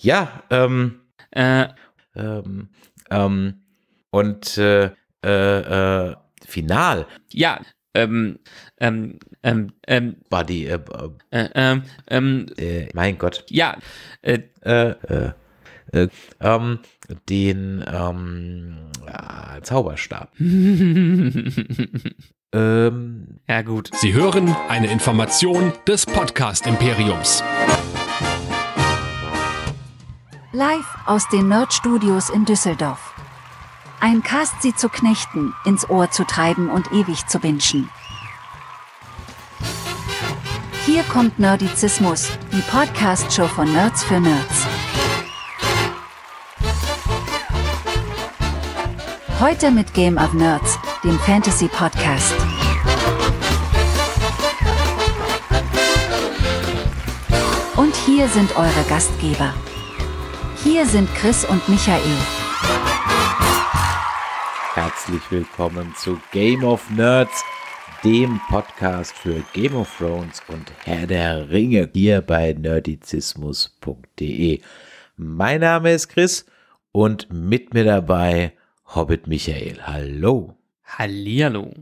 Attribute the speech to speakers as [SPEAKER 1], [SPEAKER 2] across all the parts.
[SPEAKER 1] Ja, ähm, äh, ähm, ähm, und äh,
[SPEAKER 2] äh, äh, final. Ja, ähm, ähm, ähm, ähm, war die, äh, äh, äh ähm, ähm, äh, mein Gott. Ja, äh,
[SPEAKER 1] äh, äh, äh ähm, den ähm, ah, Zauberstab.
[SPEAKER 2] ähm,
[SPEAKER 1] ja, gut. Sie hören
[SPEAKER 2] eine Information des Podcast Imperiums.
[SPEAKER 3] Live aus den Nerd Studios in Düsseldorf. Ein Cast sie zu knechten, ins Ohr zu treiben und ewig zu binschen. Hier kommt Nerdizismus, die Podcast-Show von Nerds für Nerds. Heute mit Game of Nerds, dem Fantasy-Podcast. Und hier sind eure Gastgeber. Hier sind Chris und Michael.
[SPEAKER 1] Herzlich willkommen zu Game of Nerds, dem Podcast für Game of Thrones und Herr der Ringe hier bei nerdizismus.de. Mein Name ist Chris und mit mir dabei Hobbit Michael.
[SPEAKER 2] Hallo. Hallihallo.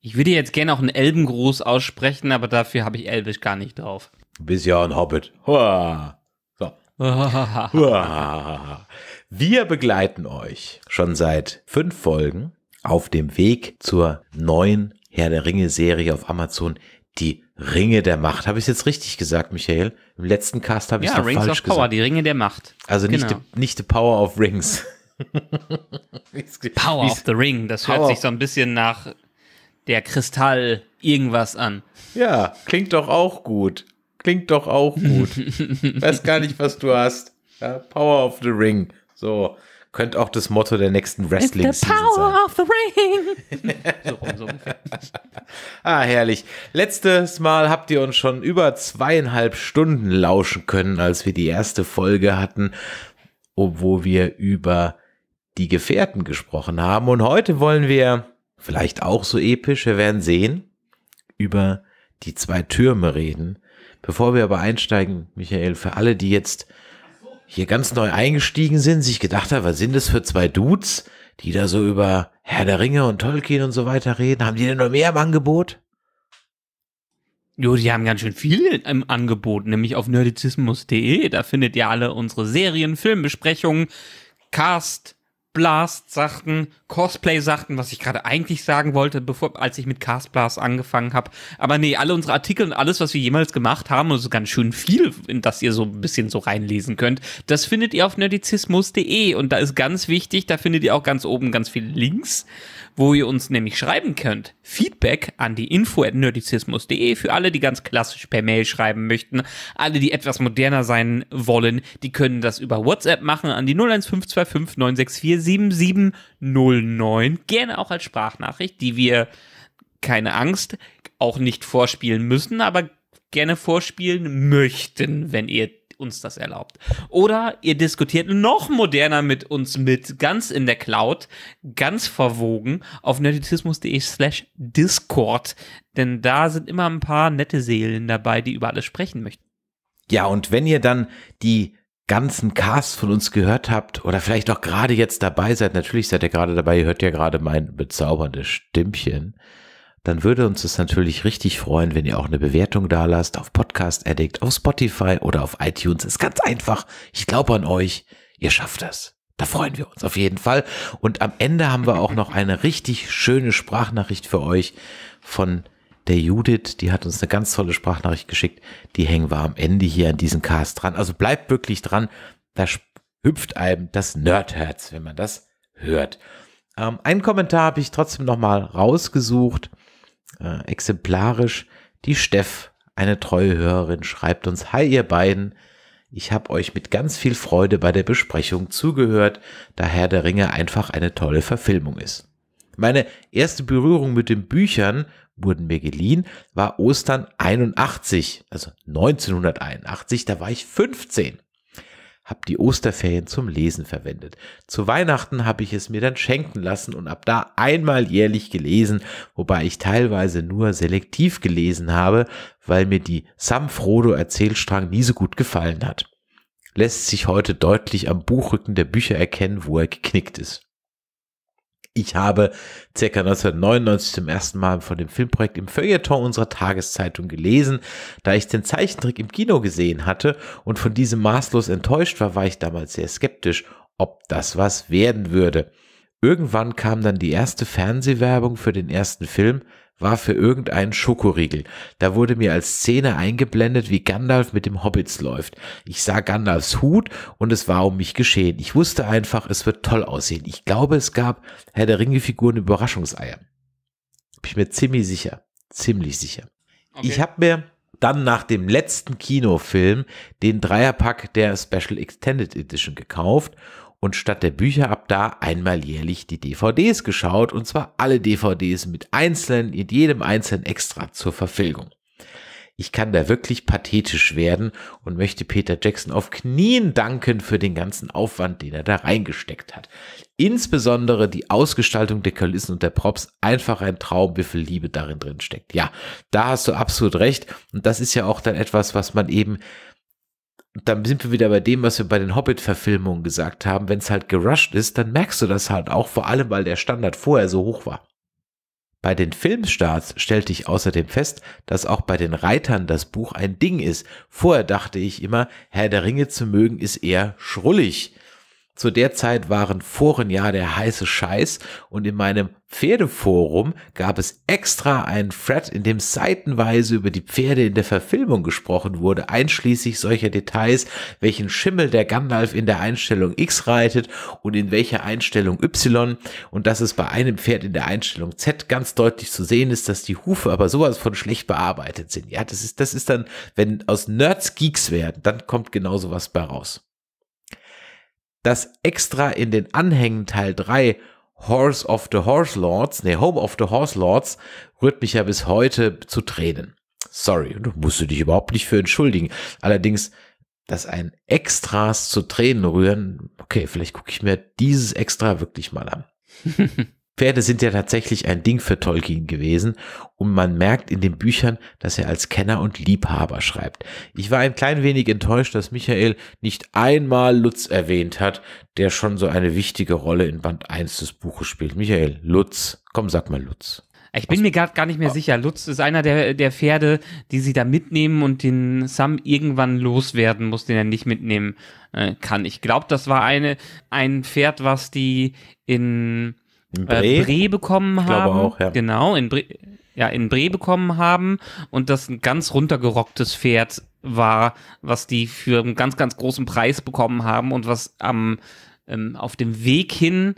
[SPEAKER 2] Ich würde jetzt gerne auch einen Elbengruß aussprechen, aber dafür habe ich Elbisch gar nicht drauf. Du bist
[SPEAKER 1] ja ein Hobbit. Hoa. Wir begleiten euch schon seit fünf Folgen auf dem Weg zur neuen Herr der Ringe-Serie auf Amazon, die Ringe der Macht. Habe ich es jetzt richtig gesagt, Michael? Im letzten Cast habe ich es ja, falsch gesagt. Ja, Rings of Power, gesagt. die Ringe der Macht. Also nicht, genau. die, nicht the Power of Rings.
[SPEAKER 2] Power of the Ring, das Power hört sich so ein bisschen nach der Kristall irgendwas an. Ja, klingt doch auch gut. Klingt doch auch gut. Weiß gar nicht, was du hast.
[SPEAKER 1] Ja, Power of the Ring. So. Könnte auch das Motto der nächsten wrestling It's the Power
[SPEAKER 2] sein. of the Ring. so rum, so
[SPEAKER 1] ungefähr. Ah, herrlich. Letztes Mal habt ihr uns schon über zweieinhalb Stunden lauschen können, als wir die erste Folge hatten, obwohl wir über die Gefährten gesprochen haben. Und heute wollen wir, vielleicht auch so episch, wir werden sehen, über die zwei Türme reden, Bevor wir aber einsteigen, Michael, für alle, die jetzt hier ganz neu eingestiegen sind, sich gedacht haben, was sind das für zwei Dudes, die da so über Herr
[SPEAKER 2] der Ringe und Tolkien und so weiter reden? Haben die denn noch mehr im Angebot? Jo, die haben ganz schön viel im Angebot, nämlich auf nerdizismus.de. Da findet ihr alle unsere Serien, Filmbesprechungen, Cast, Blast sagten, Cosplay sagten, was ich gerade eigentlich sagen wollte, bevor, als ich mit Cast Blast angefangen habe. Aber nee, alle unsere Artikel und alles, was wir jemals gemacht haben, und so also ganz schön viel, in das ihr so ein bisschen so reinlesen könnt, das findet ihr auf nerdizismus.de und da ist ganz wichtig, da findet ihr auch ganz oben ganz viele Links wo ihr uns nämlich schreiben könnt. Feedback an die info at nerdizismus.de für alle, die ganz klassisch per Mail schreiben möchten. Alle, die etwas moderner sein wollen, die können das über WhatsApp machen an die 01525 964 7709. Gerne auch als Sprachnachricht, die wir, keine Angst, auch nicht vorspielen müssen, aber gerne vorspielen möchten, wenn ihr uns das erlaubt. Oder ihr diskutiert noch moderner mit uns mit, ganz in der Cloud, ganz verwogen auf nerdizismus.de slash Discord, denn da sind immer ein paar nette Seelen dabei, die über alles sprechen möchten.
[SPEAKER 1] Ja, und wenn ihr dann die ganzen Casts von uns gehört habt oder vielleicht auch gerade jetzt dabei seid, natürlich seid ihr gerade dabei, ihr hört ja gerade mein bezauberndes Stimmchen dann würde uns es natürlich richtig freuen, wenn ihr auch eine Bewertung da lasst auf Podcast Addict, auf Spotify oder auf iTunes. Ist ganz einfach. Ich glaube an euch. Ihr schafft das. Da freuen wir uns auf jeden Fall. Und am Ende haben wir auch noch eine richtig schöne Sprachnachricht für euch von der Judith, die hat uns eine ganz tolle Sprachnachricht geschickt. Die hängen wir am Ende hier an diesen Cast dran. Also bleibt wirklich dran. Da hüpft einem das Nerdherz, wenn man das hört. Ähm, einen Kommentar habe ich trotzdem nochmal rausgesucht äh, exemplarisch. Die Steff, eine treue Hörerin, schreibt uns, hi ihr beiden, ich habe euch mit ganz viel Freude bei der Besprechung zugehört, da Herr der Ringe einfach eine tolle Verfilmung ist. Meine erste Berührung mit den Büchern, wurden mir geliehen, war Ostern 81, also 1981, da war ich 15 habe die Osterferien zum Lesen verwendet. Zu Weihnachten habe ich es mir dann schenken lassen und ab da einmal jährlich gelesen, wobei ich teilweise nur selektiv gelesen habe, weil mir die Sam Frodo Erzählstrang nie so gut gefallen hat. Lässt sich heute deutlich am Buchrücken der Bücher erkennen, wo er geknickt ist. Ich habe ca. 1999 zum ersten Mal von dem Filmprojekt im Feuilleton unserer Tageszeitung gelesen. Da ich den Zeichentrick im Kino gesehen hatte und von diesem maßlos enttäuscht war, war ich damals sehr skeptisch, ob das was werden würde. Irgendwann kam dann die erste Fernsehwerbung für den ersten Film, war für irgendeinen Schokoriegel. Da wurde mir als Szene eingeblendet, wie Gandalf mit dem Hobbits läuft. Ich sah Gandalfs Hut und es war um mich geschehen. Ich wusste einfach, es wird toll aussehen. Ich glaube, es gab Herr der Ringe-Figuren Überraschungseier. Bin ich mir ziemlich sicher. Ziemlich sicher. Okay. Ich habe mir dann nach dem letzten Kinofilm den Dreierpack der Special Extended Edition gekauft und statt der Bücher ab da einmal jährlich die DVDs geschaut und zwar alle DVDs mit einzelnen, in jedem einzelnen Extra zur Verfügung. Ich kann da wirklich pathetisch werden und möchte Peter Jackson auf Knien danken für den ganzen Aufwand, den er da reingesteckt hat. Insbesondere die Ausgestaltung der Kulissen und der Props, einfach ein Traum, wie viel Liebe darin drin steckt. Ja, da hast du absolut recht und das ist ja auch dann etwas, was man eben dann sind wir wieder bei dem, was wir bei den Hobbit-Verfilmungen gesagt haben. Wenn es halt gerusht ist, dann merkst du das halt auch, vor allem weil der Standard vorher so hoch war. Bei den Filmstarts stellte ich außerdem fest, dass auch bei den Reitern das Buch ein Ding ist. Vorher dachte ich immer, Herr der Ringe zu mögen ist eher schrullig. Zu der Zeit waren Foren ja der heiße Scheiß und in meinem Pferdeforum gab es extra einen Thread, in dem seitenweise über die Pferde in der Verfilmung gesprochen wurde, einschließlich solcher Details, welchen Schimmel der Gandalf in der Einstellung X reitet und in welcher Einstellung Y und dass es bei einem Pferd in der Einstellung Z ganz deutlich zu sehen ist, dass die Hufe aber sowas von schlecht bearbeitet sind. Ja, das ist, das ist dann, wenn aus Nerds Geeks werden, dann kommt genau sowas bei raus dass extra in den Anhängen Teil 3 Horse of the Horse Lords, nee, Home of the Horse Lords, rührt mich ja bis heute zu Tränen. Sorry, du musst du dich überhaupt nicht für entschuldigen. Allerdings, dass ein Extras zu Tränen rühren, okay, vielleicht gucke ich mir dieses Extra wirklich mal an. Pferde sind ja tatsächlich ein Ding für Tolkien gewesen und man merkt in den Büchern, dass er als Kenner und Liebhaber schreibt. Ich war ein klein wenig enttäuscht, dass Michael nicht einmal Lutz erwähnt hat, der schon so eine wichtige Rolle in Band 1 des Buches spielt. Michael, Lutz, komm, sag mal Lutz.
[SPEAKER 2] Ich bin mir gerade gar nicht mehr ah. sicher. Lutz ist einer der, der Pferde, die sie da mitnehmen und den Sam irgendwann loswerden muss, den er nicht mitnehmen äh, kann. Ich glaube, das war eine, ein Pferd, was die in in äh, Bre, äh, Bre bekommen ich haben. Glaube auch, ja. Genau, in Bre, ja, in Bre bekommen haben und das ein ganz runtergerocktes Pferd war, was die für einen ganz, ganz großen Preis bekommen haben und was am, ähm, auf dem Weg hin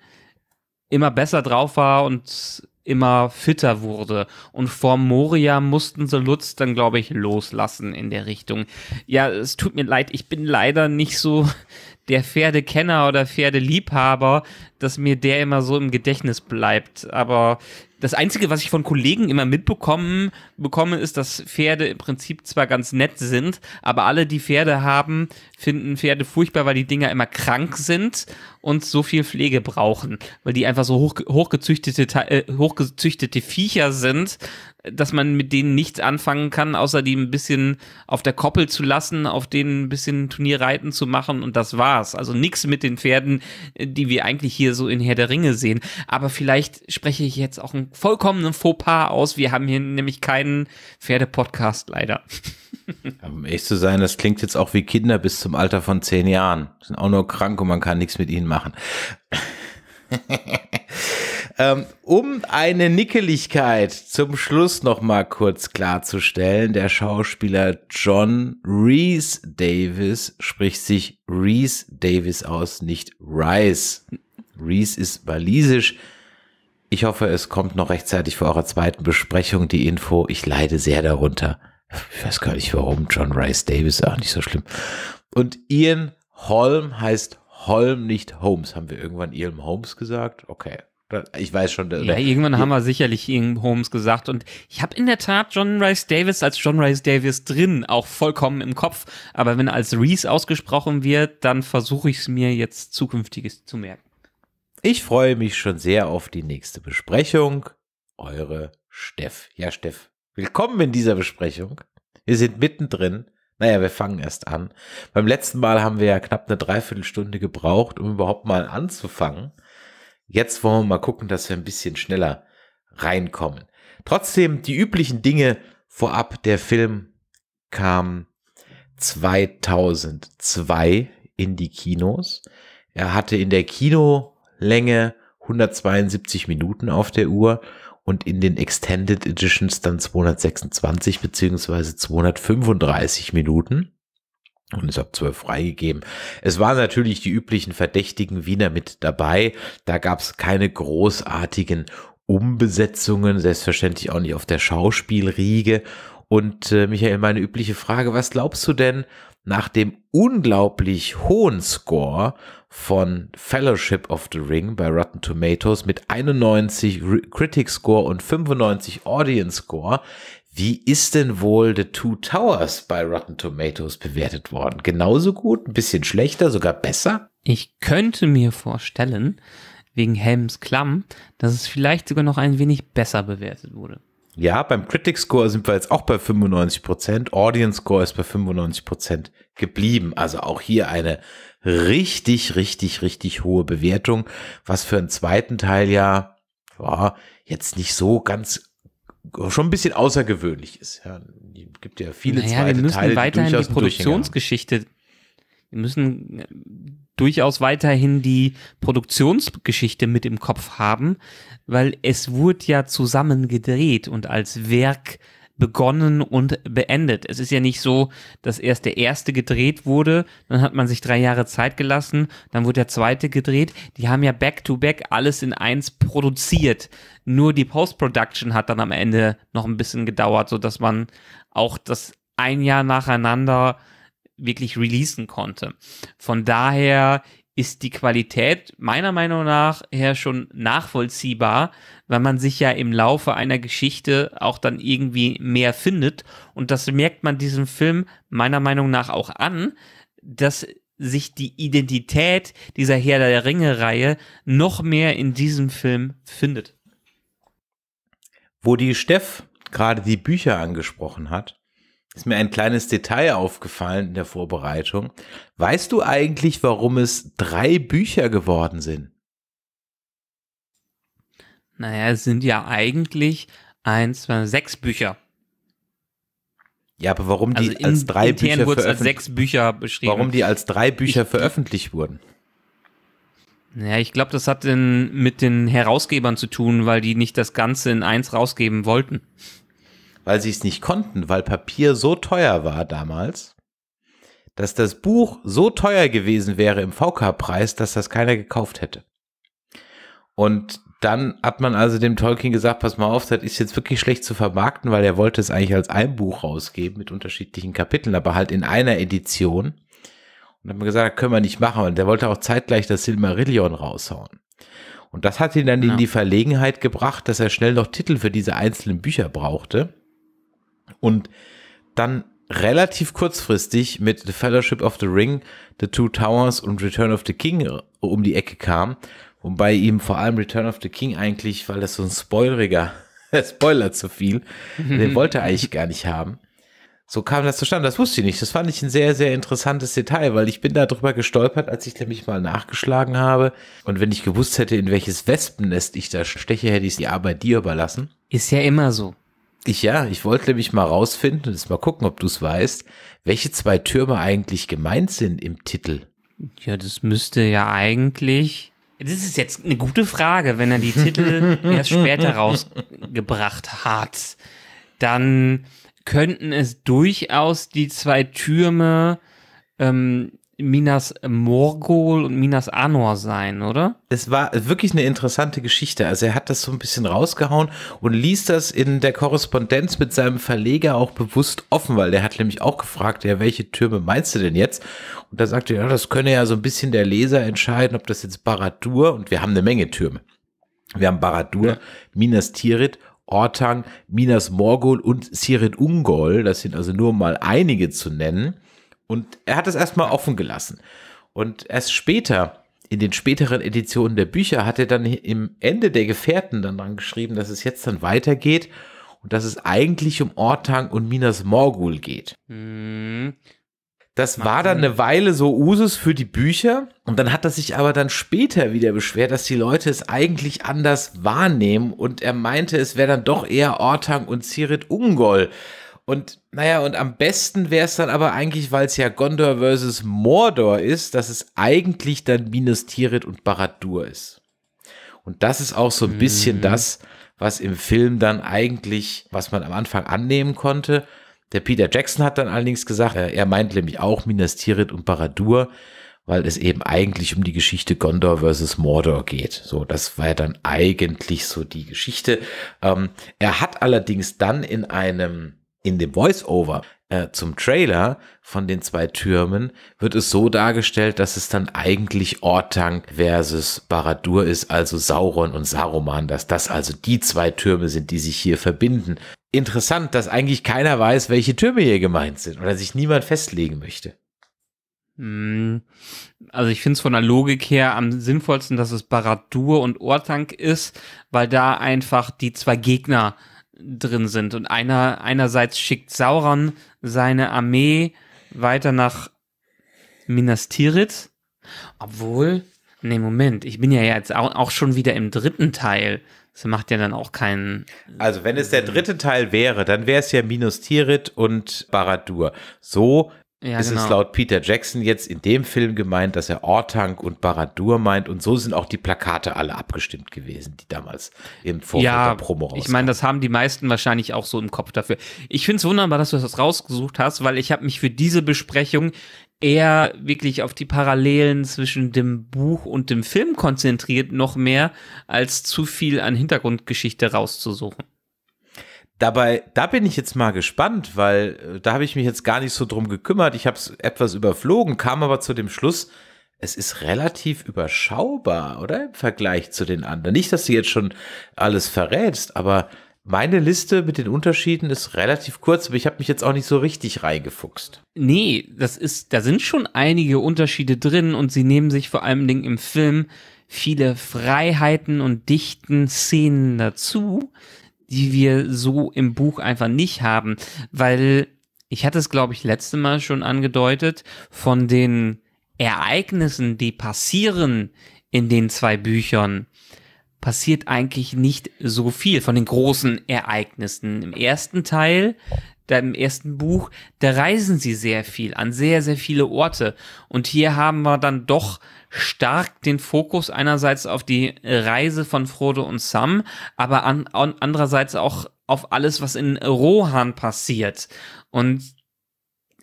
[SPEAKER 2] immer besser drauf war und immer fitter wurde. Und vor Moria mussten sie Lutz dann, glaube ich, loslassen in der Richtung. Ja, es tut mir leid, ich bin leider nicht so der Pferdekenner oder Pferdeliebhaber, dass mir der immer so im Gedächtnis bleibt. Aber das Einzige, was ich von Kollegen immer mitbekommen bekomme, ist, dass Pferde im Prinzip zwar ganz nett sind, aber alle, die Pferde haben, finden Pferde furchtbar, weil die Dinger immer krank sind und so viel Pflege brauchen, weil die einfach so hoch, hochgezüchtete, äh, hochgezüchtete Viecher sind, dass man mit denen nichts anfangen kann, außer die ein bisschen auf der Koppel zu lassen, auf denen ein bisschen Turnierreiten zu machen und das war's. Also nichts mit den Pferden, äh, die wir eigentlich hier so in Herr der Ringe sehen. Aber vielleicht spreche ich jetzt auch einen vollkommenen Fauxpas aus. Wir haben hier nämlich keinen Pferdepodcast leider. Um echt
[SPEAKER 1] zu sein, das klingt jetzt auch wie Kinder bis zum Alter von zehn Jahren. Sind auch nur krank und man kann nichts mit ihnen machen. Ähm, um eine Nickeligkeit zum Schluss noch mal kurz klarzustellen, der Schauspieler John Reese Davis spricht sich Reese Davis aus, nicht Rice. Reese ist walisisch. Ich hoffe, es kommt noch rechtzeitig vor eurer zweiten Besprechung die Info. Ich leide sehr darunter. Ich weiß gar nicht warum. John Rice Davis, auch nicht so schlimm. Und Ian Holm heißt Holm, nicht Holmes. Haben wir irgendwann Ian Holmes gesagt? Okay. Ich weiß schon. Der, ja, irgendwann haben
[SPEAKER 2] wir sicherlich Holmes gesagt. Und ich habe in der Tat John Rice Davis als John Rice Davis drin, auch vollkommen im Kopf. Aber wenn als Reese ausgesprochen wird, dann versuche ich es mir jetzt zukünftiges zu merken.
[SPEAKER 1] Ich freue mich schon sehr auf die nächste Besprechung. Eure Steff. Ja, Steff. Willkommen in dieser Besprechung. Wir sind mittendrin. Naja, wir fangen erst an. Beim letzten Mal haben wir ja knapp eine Dreiviertelstunde gebraucht, um überhaupt mal anzufangen. Jetzt wollen wir mal gucken, dass wir ein bisschen schneller reinkommen. Trotzdem die üblichen Dinge vorab. Der Film kam 2002 in die Kinos. Er hatte in der Kinolänge 172 Minuten auf der Uhr und in den Extended Editions dann 226 beziehungsweise 235 Minuten und ist ab zwölf freigegeben. Es waren natürlich die üblichen verdächtigen Wiener mit dabei. Da gab es keine großartigen Umbesetzungen, selbstverständlich auch nicht auf der Schauspielriege. Und äh, Michael, meine übliche Frage, was glaubst du denn nach dem unglaublich hohen Score von Fellowship of the Ring bei Rotten Tomatoes mit 91 Critic Score und 95 Audience Score, wie ist denn wohl The Two Towers bei Rotten Tomatoes bewertet worden? Genauso gut, ein bisschen schlechter, sogar besser?
[SPEAKER 2] Ich könnte mir vorstellen, wegen Helms Klamm, dass es vielleicht sogar noch ein wenig besser bewertet wurde.
[SPEAKER 1] Ja, beim Critic Score sind wir jetzt auch bei 95%, Audience Score ist bei 95% geblieben. Also auch hier eine richtig, richtig, richtig hohe Bewertung, was für einen zweiten Teil ja, ja jetzt nicht so ganz schon ein bisschen außergewöhnlich ist. Ja, gibt ja viele naja, zweite wir müssen Teile, weiterhin die, die Produktionsgeschichte,
[SPEAKER 2] wir müssen äh, durchaus weiterhin die Produktionsgeschichte mit im Kopf haben, weil es wurde ja zusammen gedreht und als Werk begonnen und beendet. Es ist ja nicht so, dass erst der erste gedreht wurde, dann hat man sich drei Jahre Zeit gelassen, dann wurde der zweite gedreht. Die haben ja back-to-back -back alles in eins produziert. Nur die Post-Production hat dann am Ende noch ein bisschen gedauert, sodass man auch das ein Jahr nacheinander wirklich releasen konnte. Von daher ist die Qualität meiner Meinung nach her schon nachvollziehbar, weil man sich ja im Laufe einer Geschichte auch dann irgendwie mehr findet. Und das merkt man diesem Film meiner Meinung nach auch an, dass sich die Identität dieser Herr der Ringe-Reihe noch mehr in diesem Film findet.
[SPEAKER 1] Wo die Steff gerade die Bücher angesprochen hat, ist mir ein kleines Detail aufgefallen in der Vorbereitung. Weißt du eigentlich, warum es drei Bücher geworden sind?
[SPEAKER 2] Naja, es sind ja eigentlich eins, zwei, sechs Bücher. Ja, aber warum die also in, als drei Bücher als sechs Bücher beschrieben. Warum die als drei Bücher ich, veröffentlicht wurden? Naja, ich glaube, das hat in, mit den Herausgebern zu tun, weil die nicht das Ganze in eins rausgeben wollten weil sie es nicht konnten, weil Papier so
[SPEAKER 1] teuer war damals, dass das Buch so teuer gewesen wäre im VK-Preis, dass das keiner gekauft hätte. Und dann hat man also dem Tolkien gesagt, pass mal auf, das ist jetzt wirklich schlecht zu vermarkten, weil er wollte es eigentlich als ein Buch rausgeben mit unterschiedlichen Kapiteln, aber halt in einer Edition. Und dann hat man gesagt, können wir nicht machen. Und der wollte auch zeitgleich das Silmarillion raushauen. Und das hat ihn dann ja. in die Verlegenheit gebracht, dass er schnell noch Titel für diese einzelnen Bücher brauchte und dann relativ kurzfristig mit The Fellowship of the Ring, The Two Towers und Return of the King äh, um die Ecke kam. Wobei ihm vor allem Return of the King eigentlich, weil das so ein spoileriger Spoiler zu viel, den wollte er eigentlich gar nicht haben. So kam das zustande, das wusste ich nicht. Das fand ich ein sehr, sehr interessantes Detail, weil ich bin darüber gestolpert, als ich nämlich mal nachgeschlagen habe. Und wenn ich gewusst hätte, in welches Wespennest ich da steche, hätte ich die Arbeit dir überlassen. Ist ja immer so. Ich ja, ich wollte nämlich mal rausfinden, jetzt mal gucken, ob du es weißt, welche zwei Türme eigentlich gemeint sind im Titel.
[SPEAKER 2] Ja, das müsste ja eigentlich. Das ist jetzt eine gute Frage, wenn er die Titel erst später rausgebracht hat. Dann könnten es durchaus die zwei Türme ähm, Minas Morgul und Minas Anor sein, oder? Es war wirklich eine interessante Geschichte. Also er hat das so ein bisschen
[SPEAKER 1] rausgehauen und ließ das in der Korrespondenz mit seinem Verleger auch bewusst offen, weil der hat nämlich auch gefragt, ja, welche Türme meinst du denn jetzt? Und da sagte er, ja, das könne ja so ein bisschen der Leser entscheiden, ob das jetzt Baradur und wir haben eine Menge Türme. Wir haben Baradur, ja. Minas Tirith Ortang, Minas Morgul und Sirit Ungol, das sind also nur mal einige zu nennen. Und er hat es erstmal offen gelassen. Und erst später, in den späteren Editionen der Bücher, hat er dann im Ende der Gefährten dann dran geschrieben, dass es jetzt dann weitergeht und dass es eigentlich um Ortang und Minas Morgul geht. Mhm. Das war dann eine Weile so Usus für die Bücher und dann hat er sich aber dann später wieder beschwert, dass die Leute es eigentlich anders wahrnehmen und er meinte, es wäre dann doch eher Ortang und Cirit Ungol, und naja, und am besten wäre es dann aber eigentlich, weil es ja Gondor versus Mordor ist, dass es eigentlich dann Minas Tirith und Baradur ist. Und das ist auch so ein bisschen mhm. das, was im Film dann eigentlich, was man am Anfang annehmen konnte. Der Peter Jackson hat dann allerdings gesagt, äh, er meint nämlich auch Minas Tirith und Baradur, weil es eben eigentlich um die Geschichte Gondor versus Mordor geht. So, das war ja dann eigentlich so die Geschichte. Ähm, er hat allerdings dann in einem in dem Voice-Over äh, zum Trailer von den zwei Türmen wird es so dargestellt, dass es dann eigentlich Ortank versus Baradur ist, also Sauron und Saruman, dass das also die zwei Türme sind, die sich hier verbinden. Interessant, dass eigentlich keiner weiß, welche Türme hier
[SPEAKER 2] gemeint sind oder sich niemand festlegen möchte. Hm. Also ich finde es von der Logik her am sinnvollsten, dass es Baradur und Ortank ist, weil da einfach die zwei Gegner äh, drin sind. Und einer, einerseits schickt Sauron seine Armee weiter nach Minas Tirith, obwohl, nee, Moment, ich bin ja jetzt auch schon wieder im dritten Teil. Das macht ja dann auch keinen.
[SPEAKER 1] Also, wenn es der dritte Teil wäre, dann wäre es ja Minas Tirith und Baradur. So ja, ist genau. es laut Peter Jackson jetzt in dem Film gemeint, dass er Ortank und Baradur meint und so sind auch die Plakate alle abgestimmt gewesen, die damals im Vorfeld ja, der Promo rauskamen. Ich
[SPEAKER 2] meine, das haben die meisten wahrscheinlich auch so im Kopf dafür. Ich finde es wunderbar, dass du das rausgesucht hast, weil ich habe mich für diese Besprechung eher wirklich auf die Parallelen zwischen dem Buch und dem Film konzentriert, noch mehr als zu viel an Hintergrundgeschichte rauszusuchen. Dabei, da bin ich jetzt mal gespannt, weil äh, da habe ich
[SPEAKER 1] mich jetzt gar nicht so drum gekümmert. Ich habe es etwas überflogen, kam aber zu dem Schluss, es ist relativ überschaubar, oder? Im Vergleich zu den anderen. Nicht, dass du jetzt schon alles verrätst, aber meine Liste mit den Unterschieden ist relativ kurz, aber ich habe mich jetzt auch nicht so richtig reingefuchst.
[SPEAKER 2] Nee, das ist, da sind schon einige Unterschiede drin und sie nehmen sich vor allem Dingen im Film viele Freiheiten und dichten Szenen dazu, die wir so im Buch einfach nicht haben, weil ich hatte es, glaube ich, letzte Mal schon angedeutet, von den Ereignissen, die passieren in den zwei Büchern, passiert eigentlich nicht so viel von den großen Ereignissen. Im ersten Teil da im ersten Buch, da reisen sie sehr viel an sehr, sehr viele Orte. Und hier haben wir dann doch stark den Fokus einerseits auf die Reise von Frodo und Sam, aber an, an andererseits auch auf alles, was in Rohan passiert. Und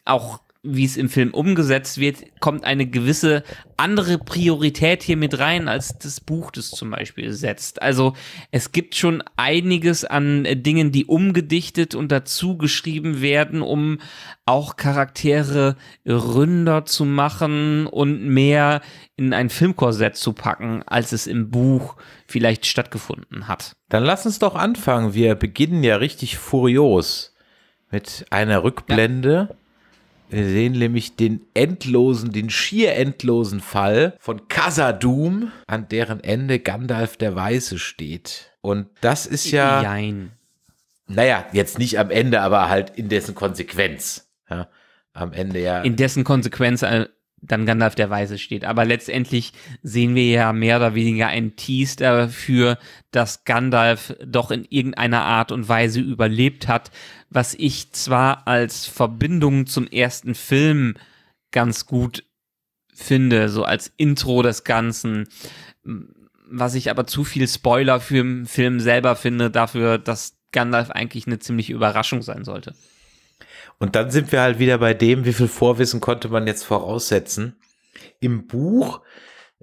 [SPEAKER 2] auch wie es im Film umgesetzt wird, kommt eine gewisse andere Priorität hier mit rein, als das Buch das zum Beispiel setzt. Also es gibt schon einiges an äh, Dingen, die umgedichtet und dazu geschrieben werden, um auch Charaktere ründer zu machen und mehr in ein Filmkorsett zu packen, als es im Buch vielleicht stattgefunden hat. Dann lass
[SPEAKER 1] uns doch anfangen. Wir beginnen ja richtig furios mit einer Rückblende. Ja wir sehen nämlich den endlosen, den schier endlosen Fall von Khazad-dûm, an deren Ende Gandalf der Weiße steht. Und das ist ja. Nein. Naja, jetzt nicht am Ende, aber halt in dessen Konsequenz. Ja, am Ende ja. In
[SPEAKER 2] dessen Konsequenz äh, dann Gandalf der Weise steht. Aber letztendlich sehen wir ja mehr oder weniger einen Tease dafür, dass Gandalf doch in irgendeiner Art und Weise überlebt hat, was ich zwar als Verbindung zum ersten Film ganz gut finde, so als Intro des Ganzen, was ich aber zu viel Spoiler für den Film selber finde, dafür, dass Gandalf eigentlich eine ziemliche Überraschung sein sollte.
[SPEAKER 1] Und dann sind wir halt wieder bei dem, wie viel Vorwissen konnte man jetzt voraussetzen.
[SPEAKER 2] Im Buch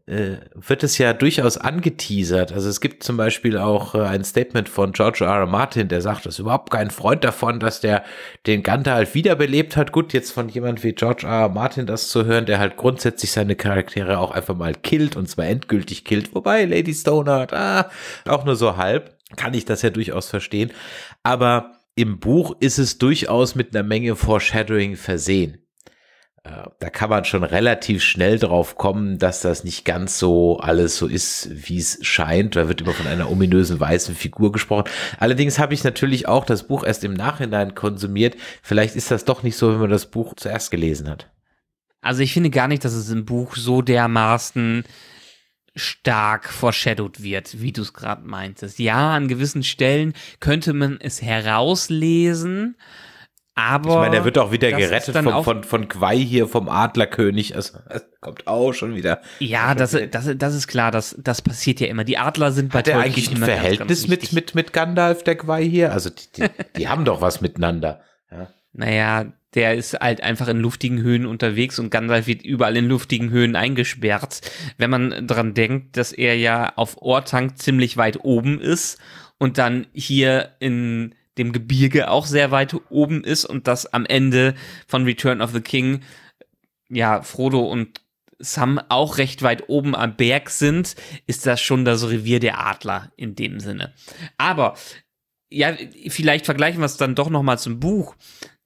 [SPEAKER 1] äh, wird es ja durchaus angeteasert. Also es gibt zum Beispiel auch äh, ein Statement von George R. R. Martin, der sagt, das ist überhaupt kein Freund davon, dass der den Ganter halt wiederbelebt hat. Gut, jetzt von jemand wie George R. R. Martin das zu hören, der halt grundsätzlich seine Charaktere auch einfach mal killt und zwar endgültig killt. Wobei Lady Stoner, ah, auch nur so halb, kann ich das ja durchaus verstehen. Aber im Buch ist es durchaus mit einer Menge Foreshadowing versehen. Äh, da kann man schon relativ schnell drauf kommen, dass das nicht ganz so alles so ist, wie es scheint. Da wird immer von einer ominösen weißen Figur gesprochen. Allerdings habe ich natürlich auch das Buch erst im Nachhinein konsumiert. Vielleicht ist das doch nicht so, wenn man das Buch zuerst gelesen hat.
[SPEAKER 2] Also ich finde gar nicht, dass es im Buch so dermaßen stark foreshadowed wird, wie du es gerade meintest. Ja, an gewissen Stellen könnte man es herauslesen, aber. Ich meine, er wird auch wieder gerettet vom, auch von,
[SPEAKER 1] von Quai hier, vom Adlerkönig. Also, kommt auch schon wieder.
[SPEAKER 2] Ja, das, das, das ist klar, das, das passiert ja immer. Die Adler sind bei Hat Tolkien eigentlich ein Verhältnis ganz, ganz mit, mit, mit Gandalf, der Quai hier? Also, die, die, die haben doch was miteinander. Ja. Naja, der ist halt einfach in luftigen Höhen unterwegs und Gandalf wird überall in luftigen Höhen eingesperrt. Wenn man dran denkt, dass er ja auf Ortank ziemlich weit oben ist und dann hier in dem Gebirge auch sehr weit oben ist und dass am Ende von Return of the King ja Frodo und Sam auch recht weit oben am Berg sind, ist das schon das Revier der Adler in dem Sinne. Aber ja, vielleicht vergleichen wir es dann doch noch mal zum Buch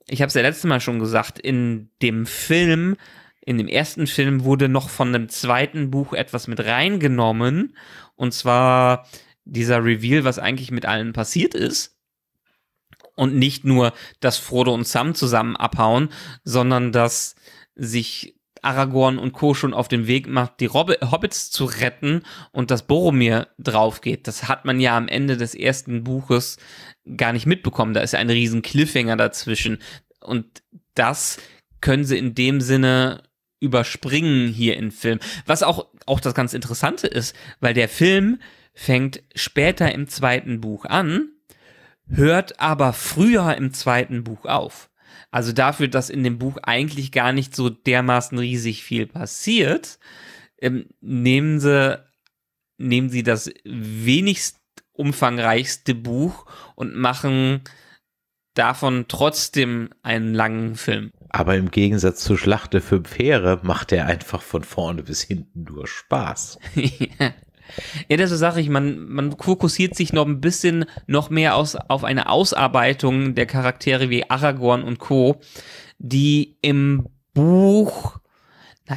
[SPEAKER 2] ich habe es ja letztes Mal schon gesagt, in dem Film, in dem ersten Film wurde noch von dem zweiten Buch etwas mit reingenommen. Und zwar dieser Reveal, was eigentlich mit allen passiert ist. Und nicht nur, dass Frodo und Sam zusammen abhauen, sondern dass sich Aragorn und Co. schon auf den Weg macht, die Rob Hobbits zu retten und dass Boromir drauf geht. Das hat man ja am Ende des ersten Buches gar nicht mitbekommen. Da ist ja ein riesen Cliffhanger dazwischen. Und das können sie in dem Sinne überspringen hier im Film. Was auch, auch das ganz Interessante ist, weil der Film fängt später im zweiten Buch an, hört aber früher im zweiten Buch auf. Also dafür, dass in dem Buch eigentlich gar nicht so dermaßen riesig viel passiert, ähm, nehmen sie nehmen sie das wenigst umfangreichste Buch und machen davon trotzdem einen langen Film.
[SPEAKER 1] Aber im Gegensatz zu Schlachte für Pferde macht er einfach von vorne bis hinten
[SPEAKER 2] nur Spaß. ja. Ja, das sage ich, man, man fokussiert sich noch ein bisschen noch mehr aus, auf eine Ausarbeitung der Charaktere wie Aragorn und Co., die im Buch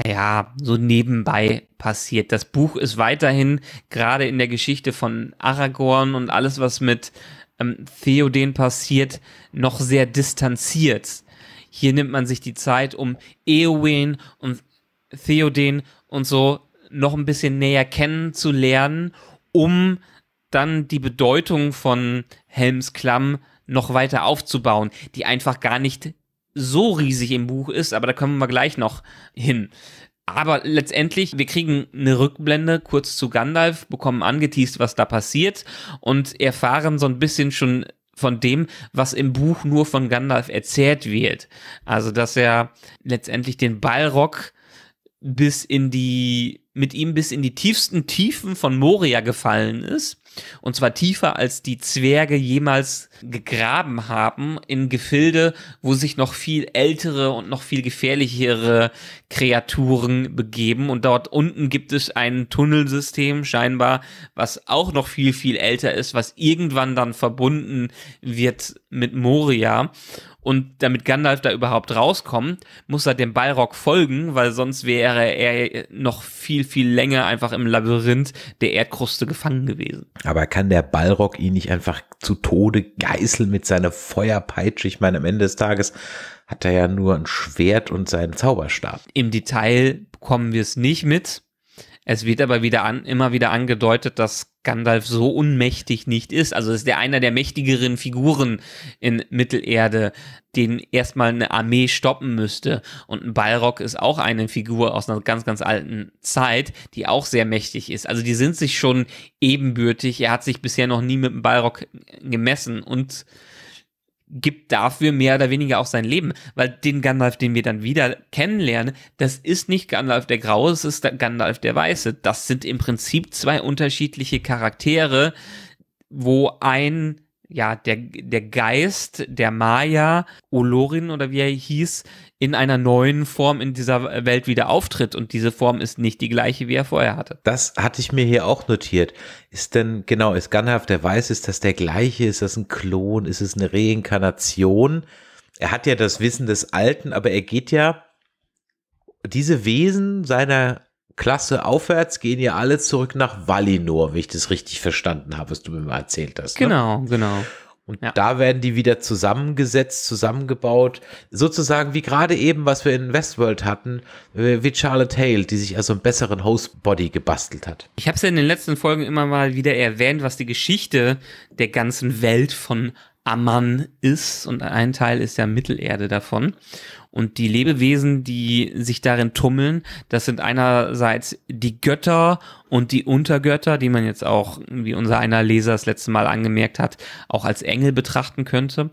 [SPEAKER 2] naja, so nebenbei passiert. Das Buch ist weiterhin gerade in der Geschichte von Aragorn und alles, was mit ähm, Theoden passiert, noch sehr distanziert. Hier nimmt man sich die Zeit, um Eowyn und Theoden und so noch ein bisschen näher kennenzulernen, um dann die Bedeutung von Helms Klamm noch weiter aufzubauen, die einfach gar nicht so riesig im Buch ist, aber da kommen wir gleich noch hin. Aber letztendlich, wir kriegen eine Rückblende kurz zu Gandalf, bekommen angeteased, was da passiert und erfahren so ein bisschen schon von dem, was im Buch nur von Gandalf erzählt wird. Also, dass er letztendlich den Ballrock bis in die, mit ihm bis in die tiefsten Tiefen von Moria gefallen ist. Und zwar tiefer, als die Zwerge jemals gegraben haben, in Gefilde, wo sich noch viel ältere und noch viel gefährlichere Kreaturen begeben. Und dort unten gibt es ein Tunnelsystem scheinbar, was auch noch viel, viel älter ist, was irgendwann dann verbunden wird mit Moria. Und damit Gandalf da überhaupt rauskommt, muss er dem Balrog folgen, weil sonst wäre er noch viel, viel länger einfach im Labyrinth der Erdkruste gefangen gewesen.
[SPEAKER 1] Aber kann der Balrog ihn nicht einfach zu Tode geißeln mit seiner Feuerpeitsche? Ich meine, am Ende des Tages hat er ja nur ein Schwert und seinen Zauberstab.
[SPEAKER 2] Im Detail bekommen wir es nicht mit. Es wird aber wieder an, immer wieder angedeutet, dass Gandalf so unmächtig nicht ist. Also ist der einer der mächtigeren Figuren in Mittelerde, den erstmal eine Armee stoppen müsste. Und ein Balrog ist auch eine Figur aus einer ganz, ganz alten Zeit, die auch sehr mächtig ist. Also die sind sich schon ebenbürtig. Er hat sich bisher noch nie mit einem Balrog gemessen und gibt dafür mehr oder weniger auch sein Leben, weil den Gandalf, den wir dann wieder kennenlernen, das ist nicht Gandalf der Graue, es ist Gandalf der Weiße. Das sind im Prinzip zwei unterschiedliche Charaktere, wo ein ja, der, der Geist, der Maya, Olorin oder wie er hieß, in einer neuen Form in dieser Welt wieder auftritt und diese Form ist nicht die gleiche, wie er vorher hatte. Das hatte ich mir hier auch notiert. Ist denn, genau, ist Gunhaft, der weiß, ist das der gleiche?
[SPEAKER 1] Ist das ein Klon? Ist es eine Reinkarnation? Er hat ja das Wissen des Alten, aber er geht ja, diese Wesen seiner Klasse aufwärts gehen ja alle zurück nach Valinor, wie ich das richtig verstanden habe, was du mir mal erzählt hast. Ne? Genau, genau. Und ja. da werden die wieder zusammengesetzt, zusammengebaut. Sozusagen wie gerade eben, was wir in Westworld hatten, äh, wie Charlotte Hale, die sich also einen besseren Hostbody gebastelt hat.
[SPEAKER 2] Ich habe es ja in den letzten Folgen immer mal wieder erwähnt, was die Geschichte der ganzen Welt von Ammann ist und ein Teil ist ja Mittelerde davon. Und die Lebewesen, die sich darin tummeln, das sind einerseits die Götter und die Untergötter, die man jetzt auch, wie unser einer Leser das letzte Mal angemerkt hat, auch als Engel betrachten könnte.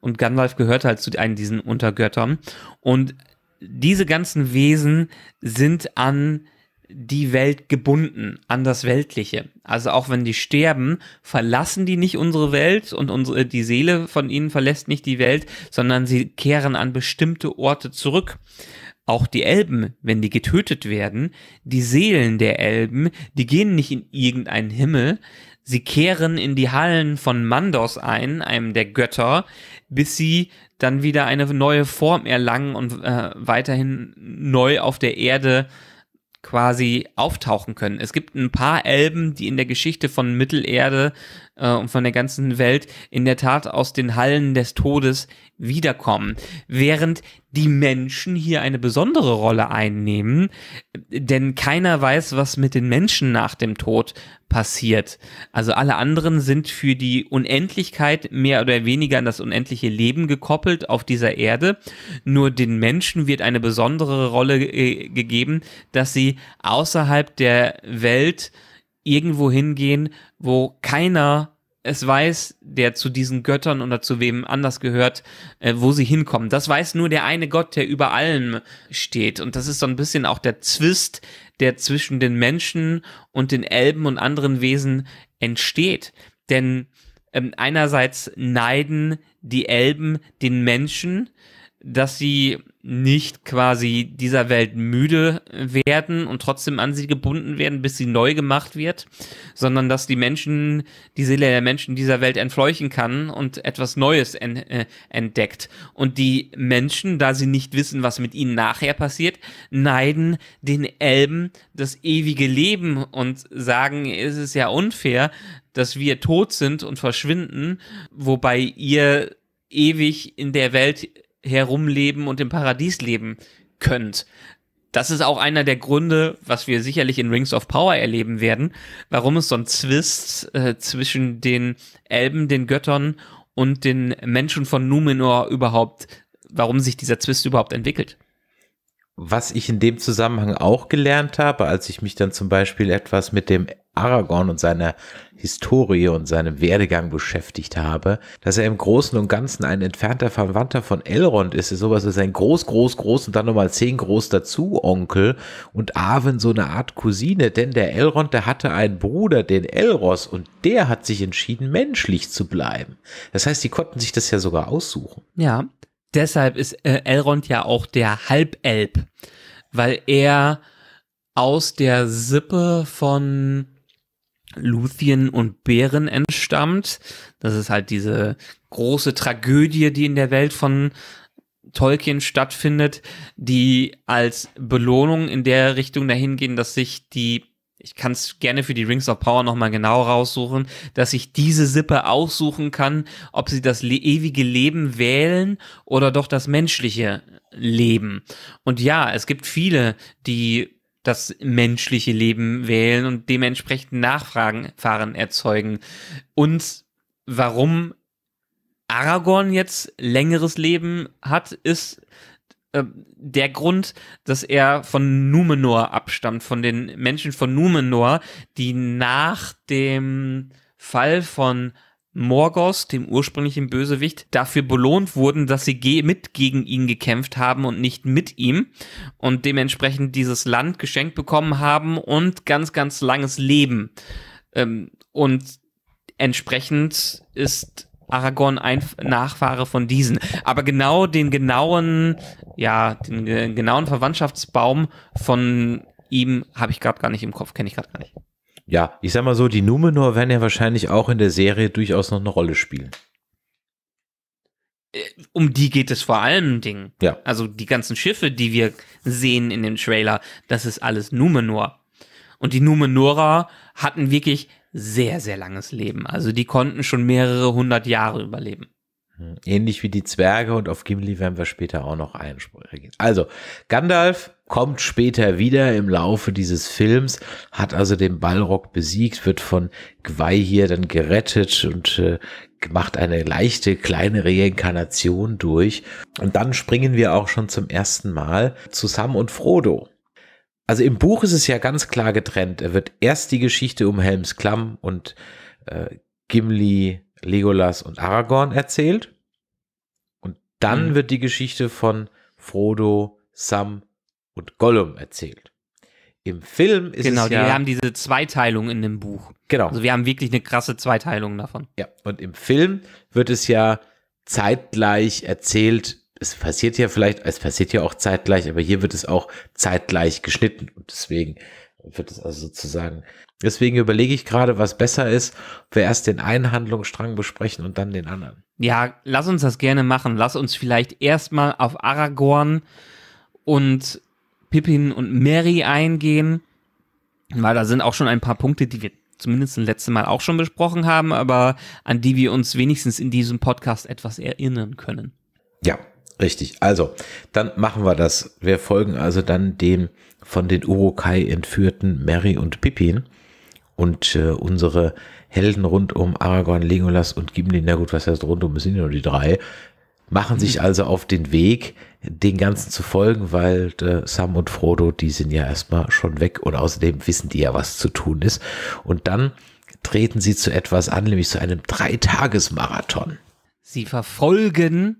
[SPEAKER 2] Und Gandalf gehört halt zu einem diesen Untergöttern. Und diese ganzen Wesen sind an die Welt gebunden an das Weltliche. Also auch wenn die sterben, verlassen die nicht unsere Welt und unsere, die Seele von ihnen verlässt nicht die Welt, sondern sie kehren an bestimmte Orte zurück. Auch die Elben, wenn die getötet werden, die Seelen der Elben, die gehen nicht in irgendeinen Himmel, sie kehren in die Hallen von Mandos ein, einem der Götter, bis sie dann wieder eine neue Form erlangen und äh, weiterhin neu auf der Erde äh, quasi auftauchen können. Es gibt ein paar Elben, die in der Geschichte von Mittelerde äh, und von der ganzen Welt in der Tat aus den Hallen des Todes wiederkommen. Während die Menschen hier eine besondere Rolle einnehmen, denn keiner weiß, was mit den Menschen nach dem Tod passiert. Also alle anderen sind für die Unendlichkeit mehr oder weniger an das unendliche Leben gekoppelt auf dieser Erde. Nur den Menschen wird eine besondere Rolle äh, gegeben, dass sie außerhalb der Welt irgendwo hingehen, wo keiner es weiß, der zu diesen Göttern oder zu wem anders gehört, äh, wo sie hinkommen. Das weiß nur der eine Gott, der über allem steht. Und das ist so ein bisschen auch der Zwist, der zwischen den Menschen und den Elben und anderen Wesen entsteht. Denn ähm, einerseits neiden die Elben den Menschen, dass sie nicht quasi dieser Welt müde werden und trotzdem an sie gebunden werden, bis sie neu gemacht wird, sondern dass die Menschen, die Seele der Menschen dieser Welt entfleuchen kann und etwas Neues äh, entdeckt. Und die Menschen, da sie nicht wissen, was mit ihnen nachher passiert, neiden den Elben das ewige Leben und sagen, es ist ja unfair, dass wir tot sind und verschwinden, wobei ihr ewig in der Welt herumleben und im Paradies leben könnt. Das ist auch einer der Gründe, was wir sicherlich in Rings of Power erleben werden, warum es so ein Zwist äh, zwischen den Elben, den Göttern und den Menschen von Numenor überhaupt, warum sich dieser Zwist überhaupt entwickelt.
[SPEAKER 1] Was ich in dem Zusammenhang auch gelernt habe, als ich mich dann zum Beispiel etwas mit dem Aragorn und seiner Historie und seinem Werdegang beschäftigt habe, dass er im Großen und Ganzen ein entfernter Verwandter von Elrond ist, ist sowas wie sein Groß, Groß, Groß und dann nochmal zehn Groß dazu Onkel und Arwen so eine Art Cousine, denn der Elrond, der hatte einen Bruder, den Elros und der hat sich entschieden, menschlich zu bleiben. Das heißt, die konnten sich das ja sogar aussuchen.
[SPEAKER 2] Ja, deshalb ist äh, Elrond ja auch der Halbelb, weil er aus der Sippe von Luthien und Bären entstammt. Das ist halt diese große Tragödie, die in der Welt von Tolkien stattfindet, die als Belohnung in der Richtung dahin gehen, dass sich die ich kann es gerne für die Rings of Power nochmal genau raussuchen, dass ich diese Sippe aussuchen kann, ob sie das le ewige Leben wählen oder doch das menschliche Leben. Und ja, es gibt viele, die das menschliche Leben wählen und dementsprechend Nachfragen erzeugen. Und warum Aragorn jetzt längeres Leben hat, ist äh, der Grund, dass er von Numenor abstammt, von den Menschen von Numenor, die nach dem Fall von Morgoth, dem ursprünglichen Bösewicht, dafür belohnt wurden, dass sie ge mit gegen ihn gekämpft haben und nicht mit ihm und dementsprechend dieses Land geschenkt bekommen haben und ganz, ganz langes Leben. Ähm, und entsprechend ist Aragorn ein Nachfahre von diesen. Aber genau den genauen, ja, den, den genauen Verwandtschaftsbaum von ihm habe ich gerade gar nicht im Kopf, kenne ich gerade gar nicht.
[SPEAKER 1] Ja, ich sag mal so, die Numenor werden ja wahrscheinlich auch in der Serie durchaus noch eine Rolle spielen.
[SPEAKER 2] Äh, um die geht es vor allem Dingen. Ja. Also die ganzen Schiffe, die wir sehen in dem Trailer, das ist alles Numenor. Und die Numenorer hatten wirklich sehr, sehr langes Leben. Also die konnten schon mehrere hundert Jahre überleben.
[SPEAKER 1] Hm, ähnlich wie die Zwerge und auf Gimli werden wir später auch noch einsprechen. Äh, also, Gandalf kommt später wieder im Laufe dieses Films, hat also den Ballrock besiegt, wird von Gwei hier dann gerettet und äh, macht eine leichte kleine Reinkarnation durch. Und dann springen wir auch schon zum ersten Mal zu Sam und Frodo. Also im Buch ist es ja ganz klar getrennt. Er wird erst die Geschichte um Helms Klamm und äh, Gimli, Legolas und Aragorn erzählt. Und dann mhm. wird die Geschichte von Frodo, Sam und Gollum erzählt. Im Film ist genau, es ja. Genau, wir haben
[SPEAKER 2] diese Zweiteilung in dem Buch. Genau. Also wir haben wirklich eine krasse Zweiteilung davon. Ja,
[SPEAKER 1] und im Film wird es ja zeitgleich erzählt, es passiert ja vielleicht, es passiert ja auch zeitgleich, aber hier wird es auch zeitgleich geschnitten und deswegen wird es also sozusagen. Deswegen überlege ich gerade, was besser ist, ob wir erst den einen Handlungsstrang besprechen und dann den anderen.
[SPEAKER 2] Ja, lass uns das gerne machen. Lass uns vielleicht erstmal auf Aragorn und Pippin und Mary eingehen, weil da sind auch schon ein paar Punkte, die wir zumindest das letzte Mal auch schon besprochen haben, aber an die wir uns wenigstens in diesem Podcast etwas erinnern können.
[SPEAKER 1] Ja, Richtig, also dann machen wir das. Wir folgen also dann dem von den Urukai entführten Mary und Pippin und äh, unsere Helden rund um Aragorn, Legolas und Gimli, na gut, was heißt rund um, es sind nur die drei, machen sich mhm. also auf den Weg, den Ganzen zu folgen, weil äh, Sam und Frodo, die sind ja erstmal schon weg und außerdem wissen die ja, was zu tun ist. Und dann treten sie zu etwas an, nämlich zu einem Dreitagesmarathon.
[SPEAKER 2] Sie verfolgen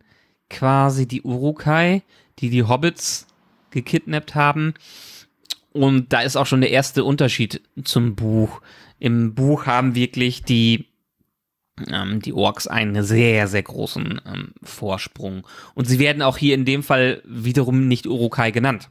[SPEAKER 2] quasi die Urukai, die die Hobbits gekidnappt haben. Und da ist auch schon der erste Unterschied zum Buch. Im Buch haben wirklich die, ähm, die Orks einen sehr, sehr großen ähm, Vorsprung. Und sie werden auch hier in dem Fall wiederum nicht Urukai genannt.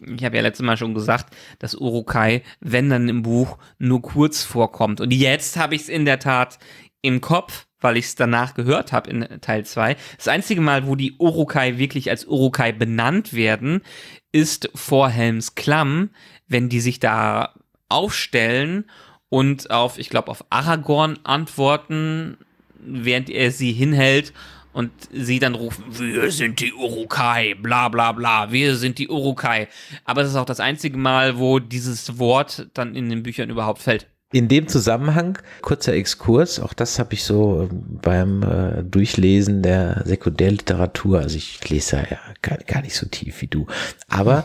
[SPEAKER 2] Ich habe ja letztes Mal schon gesagt, dass Urukai, wenn dann im Buch, nur kurz vorkommt. Und jetzt habe ich es in der Tat im Kopf weil ich es danach gehört habe in Teil 2. Das einzige Mal, wo die Urukai wirklich als Urukai benannt werden, ist vor Helms Klamm, wenn die sich da aufstellen und auf, ich glaube, auf Aragorn antworten, während er sie hinhält und sie dann rufen, wir sind die Urukai, bla bla bla, wir sind die Urukai. Aber es ist auch das einzige Mal, wo dieses Wort dann in den Büchern überhaupt fällt.
[SPEAKER 1] In dem Zusammenhang, kurzer Exkurs, auch das habe ich so ähm, beim äh, Durchlesen der Sekundärliteratur, also ich lese ja gar, gar nicht so tief wie du, aber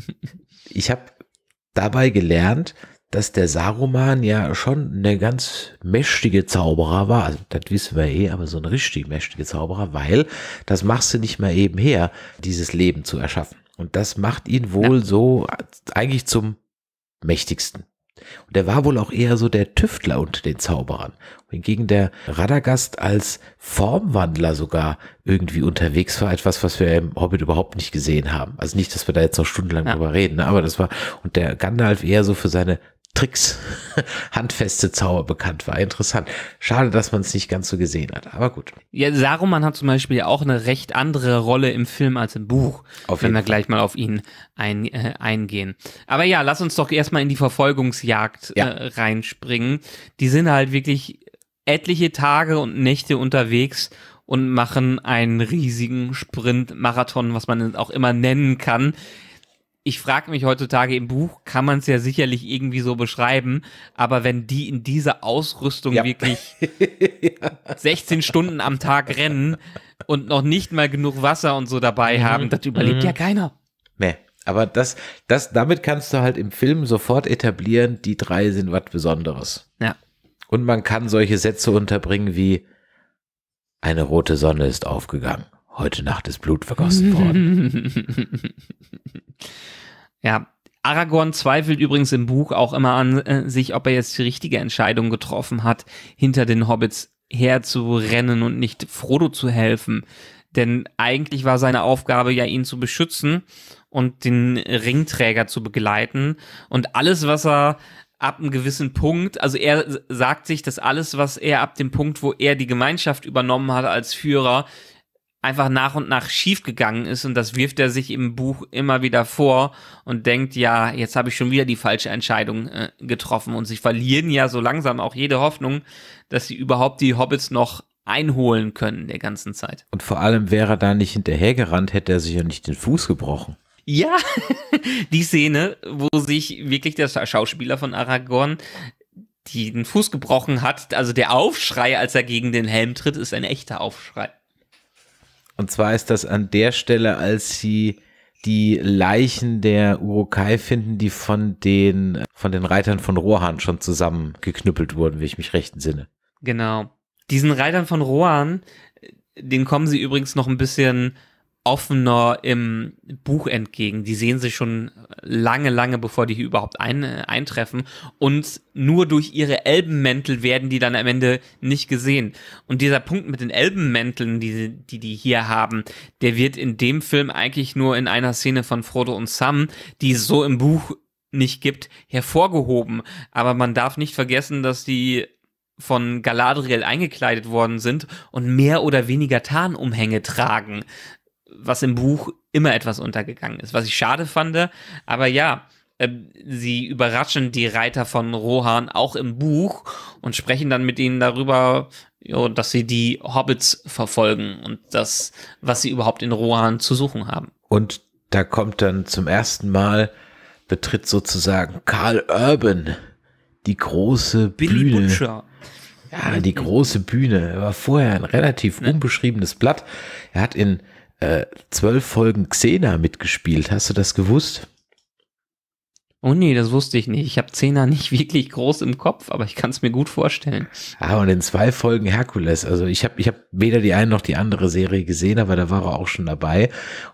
[SPEAKER 1] ich habe dabei gelernt, dass der Saruman ja schon eine ganz mächtige Zauberer war. Also, das wissen wir eh, aber so ein richtig mächtige Zauberer, weil das machst du nicht mal eben her, dieses Leben zu erschaffen. Und das macht ihn wohl ja. so äh, eigentlich zum mächtigsten. Und er war wohl auch eher so der Tüftler unter den Zauberern, hingegen der Radagast als Formwandler sogar irgendwie unterwegs war, etwas, was wir im Hobbit überhaupt nicht gesehen haben. Also nicht, dass wir da jetzt noch stundenlang ja. drüber reden, ne? aber das war, und der Gandalf eher so für seine Tricks, handfeste Zauber bekannt war. Interessant. Schade, dass man es nicht ganz so gesehen
[SPEAKER 2] hat, aber gut. Ja, Saruman hat zum Beispiel ja auch eine recht andere Rolle im Film als im Buch, auf wenn wir Fall. gleich mal auf ihn ein, äh, eingehen. Aber ja, lass uns doch erstmal in die Verfolgungsjagd ja. äh, reinspringen. Die sind halt wirklich etliche Tage und Nächte unterwegs und machen einen riesigen Sprint, Marathon, was man auch immer nennen kann ich frage mich heutzutage im Buch, kann man es ja sicherlich irgendwie so beschreiben, aber wenn die in dieser Ausrüstung ja. wirklich 16 Stunden am Tag rennen und noch nicht mal genug Wasser und so dabei mhm. haben, das überlebt mhm. ja keiner.
[SPEAKER 1] Nee. Aber das, das, damit kannst du halt im Film sofort etablieren, die drei sind was Besonderes. Ja. Und man kann solche Sätze unterbringen wie, eine rote Sonne ist aufgegangen.
[SPEAKER 2] Heute Nacht ist Blut vergossen worden. ja, Aragorn zweifelt übrigens im Buch auch immer an äh, sich, ob er jetzt die richtige Entscheidung getroffen hat, hinter den Hobbits herzurennen und nicht Frodo zu helfen. Denn eigentlich war seine Aufgabe ja, ihn zu beschützen und den Ringträger zu begleiten. Und alles, was er ab einem gewissen Punkt, also er sagt sich, dass alles, was er ab dem Punkt, wo er die Gemeinschaft übernommen hat als Führer, einfach nach und nach schief gegangen ist und das wirft er sich im Buch immer wieder vor und denkt, ja, jetzt habe ich schon wieder die falsche Entscheidung äh, getroffen und sie verlieren ja so langsam auch jede Hoffnung, dass sie überhaupt die Hobbits noch einholen können der ganzen Zeit.
[SPEAKER 1] Und vor allem wäre er da nicht hinterhergerannt, hätte er sich ja nicht den Fuß gebrochen.
[SPEAKER 2] Ja, die Szene, wo sich wirklich der Schauspieler von Aragorn den Fuß gebrochen hat, also der Aufschrei, als er gegen den Helm tritt, ist ein echter Aufschrei.
[SPEAKER 1] Und zwar ist das an der Stelle, als sie die Leichen der Urukai finden, die von den, von den Reitern von Rohan schon zusammengeknüppelt wurden, wie ich mich recht entsinne.
[SPEAKER 2] Genau. Diesen Reitern von Rohan, äh, den kommen sie übrigens noch ein bisschen offener im Buch entgegen. Die sehen sich schon lange, lange, bevor die hier überhaupt ein, äh, eintreffen. Und nur durch ihre Elbenmäntel werden die dann am Ende nicht gesehen. Und dieser Punkt mit den Elbenmänteln, die, die die hier haben, der wird in dem Film eigentlich nur in einer Szene von Frodo und Sam, die es so im Buch nicht gibt, hervorgehoben. Aber man darf nicht vergessen, dass die von Galadriel eingekleidet worden sind und mehr oder weniger Tarnumhänge tragen was im Buch immer etwas untergegangen ist, was ich schade fand. Aber ja, ähm, sie überraschen die Reiter von Rohan auch im Buch und sprechen dann mit ihnen darüber, jo, dass sie die Hobbits verfolgen und das, was sie überhaupt in Rohan zu suchen haben.
[SPEAKER 1] Und da kommt dann zum ersten Mal, betritt sozusagen Karl Urban die große Billy Bühne. Butcher. Ja, die große Bühne. Er war vorher ein relativ ne? unbeschriebenes Blatt. Er hat in äh, Folgen Xena mitgespielt. Hast du das gewusst?
[SPEAKER 2] Oh nee, das wusste ich nicht. Ich habe Zehner nicht wirklich groß im Kopf, aber ich kann es mir gut vorstellen.
[SPEAKER 1] Ah, und in zwei Folgen Herkules. Also ich habe ich hab weder die eine noch die andere Serie gesehen, aber da war er auch schon dabei.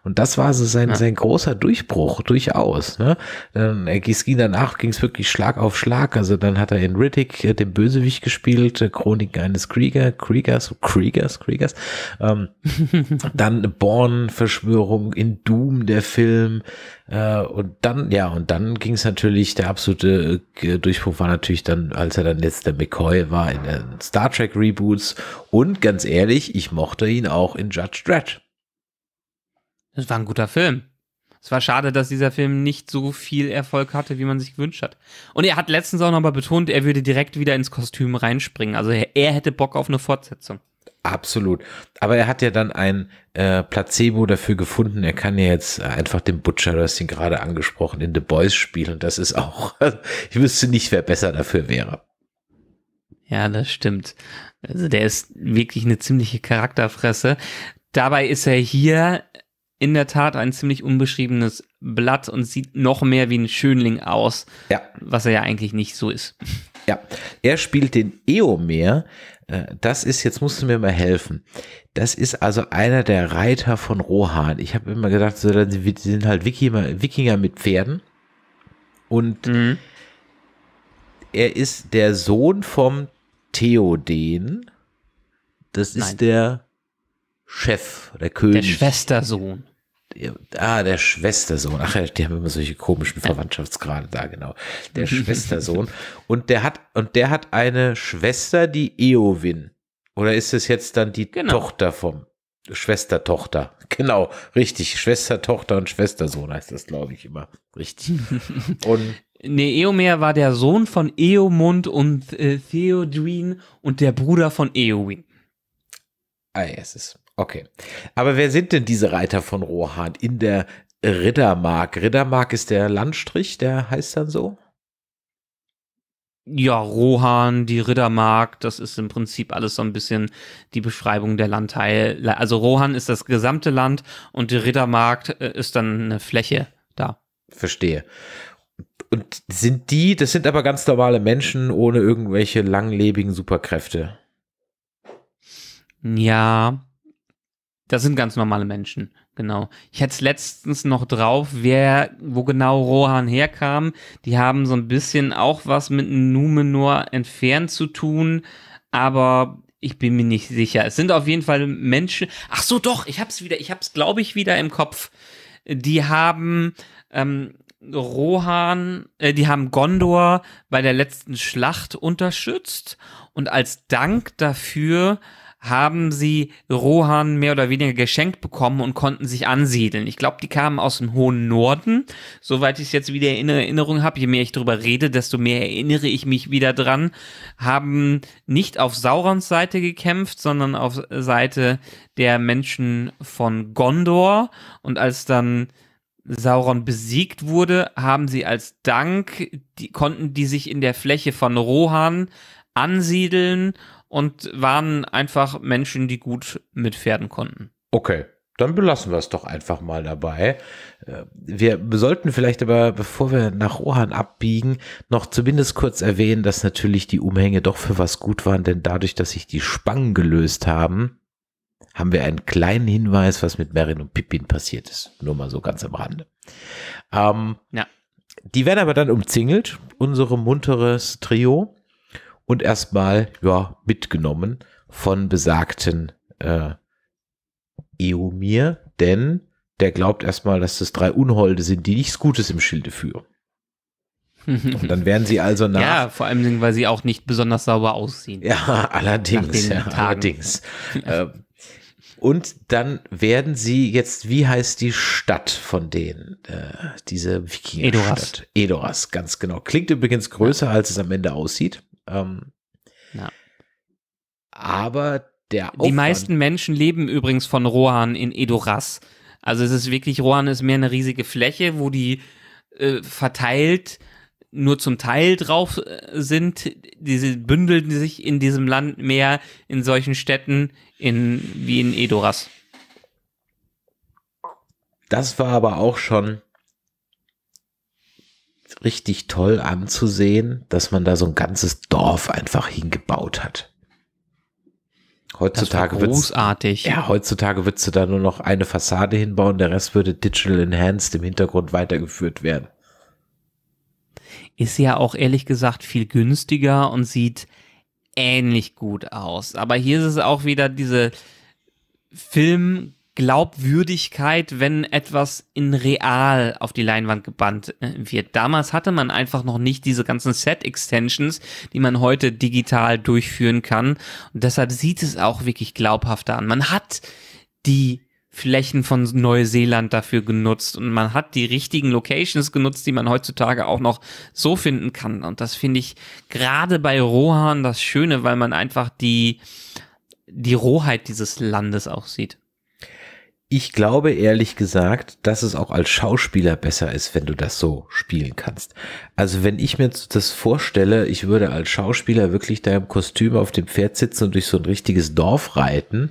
[SPEAKER 1] Und das war so sein, ja. sein großer Durchbruch, durchaus. Ne? Dann, er äh, ging danach, ging es wirklich Schlag auf Schlag. Also dann hat er in Riddick äh, den Bösewicht gespielt, äh, Chroniken eines Krieger, Kriegers, Kriegers, Kriegers. Ähm, dann Born-Verschwörung in Doom, der Film. Äh, und dann, ja, und dann ging es natürlich, der absolute äh, Durchbruch war natürlich dann, als er dann jetzt der McCoy war in den Star Trek Reboots. Und ganz ehrlich, ich mochte ihn auch in Judge Dredd.
[SPEAKER 2] Das war ein guter Film. Es war schade, dass dieser Film nicht so viel Erfolg hatte, wie man sich gewünscht hat. Und er hat letztens auch nochmal betont, er würde direkt wieder ins Kostüm reinspringen. Also er, er hätte Bock auf eine Fortsetzung.
[SPEAKER 1] Absolut. Aber er hat ja dann ein äh, Placebo dafür gefunden. Er kann ja jetzt äh, einfach den Butcher, du hast ihn gerade angesprochen, in The Boys spielen. Das ist auch, ich wüsste nicht, wer besser dafür wäre.
[SPEAKER 2] Ja, das stimmt. Also der ist wirklich eine ziemliche Charakterfresse. Dabei ist er hier in der Tat ein ziemlich unbeschriebenes Blatt und sieht noch mehr wie ein Schönling aus, ja. was er ja eigentlich nicht so ist.
[SPEAKER 1] Ja, er spielt den Eomer, äh, das ist, jetzt musst du mir mal helfen. Das ist also einer der Reiter von Rohan. Ich habe immer gedacht, so, die sind halt Wikinger, Wikinger mit Pferden. Und mhm. er ist der Sohn vom Theoden. Das ist Nein. der Chef, der König. Der Schwestersohn. Ah, der Schwestersohn. Ach, ja, die haben immer solche komischen Verwandtschaftsgrade da, genau. Der Schwestersohn. Und der hat, und der hat eine Schwester, die Eowyn. Oder ist es jetzt dann die genau. Tochter vom Schwestertochter? Genau, richtig. Schwestertochter und Schwestersohn heißt das, glaube ich, immer. Richtig. Und
[SPEAKER 2] Nee, Eomer war der Sohn von Eomund und äh, Theodwin und der Bruder von Eowyn.
[SPEAKER 1] Ah, ja, es ist Okay. Aber wer sind denn diese Reiter von Rohan in der Riddermark? Riddermark ist der Landstrich, der heißt dann so?
[SPEAKER 2] Ja, Rohan, die Riddermark, das ist im Prinzip alles so ein bisschen die Beschreibung der Landteil. Also Rohan ist das gesamte Land und die Riddermark äh, ist dann eine Fläche
[SPEAKER 1] da. Verstehe. Und sind die, das sind aber ganz normale Menschen ohne irgendwelche langlebigen Superkräfte.
[SPEAKER 2] Ja, das sind ganz normale Menschen, genau. Ich hatte letztens noch drauf, wer, wo genau Rohan herkam. Die haben so ein bisschen auch was mit Numenor entfernt zu tun, aber ich bin mir nicht sicher. Es sind auf jeden Fall Menschen. Ach so, doch, ich hab's wieder, ich hab's, glaube ich, wieder im Kopf. Die haben ähm, Rohan, äh, die haben Gondor bei der letzten Schlacht unterstützt und als Dank dafür haben sie Rohan mehr oder weniger geschenkt bekommen und konnten sich ansiedeln. Ich glaube, die kamen aus dem hohen Norden. Soweit ich es jetzt wieder in Erinnerung habe, je mehr ich darüber rede, desto mehr erinnere ich mich wieder dran, haben nicht auf Saurons Seite gekämpft, sondern auf Seite der Menschen von Gondor. Und als dann Sauron besiegt wurde, haben sie als Dank, die, konnten die sich in der Fläche von Rohan ansiedeln und waren einfach Menschen, die gut mit Pferden konnten.
[SPEAKER 1] Okay, dann belassen wir es doch einfach mal dabei. Äh, wir sollten vielleicht aber, bevor wir nach Ohan abbiegen, noch zumindest kurz erwähnen, dass natürlich die Umhänge doch für was gut waren, denn dadurch, dass sich die Spangen gelöst haben, haben wir einen kleinen Hinweis, was mit Merrin und Pippin passiert ist. Nur mal so ganz am Rande. Ähm, ja. Die werden aber dann umzingelt, unsere munteres Trio und erstmal ja, mitgenommen von besagten äh, Eumir, denn der glaubt erstmal, dass das drei Unholde sind, die nichts Gutes im Schilde führen. Und dann werden sie also nach. Ja,
[SPEAKER 2] vor allem, weil sie auch nicht besonders sauber aussehen. Ja, allerdings. Ja, allerdings.
[SPEAKER 1] Äh, und dann werden sie jetzt, wie heißt die Stadt von denen? Äh, diese Wikingerstadt. Edoras. Edoras, ganz genau. Klingt übrigens größer, als es am Ende aussieht. Ähm, ja.
[SPEAKER 2] Aber der Aufwand, Die meisten Menschen leben übrigens von Rohan in Edoras. Also es ist wirklich, Rohan ist mehr eine riesige Fläche, wo die äh, verteilt nur zum Teil drauf äh, sind. Diese bündeln sich in diesem Land mehr in solchen Städten in, wie in Edoras. Das war aber auch schon
[SPEAKER 1] richtig toll anzusehen, dass man da so ein ganzes Dorf einfach hingebaut hat. Heutzutage das großartig. Ja, heutzutage würdest du da nur noch eine Fassade hinbauen, der Rest würde digital enhanced im Hintergrund weitergeführt werden.
[SPEAKER 2] Ist ja auch ehrlich gesagt viel günstiger und sieht ähnlich gut aus. Aber hier ist es auch wieder diese Film Glaubwürdigkeit, wenn etwas in real auf die Leinwand gebannt äh, wird. Damals hatte man einfach noch nicht diese ganzen Set-Extensions, die man heute digital durchführen kann. Und deshalb sieht es auch wirklich glaubhafter an. Man hat die Flächen von Neuseeland dafür genutzt und man hat die richtigen Locations genutzt, die man heutzutage auch noch so finden kann. Und das finde ich gerade bei Rohan das Schöne, weil man einfach die, die Rohheit dieses Landes auch sieht
[SPEAKER 1] ich glaube ehrlich gesagt, dass es auch als Schauspieler besser ist, wenn du das so spielen kannst. Also wenn ich mir das vorstelle, ich würde als Schauspieler wirklich da im Kostüm auf dem Pferd sitzen und durch so ein richtiges Dorf reiten,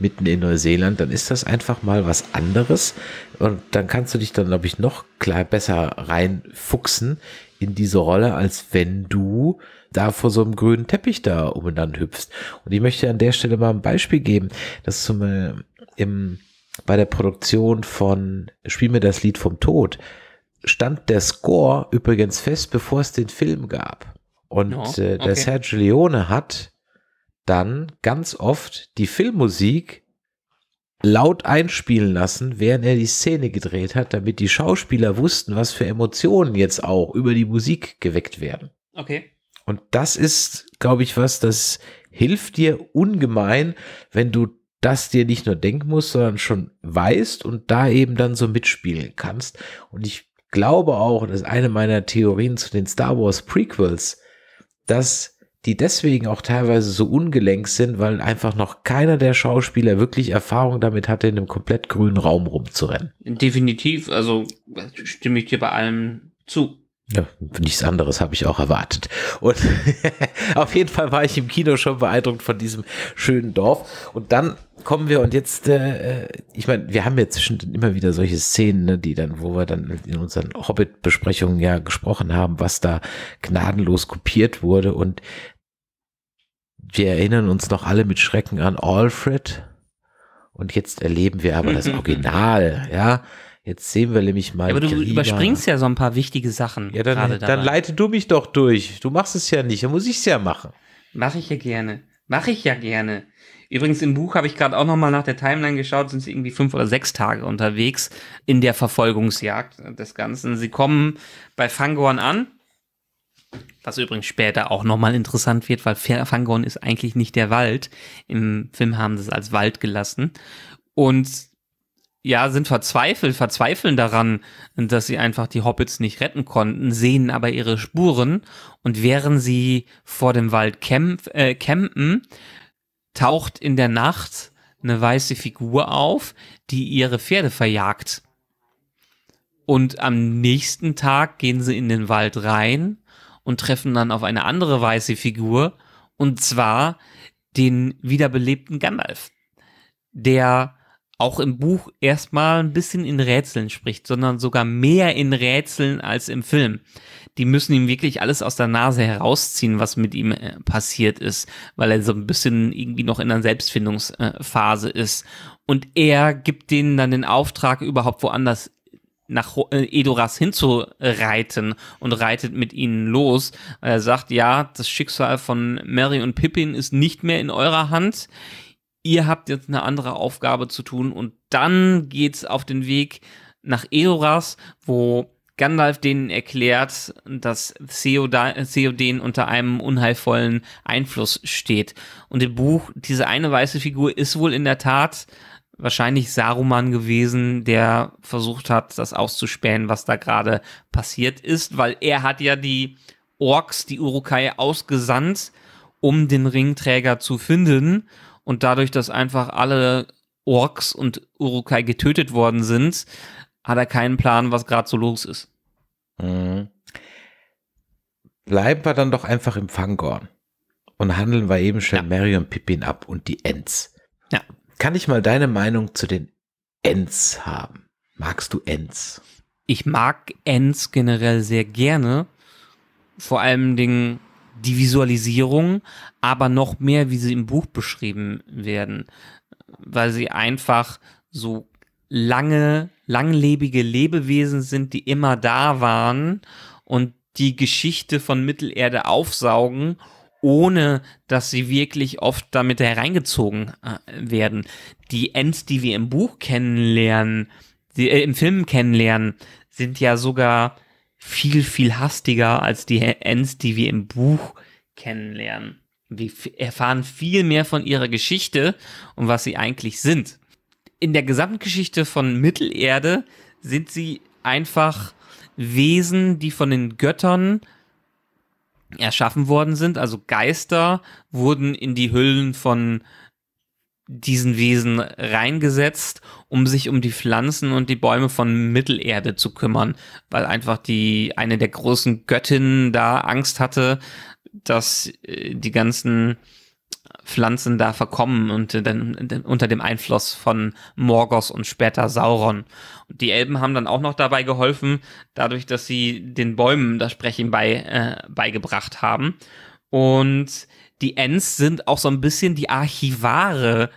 [SPEAKER 1] mitten in Neuseeland, dann ist das einfach mal was anderes. Und dann kannst du dich dann, glaube ich, noch klar besser reinfuchsen in diese Rolle, als wenn du da vor so einem grünen Teppich da um und dann hüpfst. Und ich möchte an der Stelle mal ein Beispiel geben, dass zum, äh, im bei der Produktion von Spiel mir das Lied vom Tod stand der Score übrigens fest, bevor es den Film gab. Und oh, okay. der Sergio Leone hat dann ganz oft die Filmmusik laut einspielen lassen, während er die Szene gedreht hat, damit die Schauspieler wussten, was für Emotionen jetzt auch über die Musik geweckt werden. Okay. Und das ist, glaube ich, was, das hilft dir ungemein, wenn du das dir nicht nur denken musst, sondern schon weißt und da eben dann so mitspielen kannst. Und ich glaube auch, das ist eine meiner Theorien zu den Star Wars Prequels, dass die deswegen auch teilweise so ungelenk sind, weil einfach noch keiner der Schauspieler wirklich Erfahrung damit hatte, in einem komplett grünen Raum rumzurennen.
[SPEAKER 2] Definitiv, also stimme ich dir bei allem zu.
[SPEAKER 1] Ja, nichts anderes habe ich auch erwartet. Und auf jeden Fall war ich im Kino schon beeindruckt von diesem schönen Dorf. Und dann kommen wir und jetzt, äh, äh ich meine, wir haben ja zwischendurch immer wieder solche Szenen, ne, die dann, wo wir dann in unseren Hobbit-Besprechungen ja gesprochen haben, was da gnadenlos kopiert wurde. Und wir erinnern uns noch alle mit Schrecken an Alfred. Und jetzt erleben wir aber das Original, ja. Jetzt sehen wir nämlich mal. Ja, aber du Grima. überspringst
[SPEAKER 2] ja so ein paar wichtige Sachen. Ja, dann, dann leite
[SPEAKER 1] du mich doch durch. Du machst
[SPEAKER 2] es ja nicht, dann muss ich es ja machen. Mache ich ja gerne. Mache ich ja gerne. Übrigens im Buch habe ich gerade auch nochmal nach der Timeline geschaut, sind sie irgendwie fünf oder sechs Tage unterwegs in der Verfolgungsjagd des Ganzen. Sie kommen bei Fangorn an, was übrigens später auch nochmal interessant wird, weil Fangorn ist eigentlich nicht der Wald. Im Film haben sie es als Wald gelassen. Und ja, sind verzweifelt, verzweifeln daran, dass sie einfach die Hobbits nicht retten konnten, sehen aber ihre Spuren und während sie vor dem Wald kämpf, äh, campen, taucht in der Nacht eine weiße Figur auf, die ihre Pferde verjagt. Und am nächsten Tag gehen sie in den Wald rein und treffen dann auf eine andere weiße Figur, und zwar den wiederbelebten Gandalf, der auch im Buch erstmal ein bisschen in Rätseln spricht, sondern sogar mehr in Rätseln als im Film. Die müssen ihm wirklich alles aus der Nase herausziehen, was mit ihm äh, passiert ist, weil er so ein bisschen irgendwie noch in einer Selbstfindungsphase äh, ist. Und er gibt denen dann den Auftrag, überhaupt woanders nach äh, Edoras hinzureiten und reitet mit ihnen los. Er sagt, ja, das Schicksal von Mary und Pippin ist nicht mehr in eurer Hand ihr habt jetzt eine andere Aufgabe zu tun und dann geht's auf den Weg nach Eoras, wo Gandalf denen erklärt, dass Theoden unter einem unheilvollen Einfluss steht. Und im Buch, diese eine weiße Figur ist wohl in der Tat wahrscheinlich Saruman gewesen, der versucht hat, das auszuspähen, was da gerade passiert ist, weil er hat ja die Orks, die Urukai ausgesandt, um den Ringträger zu finden und dadurch, dass einfach alle Orks und Urukai getötet worden sind, hat er keinen Plan, was gerade so los ist. Mhm. Bleiben wir dann doch
[SPEAKER 1] einfach im Fangorn und handeln wir eben schon ja. Mary und Pippin ab und die Ents. Ja. Kann ich mal deine Meinung zu den Ents haben? Magst du Ents?
[SPEAKER 2] Ich mag Ents generell sehr gerne. Vor allem Dingen die Visualisierung, aber noch mehr, wie sie im Buch beschrieben werden, weil sie einfach so lange, langlebige Lebewesen sind, die immer da waren und die Geschichte von Mittelerde aufsaugen, ohne dass sie wirklich oft damit hereingezogen äh, werden. Die Ents, die wir im Buch kennenlernen, die, äh, im Film kennenlernen, sind ja sogar viel, viel hastiger als die Ents, die wir im Buch kennenlernen. Wir erfahren viel mehr von ihrer Geschichte und was sie eigentlich sind. In der gesamten Geschichte von Mittelerde sind sie einfach Wesen, die von den Göttern erschaffen worden sind. Also Geister wurden in die Hüllen von diesen Wesen reingesetzt, um sich um die Pflanzen und die Bäume von Mittelerde zu kümmern, weil einfach die eine der großen Göttinnen da Angst hatte, dass äh, die ganzen Pflanzen da verkommen und dann unter dem Einfluss von Morgos und später Sauron. Und die Elben haben dann auch noch dabei geholfen, dadurch, dass sie den Bäumen das Sprechen bei, äh, beigebracht haben. Und die Ents sind auch so ein bisschen die Archivare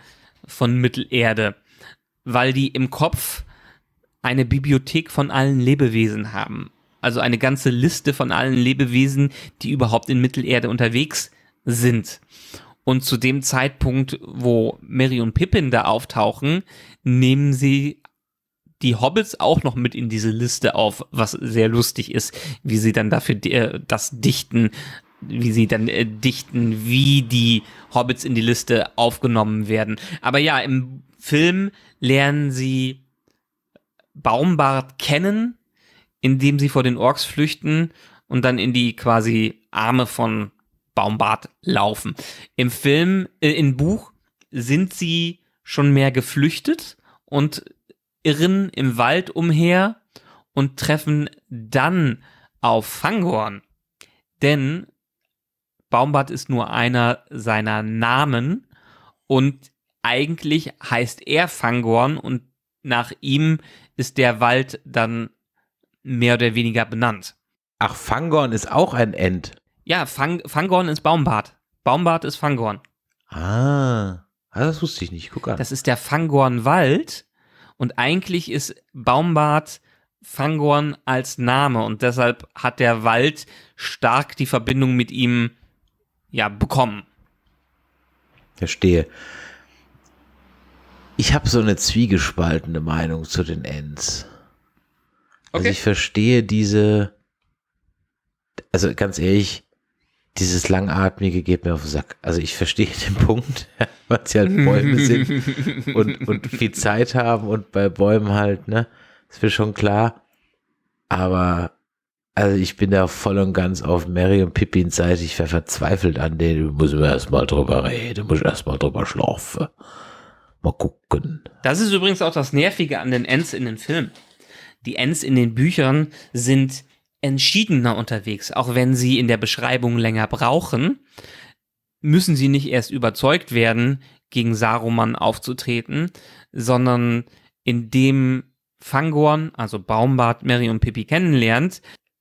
[SPEAKER 2] von Mittelerde, weil die im Kopf eine Bibliothek von allen Lebewesen haben. Also eine ganze Liste von allen Lebewesen, die überhaupt in Mittelerde unterwegs sind. Und zu dem Zeitpunkt, wo Mary und Pippin da auftauchen, nehmen sie die Hobbits auch noch mit in diese Liste auf, was sehr lustig ist, wie sie dann dafür äh, das dichten, wie sie dann äh, dichten, wie die Hobbits in die Liste aufgenommen werden. Aber ja, im Film lernen sie Baumbart kennen, indem sie vor den Orks flüchten und dann in die quasi Arme von Baumbart laufen. Im Film, äh, im Buch sind sie schon mehr geflüchtet und irren im Wald umher und treffen dann auf Fangorn. Denn Baumbart ist nur einer seiner Namen und eigentlich heißt er Fangorn und nach ihm ist der Wald dann mehr oder weniger benannt. Ach, Fangorn ist auch ein End. Ja, Fang Fangorn ist Baumbart. Baumbart ist Fangorn. Ah, ah das wusste ich nicht. Guck an. Das ist der Fangorn-Wald und eigentlich ist Baumbart Fangorn als Name und deshalb hat der Wald stark die Verbindung mit ihm ja bekommen.
[SPEAKER 1] Verstehe. Ich habe so eine zwiegespaltene Meinung zu den Ends. Also okay. Also ich verstehe diese, also ganz ehrlich, dieses langatmige geht mir auf den Sack. Also ich verstehe den Punkt, weil sie halt Bäume sind und, und viel Zeit haben und bei Bäumen halt, ne, ist mir schon klar. Aber also ich bin da voll und ganz auf Mary und Pippins Seite. Ich wäre verzweifelt an denen. Muss man erstmal drüber reden, muss erstmal drüber schlafen.
[SPEAKER 2] Mal gucken. Das ist übrigens auch das Nervige an den Ends in den Filmen. Die Ends in den Büchern sind entschiedener unterwegs, auch wenn sie in der Beschreibung länger brauchen, müssen sie nicht erst überzeugt werden, gegen Saruman aufzutreten, sondern indem Fangorn, also Baumbart, Mary und Pippi kennenlernt,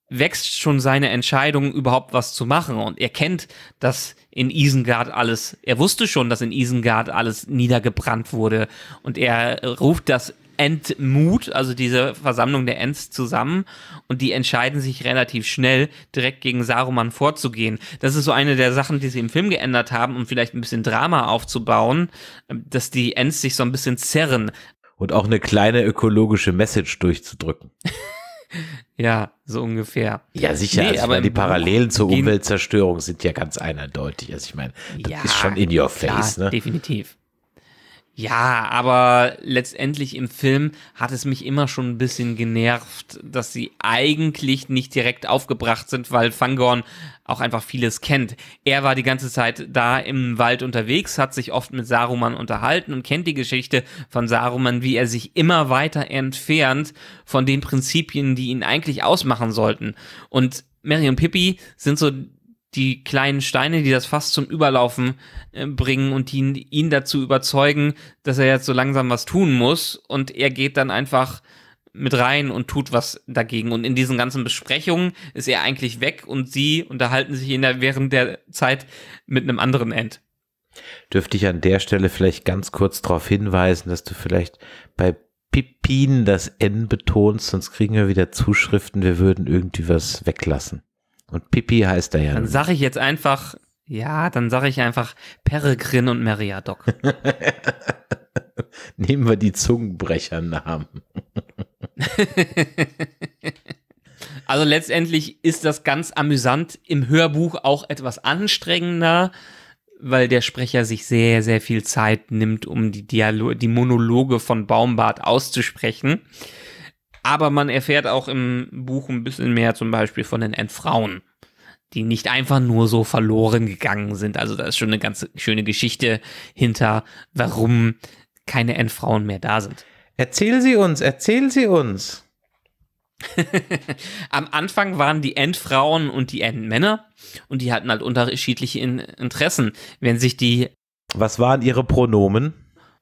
[SPEAKER 2] wächst schon seine Entscheidung, überhaupt was zu machen. Und er kennt, dass in Isengard alles, er wusste schon, dass in Isengard alles niedergebrannt wurde. Und er ruft das Endmut, also diese Versammlung der Ents zusammen und die entscheiden sich relativ schnell, direkt gegen Saruman vorzugehen. Das ist so eine der Sachen, die sie im Film geändert haben, um vielleicht ein bisschen Drama aufzubauen, dass die Ents sich so ein bisschen zerren.
[SPEAKER 1] Und auch eine kleine ökologische Message durchzudrücken.
[SPEAKER 2] ja, so ungefähr. Ja, sicher. Nee, also aber die Parallelen zur
[SPEAKER 1] Umweltzerstörung sind ja ganz eindeutig. Also ich meine, das ja, ist schon in your face. Klar, ne?
[SPEAKER 2] Definitiv. Ja, aber letztendlich im Film hat es mich immer schon ein bisschen genervt, dass sie eigentlich nicht direkt aufgebracht sind, weil Fangorn auch einfach vieles kennt. Er war die ganze Zeit da im Wald unterwegs, hat sich oft mit Saruman unterhalten und kennt die Geschichte von Saruman, wie er sich immer weiter entfernt von den Prinzipien, die ihn eigentlich ausmachen sollten. Und Mary und Pippi sind so die kleinen Steine, die das fast zum Überlaufen äh, bringen und ihn, ihn dazu überzeugen, dass er jetzt so langsam was tun muss. Und er geht dann einfach mit rein und tut was dagegen. Und in diesen ganzen Besprechungen ist er eigentlich weg und sie unterhalten sich in der, während der Zeit mit einem anderen End.
[SPEAKER 1] Dürfte ich an der Stelle vielleicht ganz kurz darauf hinweisen, dass du vielleicht bei Pippin das N betonst, sonst kriegen wir wieder Zuschriften, wir würden irgendwie was weglassen. Und Pipi heißt er ja. Dann sage
[SPEAKER 2] ich jetzt einfach, ja, dann sage ich einfach Peregrin und Meriadoc.
[SPEAKER 1] Nehmen wir die Zungenbrechernamen.
[SPEAKER 2] also letztendlich ist das ganz amüsant, im Hörbuch auch etwas anstrengender, weil der Sprecher sich sehr, sehr viel Zeit nimmt, um die, Dialo die Monologe von Baumbart auszusprechen. Aber man erfährt auch im Buch ein bisschen mehr zum Beispiel von den Entfrauen, die nicht einfach nur so verloren gegangen sind. Also da ist schon eine ganz schöne Geschichte hinter, warum keine Entfrauen mehr da sind. Erzähl sie uns, erzähl sie uns. Am Anfang waren die Endfrauen und die Endmänner und die hatten halt unterschiedliche in Interessen. Wenn sich die. Was waren ihre Pronomen?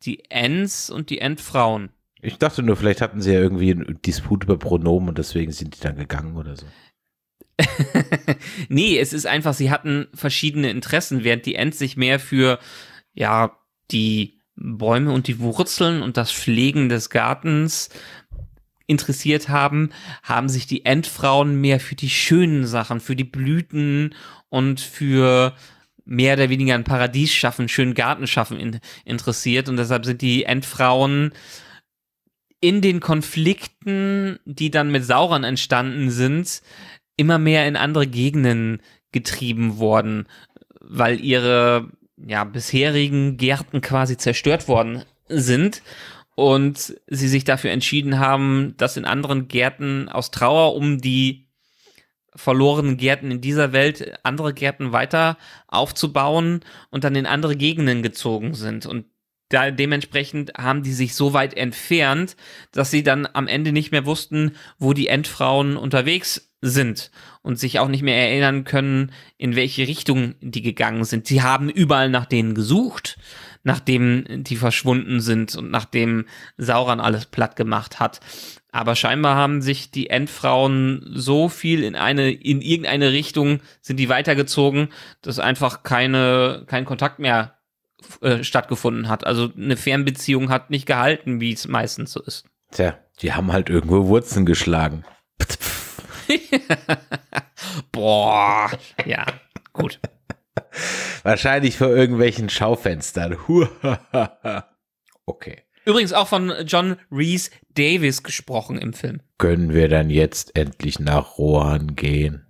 [SPEAKER 2] Die Ends und die Endfrauen.
[SPEAKER 1] Ich dachte nur, vielleicht hatten sie ja irgendwie einen Disput über Pronomen und deswegen sind die dann
[SPEAKER 2] gegangen oder so. nee, es ist einfach, sie hatten verschiedene Interessen, während die Ents sich mehr für, ja, die Bäume und die Wurzeln und das Pflegen des Gartens interessiert haben, haben sich die Endfrauen mehr für die schönen Sachen, für die Blüten und für mehr oder weniger ein Paradies schaffen, schönen Garten schaffen in, interessiert. Und deshalb sind die Endfrauen in den Konflikten, die dann mit Sauron entstanden sind, immer mehr in andere Gegenden getrieben worden, weil ihre ja, bisherigen Gärten quasi zerstört worden sind und sie sich dafür entschieden haben, dass in anderen Gärten aus Trauer um die verlorenen Gärten in dieser Welt andere Gärten weiter aufzubauen und dann in andere Gegenden gezogen sind. Und da dementsprechend haben die sich so weit entfernt, dass sie dann am Ende nicht mehr wussten, wo die Endfrauen unterwegs sind und sich auch nicht mehr erinnern können, in welche Richtung die gegangen sind. Sie haben überall nach denen gesucht, nachdem die verschwunden sind und nachdem Sauron alles platt gemacht hat. Aber scheinbar haben sich die Endfrauen so viel in eine, in irgendeine Richtung sind die weitergezogen, dass einfach keine, kein Kontakt mehr äh, stattgefunden hat. Also eine Fernbeziehung hat nicht gehalten, wie es meistens so ist.
[SPEAKER 1] Tja, die haben halt irgendwo Wurzeln geschlagen.
[SPEAKER 2] Boah, ja, gut.
[SPEAKER 1] Wahrscheinlich vor irgendwelchen Schaufenstern.
[SPEAKER 2] okay. Übrigens auch von John Reese Davis gesprochen im Film.
[SPEAKER 1] Können wir dann jetzt endlich nach Rohan gehen?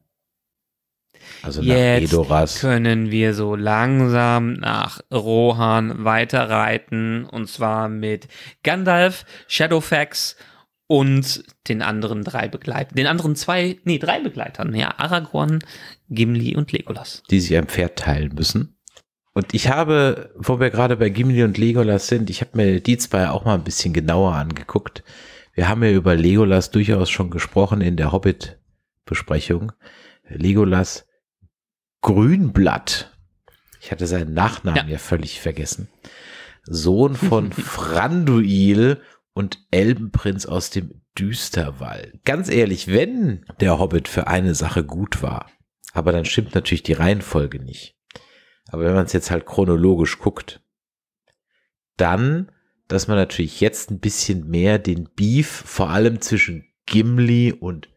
[SPEAKER 1] Also nach Jetzt Edoras.
[SPEAKER 2] können wir so langsam nach Rohan weiterreiten und zwar mit Gandalf, Shadowfax und den anderen drei Begleitern, den anderen zwei, nee, drei Begleitern, ja, Aragorn, Gimli und Legolas. Die sich
[SPEAKER 1] ein Pferd teilen müssen. Und ich habe, wo wir gerade bei Gimli und Legolas sind, ich habe mir die zwei auch mal ein bisschen genauer angeguckt. Wir haben ja über Legolas durchaus schon gesprochen in der Hobbit-Besprechung. Legolas Grünblatt. Ich hatte seinen Nachnamen ja, ja völlig vergessen. Sohn von Franduil und Elbenprinz aus dem Düsterwald. Ganz ehrlich, wenn der Hobbit für eine Sache gut war, aber dann stimmt natürlich die Reihenfolge nicht. Aber wenn man es jetzt halt chronologisch guckt, dann, dass man natürlich jetzt ein bisschen mehr den Beef vor allem zwischen Gimli und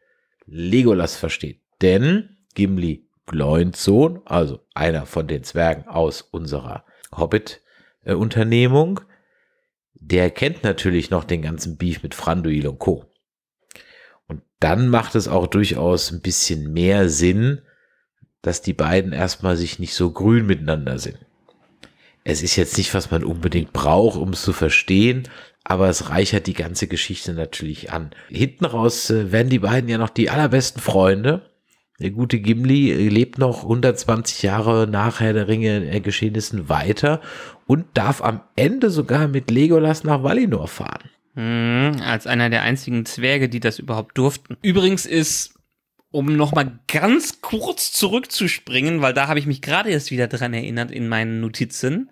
[SPEAKER 1] Legolas versteht. Denn Gimli Gleunssohn, also einer von den Zwergen aus unserer Hobbit-Unternehmung, der kennt natürlich noch den ganzen Beef mit Franduil und Co. Und dann macht es auch durchaus ein bisschen mehr Sinn, dass die beiden erstmal sich nicht so grün miteinander sind. Es ist jetzt nicht, was man unbedingt braucht, um es zu verstehen, aber es reichert die ganze Geschichte natürlich an. Hinten raus äh, werden die beiden ja noch die allerbesten Freunde der gute Gimli äh, lebt noch 120 Jahre nach Herr der Ringe äh, Geschehnissen weiter und darf am Ende sogar mit Legolas nach Valinor fahren.
[SPEAKER 2] Mhm, als einer der einzigen Zwerge, die das überhaupt durften. Übrigens ist, um nochmal ganz kurz zurückzuspringen, weil da habe ich mich gerade erst wieder dran erinnert in meinen Notizen,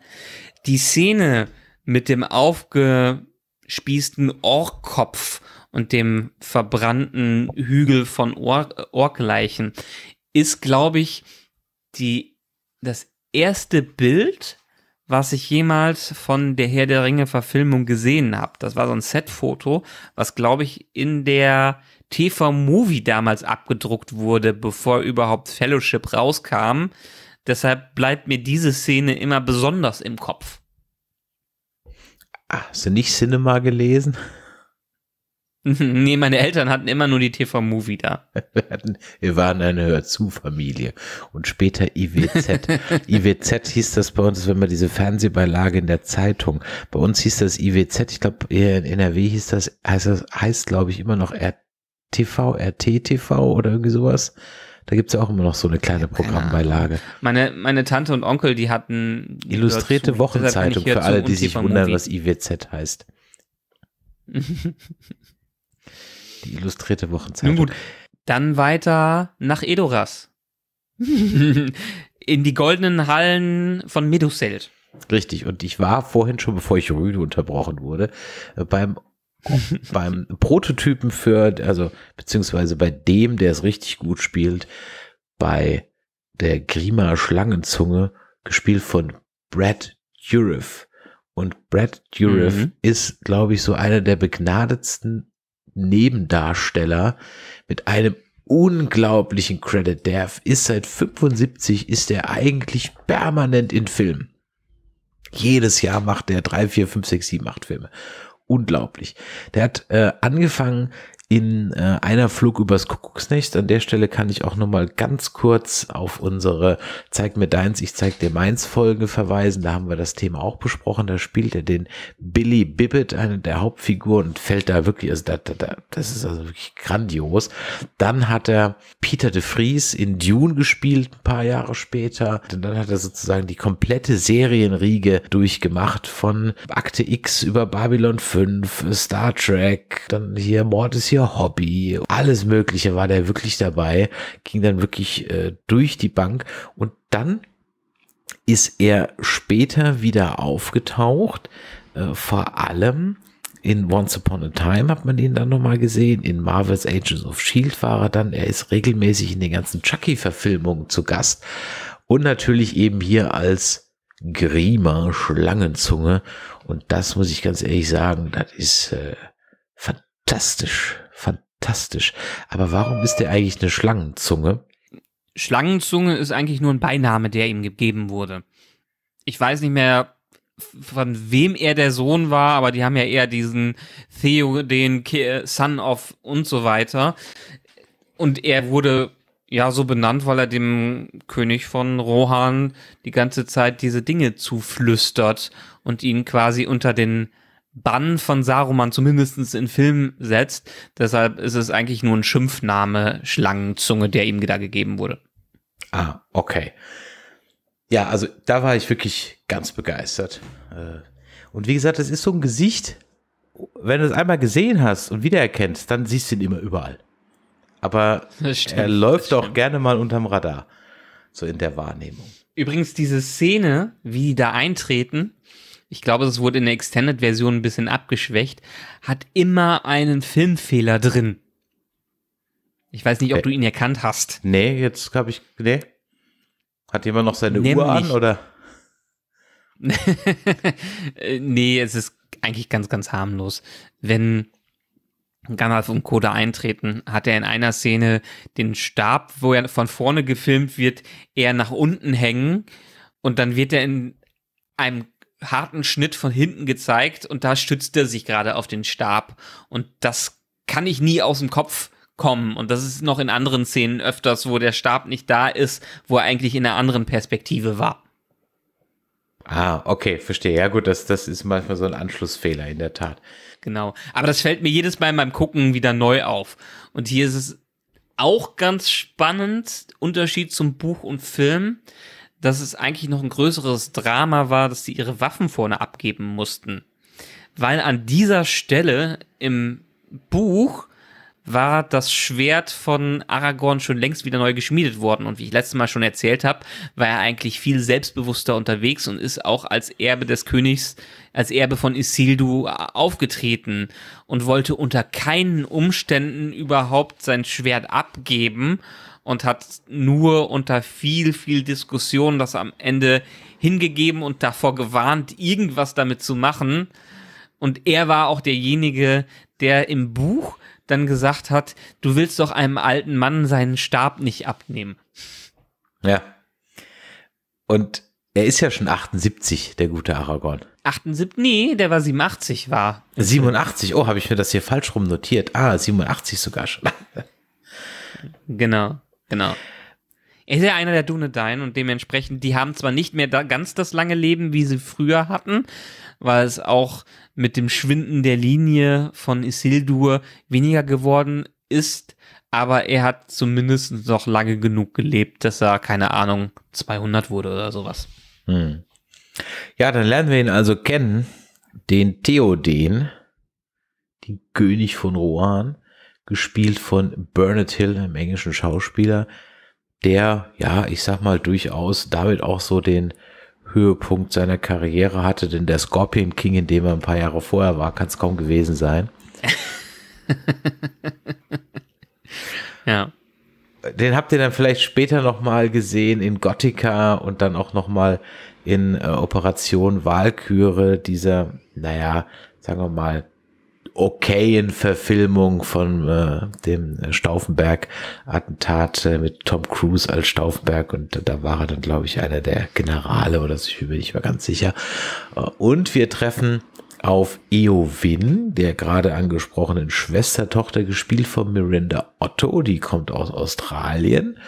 [SPEAKER 2] die Szene mit dem aufgespießten Ohrkopf und dem verbrannten Hügel von Orgleichen ist, glaube ich, die, das erste Bild, was ich jemals von der Herr der Ringe Verfilmung gesehen habe. Das war so ein Setfoto, was, glaube ich, in der TV-Movie damals abgedruckt wurde, bevor überhaupt Fellowship rauskam. Deshalb bleibt mir diese Szene immer besonders im Kopf.
[SPEAKER 1] Ah, hast du nicht Cinema gelesen?
[SPEAKER 2] Nee, meine Eltern hatten immer nur die TV-Movie da.
[SPEAKER 1] Wir, hatten, wir waren eine Hörzu-Familie und später IWZ. IWZ hieß das bei uns, wenn man diese Fernsehbeilage in der Zeitung, bei uns hieß das IWZ, ich glaube hier in NRW hieß das, heißt, das, heißt glaube ich immer noch RTV, RTTV oder irgendwie sowas. Da gibt es ja auch immer noch so eine kleine Programmbeilage.
[SPEAKER 2] Meine, meine Tante und Onkel, die hatten Illustrierte Hörzu, Wochenzeitung für alle, die sich wundern, was IWZ
[SPEAKER 1] heißt. die illustrierte Wochenzeitung.
[SPEAKER 2] Nun gut, dann weiter nach Edoras. In die goldenen Hallen von Meduselt.
[SPEAKER 1] Richtig, und ich war vorhin schon, bevor ich Rüde unterbrochen wurde, äh, beim beim Prototypen für, also beziehungsweise bei dem, der es richtig gut spielt, bei der Grima Schlangenzunge, gespielt von Brad Dourif. Und Brad Dourif mhm. ist, glaube ich, so einer der begnadetsten Nebendarsteller mit einem unglaublichen Credit. Der ist seit 75, ist er eigentlich permanent in Filmen. Jedes Jahr macht er drei, vier, fünf, sechs, sieben, acht Filme. Unglaublich. Der hat äh, angefangen in äh, einer Flug übers Kuckucksnest. An der Stelle kann ich auch nochmal ganz kurz auf unsere Zeig mir deins, ich zeig dir meins Folge verweisen. Da haben wir das Thema auch besprochen. Da spielt er den Billy Bibbit, eine der Hauptfiguren, und fällt da wirklich, also da, da, da, das ist also wirklich grandios. Dann hat er Peter de Vries in Dune gespielt, ein paar Jahre später. Und dann hat er sozusagen die komplette Serienriege durchgemacht von Akte X über Babylon 5, Star Trek, dann hier Mord ist hier ihr Hobby, alles Mögliche war der wirklich dabei, ging dann wirklich äh, durch die Bank und dann ist er später wieder aufgetaucht, äh, vor allem in Once Upon a Time hat man ihn dann nochmal gesehen, in Marvel's Agents of Shield war er dann, er ist regelmäßig in den ganzen Chucky-Verfilmungen zu Gast und natürlich eben hier als Grima Schlangenzunge und das muss ich ganz ehrlich sagen, das ist äh, fantastisch. Fantastisch. Aber warum ist der eigentlich eine Schlangenzunge?
[SPEAKER 2] Schlangenzunge ist eigentlich nur ein Beiname, der ihm gegeben wurde. Ich weiß nicht mehr, von wem er der Sohn war, aber die haben ja eher diesen Theo, den Son of und so weiter. Und er wurde ja so benannt, weil er dem König von Rohan die ganze Zeit diese Dinge zuflüstert und ihn quasi unter den Bann von Saruman zumindest in Film setzt. Deshalb ist es eigentlich nur ein Schimpfname Schlangenzunge, der ihm da gegeben wurde.
[SPEAKER 1] Ah, okay. Ja, also da war ich wirklich ganz begeistert. Äh, und wie gesagt, das ist so ein Gesicht, wenn du es einmal gesehen hast und wiedererkennst, dann siehst du ihn immer überall.
[SPEAKER 2] Aber stimmt, er läuft doch gerne mal unterm Radar, so in der Wahrnehmung. Übrigens, diese Szene, wie die da eintreten, ich glaube, es wurde in der Extended-Version ein bisschen abgeschwächt, hat immer einen Filmfehler drin. Ich weiß nicht, ob äh. du ihn erkannt hast. Nee, jetzt habe ich. Nee. Hat jemand noch
[SPEAKER 1] seine Nämlich. Uhr an oder?
[SPEAKER 2] nee, es ist eigentlich ganz, ganz harmlos. Wenn Gandalf und Coda eintreten, hat er in einer Szene den Stab, wo er von vorne gefilmt wird, eher nach unten hängen und dann wird er in einem harten Schnitt von hinten gezeigt und da stützt er sich gerade auf den Stab. Und das kann ich nie aus dem Kopf kommen. Und das ist noch in anderen Szenen öfters, wo der Stab nicht da ist, wo er eigentlich in einer anderen Perspektive war.
[SPEAKER 1] Ah, okay, verstehe. Ja gut, das, das ist manchmal so ein Anschlussfehler
[SPEAKER 2] in der Tat. Genau. Aber das fällt mir jedes Mal beim Gucken wieder neu auf. Und hier ist es auch ganz spannend, Unterschied zum Buch und Film dass es eigentlich noch ein größeres Drama war, dass sie ihre Waffen vorne abgeben mussten. Weil an dieser Stelle im Buch war das Schwert von Aragorn schon längst wieder neu geschmiedet worden. Und wie ich letztes Mal schon erzählt habe, war er eigentlich viel selbstbewusster unterwegs und ist auch als Erbe des Königs, als Erbe von Isildu aufgetreten und wollte unter keinen Umständen überhaupt sein Schwert abgeben und hat nur unter viel, viel Diskussion das am Ende hingegeben und davor gewarnt, irgendwas damit zu machen. Und er war auch derjenige, der im Buch dann gesagt hat, du willst doch einem alten Mann seinen Stab nicht abnehmen.
[SPEAKER 1] Ja. Und er ist ja schon 78, der gute Aragorn.
[SPEAKER 2] 78, nee, der war 87 war. 87, oh,
[SPEAKER 1] habe ich mir das hier falsch rum notiert. Ah, 87 sogar schon.
[SPEAKER 2] genau. Genau. Er ist ja einer der Dunedain und dementsprechend, die haben zwar nicht mehr da ganz das lange Leben, wie sie früher hatten, weil es auch mit dem Schwinden der Linie von Isildur weniger geworden ist, aber er hat zumindest noch lange genug gelebt, dass er, keine Ahnung, 200 wurde oder sowas. Hm. Ja, dann lernen wir ihn also kennen, den
[SPEAKER 1] Theoden, den König von Rohan gespielt von Bernard Hill, einem englischen Schauspieler, der, ja, ich sag mal, durchaus damit auch so den Höhepunkt seiner Karriere hatte, denn der Scorpion King, in dem er ein paar Jahre vorher war, kann es kaum gewesen sein. ja. Den habt ihr dann vielleicht später nochmal gesehen in Gothica und dann auch nochmal in äh, Operation Walküre, dieser, naja, sagen wir mal, okayen Verfilmung von äh, dem Stauffenberg-Attentat äh, mit Tom Cruise als Stauffenberg und da war er dann, glaube ich, einer der Generale oder so, ich bin nicht mehr ganz sicher. Äh, und wir treffen auf Eowyn, der gerade angesprochenen Schwestertochter, gespielt von Miranda Otto, die kommt aus Australien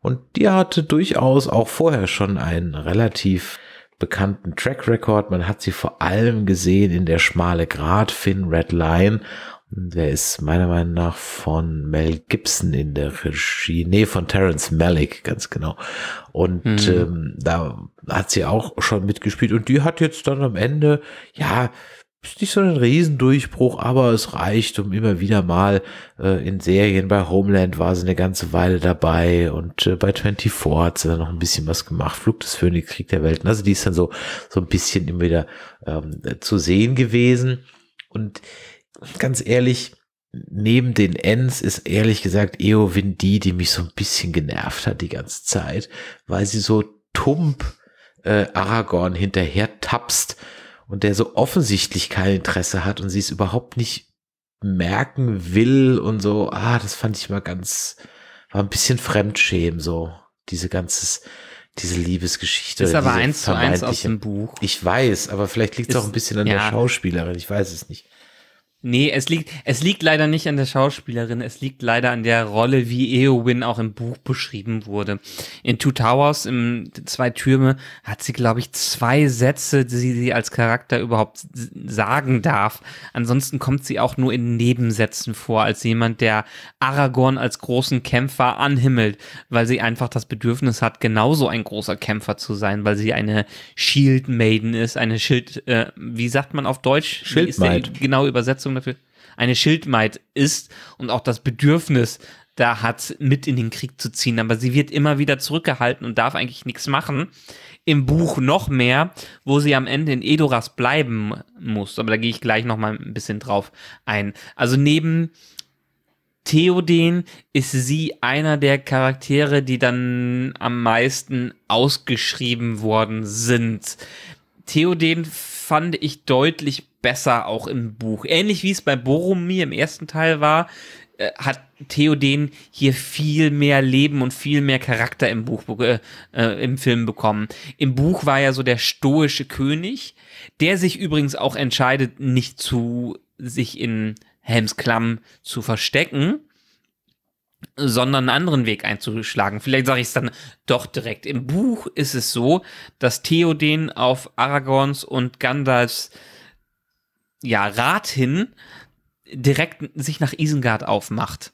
[SPEAKER 1] und die hatte durchaus auch vorher schon einen relativ bekannten Track Record. Man hat sie vor allem gesehen in der schmale Grat Finn Red Line. Der ist meiner Meinung nach von Mel Gibson in der Regie, nee, von Terence Malick, ganz genau. Und mhm. ähm, da hat sie auch schon mitgespielt und die hat jetzt dann am Ende, ja, ist nicht so ein Riesendurchbruch, aber es reicht, um immer wieder mal äh, in Serien. Bei Homeland war sie eine ganze Weile dabei und äh, bei 24 hat sie dann noch ein bisschen was gemacht. Flug des Phönix, Krieg der Welten. Also die ist dann so, so ein bisschen immer wieder ähm, zu sehen gewesen. Und ganz ehrlich, neben den Ends ist ehrlich gesagt Eowyn die, die mich so ein bisschen genervt hat die ganze Zeit, weil sie so tump äh, Aragorn hinterher tapst und der so offensichtlich kein Interesse hat und sie es überhaupt nicht merken will und so, ah, das fand ich mal ganz, war ein bisschen Fremdschämen, so, diese ganzes, diese
[SPEAKER 2] Liebesgeschichte. Ist aber eins zu eins aus dem
[SPEAKER 1] Buch. Ich weiß, aber vielleicht liegt es auch ein bisschen an ja. der Schauspielerin,
[SPEAKER 2] ich weiß es nicht. Nee, es liegt, es liegt leider nicht an der Schauspielerin, es liegt leider an der Rolle, wie Eowyn auch im Buch beschrieben wurde. In Two Towers, in Zwei Türme, hat sie, glaube ich, zwei Sätze, die sie als Charakter überhaupt sagen darf. Ansonsten kommt sie auch nur in Nebensätzen vor, als jemand, der Aragorn als großen Kämpfer anhimmelt, weil sie einfach das Bedürfnis hat, genauso ein großer Kämpfer zu sein, weil sie eine Shield Maiden ist, eine Schild, äh, wie sagt man auf Deutsch? Schild, Genau übersetzt Übersetzung dafür, eine Schildmaid ist und auch das Bedürfnis da hat, mit in den Krieg zu ziehen. Aber sie wird immer wieder zurückgehalten und darf eigentlich nichts machen. Im Buch noch mehr, wo sie am Ende in Edoras bleiben muss. Aber da gehe ich gleich nochmal ein bisschen drauf ein. Also neben Theoden ist sie einer der Charaktere, die dann am meisten ausgeschrieben worden sind. Theoden fand ich deutlich besser auch im Buch. Ähnlich wie es bei Boromir im ersten Teil war, äh, hat Theoden hier viel mehr Leben und viel mehr Charakter im Buch äh, äh im Film bekommen. Im Buch war ja so der stoische König, der sich übrigens auch entscheidet, nicht zu sich in Helms Klamm zu verstecken, sondern einen anderen Weg einzuschlagen. Vielleicht sage ich es dann doch direkt. Im Buch ist es so, dass Theoden auf Aragorns und Gandalfs ja, Rat hin direkt sich nach Isengard aufmacht,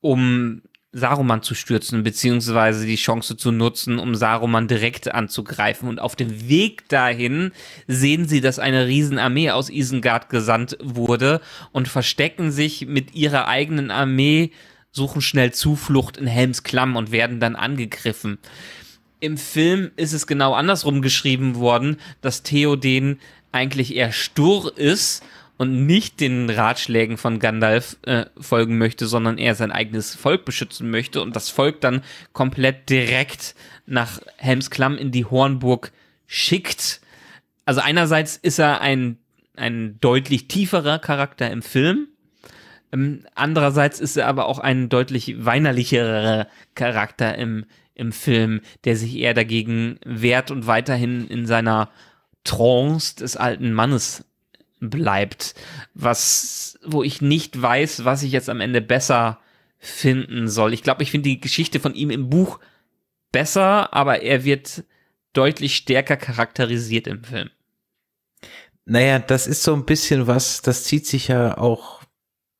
[SPEAKER 2] um Saruman zu stürzen, beziehungsweise die Chance zu nutzen, um Saruman direkt anzugreifen. Und auf dem Weg dahin sehen sie, dass eine Riesenarmee aus Isengard gesandt wurde und verstecken sich mit ihrer eigenen Armee suchen schnell Zuflucht in Helms Klamm und werden dann angegriffen. Im Film ist es genau andersrum geschrieben worden, dass Theoden eigentlich eher stur ist und nicht den Ratschlägen von Gandalf äh, folgen möchte, sondern eher sein eigenes Volk beschützen möchte und das Volk dann komplett direkt nach Helmsklamm in die Hornburg schickt. Also einerseits ist er ein, ein deutlich tieferer Charakter im Film, ähm, andererseits ist er aber auch ein deutlich weinerlicherer Charakter im, im Film, der sich eher dagegen wehrt und weiterhin in seiner Trance des alten Mannes bleibt. Was, wo ich nicht weiß, was ich jetzt am Ende besser finden soll. Ich glaube, ich finde die Geschichte von ihm im Buch besser, aber er wird deutlich stärker charakterisiert im Film.
[SPEAKER 1] Naja, das ist so ein bisschen was, das zieht sich ja auch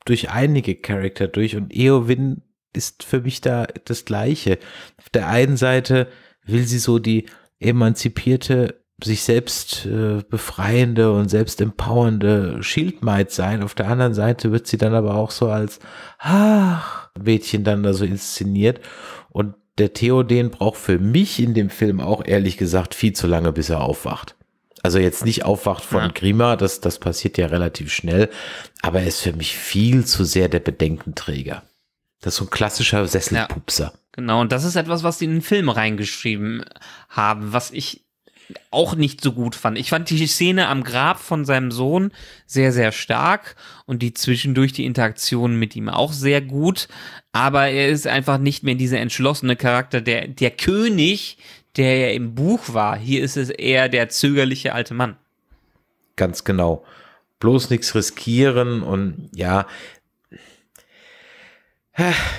[SPEAKER 1] durch einige Charakter durch und Eowyn ist für mich da das Gleiche. Auf der einen Seite will sie so die emanzipierte, sich selbst äh, befreiende und selbst empowernde Schildmaid sein. Auf der anderen Seite wird sie dann aber auch so als ach, Mädchen dann da so inszeniert. Und der Theoden braucht für mich in dem Film auch ehrlich gesagt viel zu lange, bis er aufwacht. Also jetzt nicht aufwacht von ja. Grima, das, das passiert ja relativ schnell, aber er ist für mich viel zu sehr der Bedenkenträger. Das ist so ein klassischer Sesselpupser.
[SPEAKER 2] Ja, genau, und das ist etwas, was die in den Film reingeschrieben haben, was ich auch nicht so gut fand. Ich fand die Szene am Grab von seinem Sohn sehr, sehr stark und die zwischendurch die Interaktion mit ihm auch sehr gut. Aber er ist einfach nicht mehr dieser entschlossene Charakter, der, der König, der ja im Buch war. Hier ist es eher der zögerliche alte Mann.
[SPEAKER 1] Ganz genau. Bloß nichts riskieren und ja.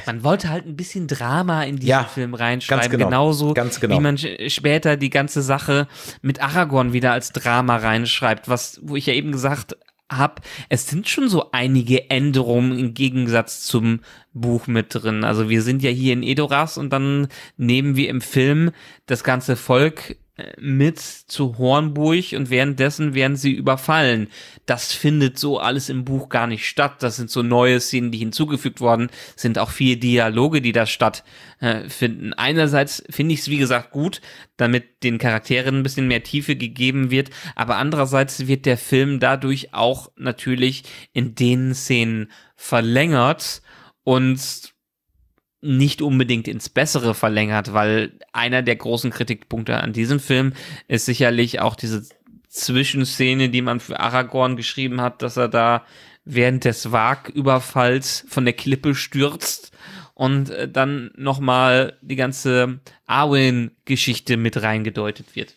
[SPEAKER 2] Man wollte halt ein bisschen Drama in diesen ja, Film reinschreiben. Ganz genau, Genauso ganz genau. wie man später die ganze Sache mit Aragorn wieder als Drama reinschreibt, was, wo ich ja eben gesagt habe, es sind schon so einige Änderungen im Gegensatz zum Buch mit drin. Also wir sind ja hier in Edoras und dann nehmen wir im Film das ganze Volk mit zu Hornburg und währenddessen werden sie überfallen. Das findet so alles im Buch gar nicht statt. Das sind so neue Szenen, die hinzugefügt worden sind, auch viele Dialoge, die da stattfinden. Äh, Einerseits finde ich es, wie gesagt, gut, damit den Charakteren ein bisschen mehr Tiefe gegeben wird, aber andererseits wird der Film dadurch auch natürlich in den Szenen verlängert und nicht unbedingt ins Bessere verlängert, weil einer der großen Kritikpunkte an diesem Film ist sicherlich auch diese Zwischenszene, die man für Aragorn geschrieben hat, dass er da während des Wag-Überfalls von der Klippe stürzt und äh, dann nochmal die ganze Arwen-Geschichte mit reingedeutet wird.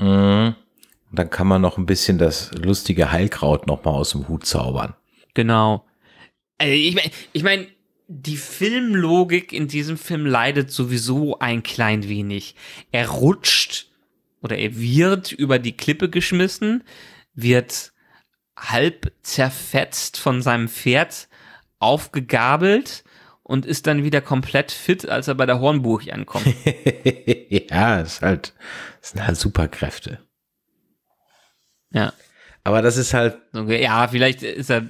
[SPEAKER 1] Mhm. Dann kann man noch ein bisschen das lustige Heilkraut nochmal aus dem Hut zaubern.
[SPEAKER 2] Genau. ich also, meine, ich mein, die Filmlogik in diesem Film leidet sowieso ein klein wenig. Er rutscht oder er wird über die Klippe geschmissen, wird halb zerfetzt von seinem Pferd aufgegabelt und ist dann wieder komplett fit, als er bei der Hornburg ankommt. ja, ist halt, sind halt Superkräfte. Ja. Aber das ist halt. Okay, ja, vielleicht ist er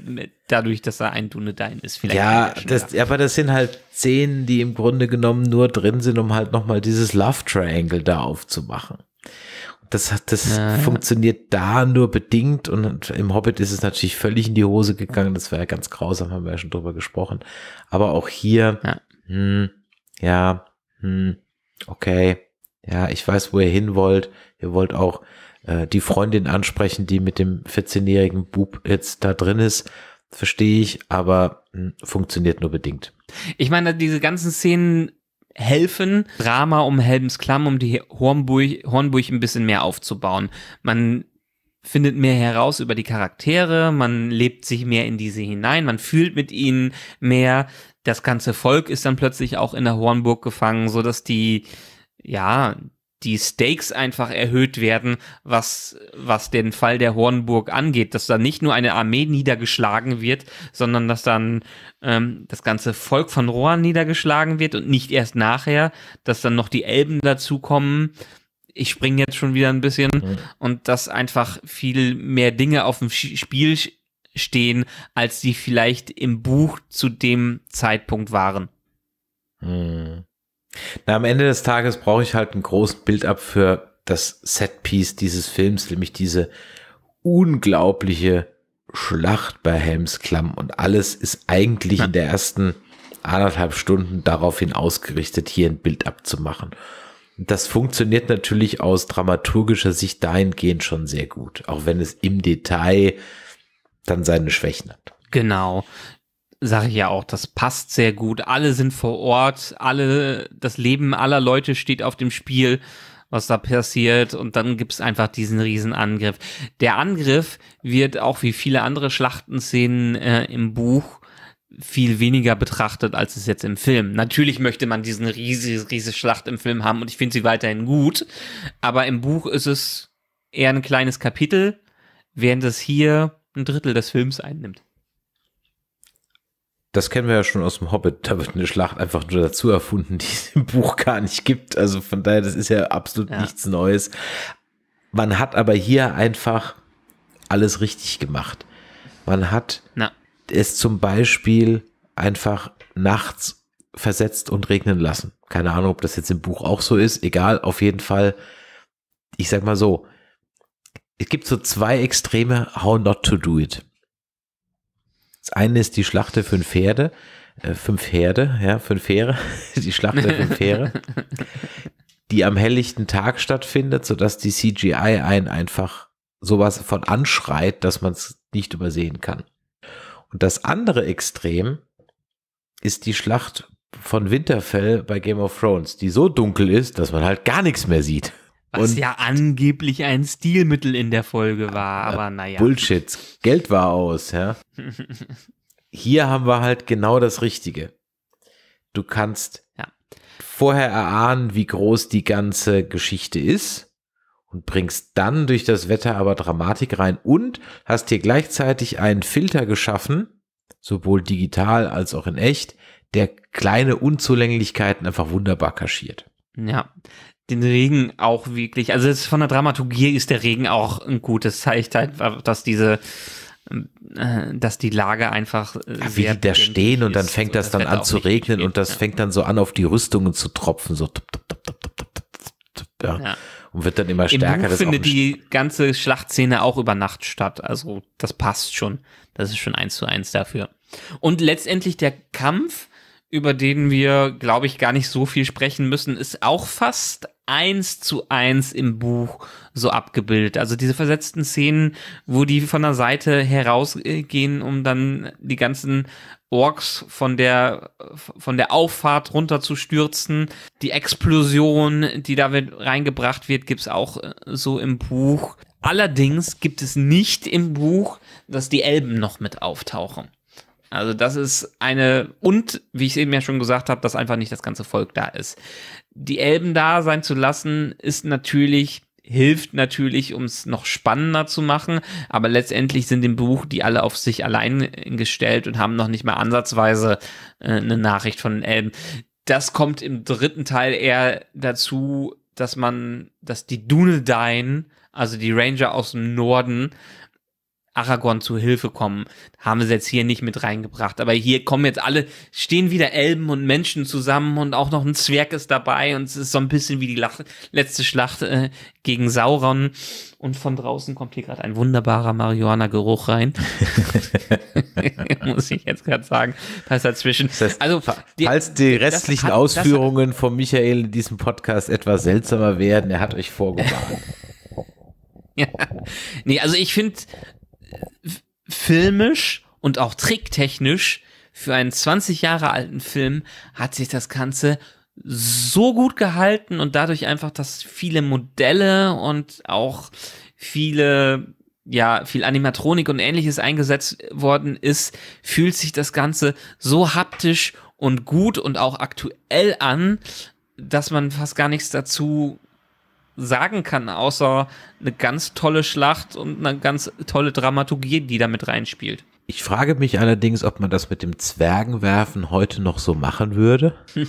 [SPEAKER 2] dadurch, dass er ein Dunedain ist. Vielleicht ja, das, ja, aber das sind halt Szenen,
[SPEAKER 1] die im Grunde genommen nur drin sind, um halt nochmal dieses Love Triangle da aufzumachen. Das, das ja, funktioniert ja. da nur bedingt und im Hobbit ist es natürlich völlig in die Hose gegangen. Das war ja ganz grausam, haben wir ja schon drüber gesprochen. Aber auch hier, ja, hm, ja hm, okay, ja, ich weiß, wo ihr hin wollt. Ihr wollt auch äh, die Freundin ansprechen, die mit dem 14-jährigen Bub jetzt da drin ist, verstehe ich, aber hm, funktioniert nur bedingt.
[SPEAKER 2] Ich meine, diese ganzen Szenen helfen, Drama um Helms Klamm, um die Hornburg, Hornburg ein bisschen mehr aufzubauen. Man findet mehr heraus über die Charaktere, man lebt sich mehr in diese hinein, man fühlt mit ihnen mehr. Das ganze Volk ist dann plötzlich auch in der Hornburg gefangen, so dass die ja, die Stakes einfach erhöht werden, was, was den Fall der Hornburg angeht, dass da nicht nur eine Armee niedergeschlagen wird, sondern dass dann ähm, das ganze Volk von Rohan niedergeschlagen wird und nicht erst nachher, dass dann noch die Elben dazukommen. Ich springe jetzt schon wieder ein bisschen mhm. und dass einfach viel mehr Dinge auf dem Spiel stehen, als die vielleicht im Buch zu dem Zeitpunkt waren.
[SPEAKER 1] Mhm. Na, am Ende des Tages brauche ich halt einen großen Build-up für das Setpiece dieses Films, nämlich diese unglaubliche Schlacht bei Helms Klamm und alles ist eigentlich ja. in der ersten anderthalb Stunden daraufhin ausgerichtet, hier ein Build-up zu machen. Das funktioniert natürlich aus dramaturgischer Sicht dahingehend schon sehr gut, auch wenn es im Detail dann
[SPEAKER 2] seine Schwächen hat. Genau sage ich ja auch, das passt sehr gut. Alle sind vor Ort, alle, das Leben aller Leute steht auf dem Spiel, was da passiert. Und dann gibt's einfach diesen riesen Angriff. Der Angriff wird auch wie viele andere Schlachtenszenen äh, im Buch viel weniger betrachtet, als es jetzt im Film. Natürlich möchte man diesen riesige, riesige Schlacht im Film haben und ich finde sie weiterhin gut. Aber im Buch ist es eher ein kleines Kapitel, während es hier ein Drittel des Films einnimmt
[SPEAKER 1] das kennen wir ja schon aus dem Hobbit, da wird eine Schlacht einfach nur dazu erfunden, die es im Buch gar nicht gibt. Also von daher, das ist ja absolut ja. nichts Neues. Man hat aber hier einfach alles richtig gemacht. Man hat Na. es zum Beispiel einfach nachts versetzt und regnen lassen. Keine Ahnung, ob das jetzt im Buch auch so ist. Egal, auf jeden Fall. Ich sag mal so, es gibt so zwei Extreme, how not to do it. Das eine ist die Schlachte für Pferde, äh, fünf Pferde, ja, fünf Pferde, die Schlacht der fünf Pferde, die am helllichten Tag stattfindet, sodass die CGI einen einfach sowas von anschreit, dass man es nicht übersehen kann. Und das andere Extrem ist die Schlacht von Winterfell bei Game of Thrones, die so dunkel ist, dass man halt gar nichts mehr sieht. Was und
[SPEAKER 2] ja angeblich ein Stilmittel in der Folge war, äh, aber naja.
[SPEAKER 1] Bullshit. Geld war aus, ja. Hier haben wir halt genau das Richtige. Du kannst ja. vorher erahnen, wie groß die ganze Geschichte ist und bringst dann durch das Wetter aber Dramatik rein und hast hier gleichzeitig einen Filter geschaffen, sowohl digital als auch in echt, der kleine Unzulänglichkeiten einfach wunderbar kaschiert.
[SPEAKER 2] Ja, den Regen auch wirklich, also von der Dramaturgie ist der Regen auch ein gutes Zeichen, halt, dass diese äh, dass die Lage einfach Ach, äh, wie die da stehen und dann fängt das, dann an zu regnen und das ja. fängt
[SPEAKER 1] dann so an auf die Rüstungen zu tropfen so tup, tup, tup, ja. ja. und wird dann immer stärker. Im das findet
[SPEAKER 2] die ganze Schlachtszene auch über Nacht statt, also das passt schon, das ist schon eins zu eins dafür. Und letztendlich der Kampf, über den wir glaube ich gar nicht so viel sprechen müssen, ist auch fast eins zu eins im Buch so abgebildet. Also diese versetzten Szenen, wo die von der Seite herausgehen, um dann die ganzen Orks von der, von der Auffahrt runterzustürzen. Die Explosion, die da reingebracht wird, gibt's auch äh, so im Buch. Allerdings gibt es nicht im Buch, dass die Elben noch mit auftauchen. Also das ist eine, und wie ich es eben ja schon gesagt habe, dass einfach nicht das ganze Volk da ist. Die Elben da sein zu lassen, ist natürlich, hilft natürlich, um es noch spannender zu machen, aber letztendlich sind im Buch die alle auf sich allein gestellt und haben noch nicht mal ansatzweise äh, eine Nachricht von den Elben. Das kommt im dritten Teil eher dazu, dass man, dass die Dunedain, also die Ranger aus dem Norden, Aragorn zu Hilfe kommen. Haben sie jetzt hier nicht mit reingebracht. Aber hier kommen jetzt alle, stehen wieder Elben und Menschen zusammen und auch noch ein Zwerg ist dabei und es ist so ein bisschen wie die Lach letzte Schlacht äh, gegen Sauron. Und von draußen kommt hier gerade ein wunderbarer Marihuana-Geruch rein. Muss ich jetzt gerade sagen. Passt dazwischen. Das heißt, also, die, falls die restlichen hat, Ausführungen
[SPEAKER 1] das, von Michael in diesem Podcast etwas seltsamer werden, er hat euch vorgewarnt.
[SPEAKER 2] Ja. Nee, also ich finde, filmisch und auch tricktechnisch für einen 20 Jahre alten Film hat sich das Ganze so gut gehalten und dadurch einfach, dass viele Modelle und auch viele ja, viel Animatronik und ähnliches eingesetzt worden ist, fühlt sich das Ganze so haptisch und gut und auch aktuell an, dass man fast gar nichts dazu sagen kann, außer eine ganz tolle Schlacht und eine ganz tolle Dramaturgie, die damit reinspielt.
[SPEAKER 1] Ich frage mich allerdings, ob man das mit dem Zwergenwerfen heute noch so machen würde.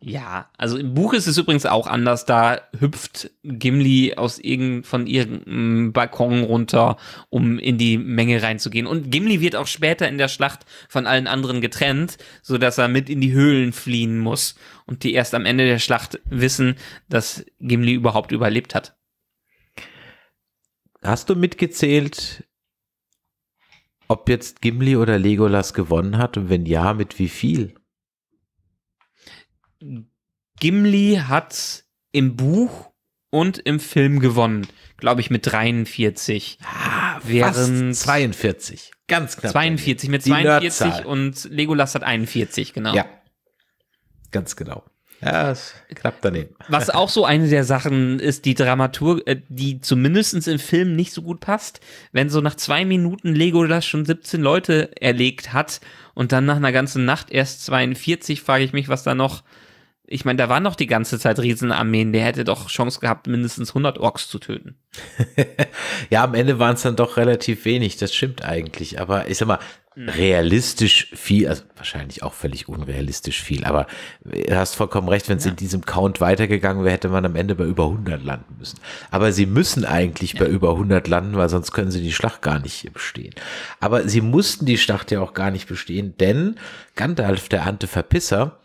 [SPEAKER 2] ja, also im Buch ist es übrigens auch anders. Da hüpft Gimli aus irgend, von irgendeinem Balkon runter, um in die Menge reinzugehen. Und Gimli wird auch später in der Schlacht von allen anderen getrennt, sodass er mit in die Höhlen fliehen muss. Und die erst am Ende der Schlacht wissen, dass Gimli überhaupt überlebt hat. Hast du mitgezählt,
[SPEAKER 1] ob jetzt Gimli oder Legolas gewonnen hat und wenn ja, mit wie viel?
[SPEAKER 2] Gimli hat im Buch und im Film gewonnen, glaube ich, mit 43. Ah, während 42. Ganz knapp. 42 mit 42 und Legolas hat 41, genau. Ja. Ganz genau. Ja, es
[SPEAKER 1] äh, klappt daneben. Was
[SPEAKER 2] auch so eine der Sachen ist, die Dramatur, äh, die zumindest im Film nicht so gut passt. Wenn so nach zwei Minuten Lego das schon 17 Leute erlegt hat und dann nach einer ganzen Nacht erst 42, frage ich mich, was da noch. Ich meine, da waren noch die ganze Zeit Riesenarmeen. Der hätte doch Chance gehabt, mindestens 100 Orks zu töten. ja, am Ende waren es dann doch relativ wenig. Das stimmt
[SPEAKER 1] eigentlich. Aber ich sag mal, hm. realistisch viel, also wahrscheinlich auch völlig unrealistisch viel, aber du äh, hast vollkommen recht, wenn es ja. in diesem Count weitergegangen wäre, hätte man am Ende bei über 100 landen müssen. Aber sie müssen eigentlich ja. bei über 100 landen, weil sonst können sie die Schlacht gar nicht bestehen. Aber sie mussten die Schlacht ja auch gar nicht bestehen, denn Gandalf, der Ante Verpisser,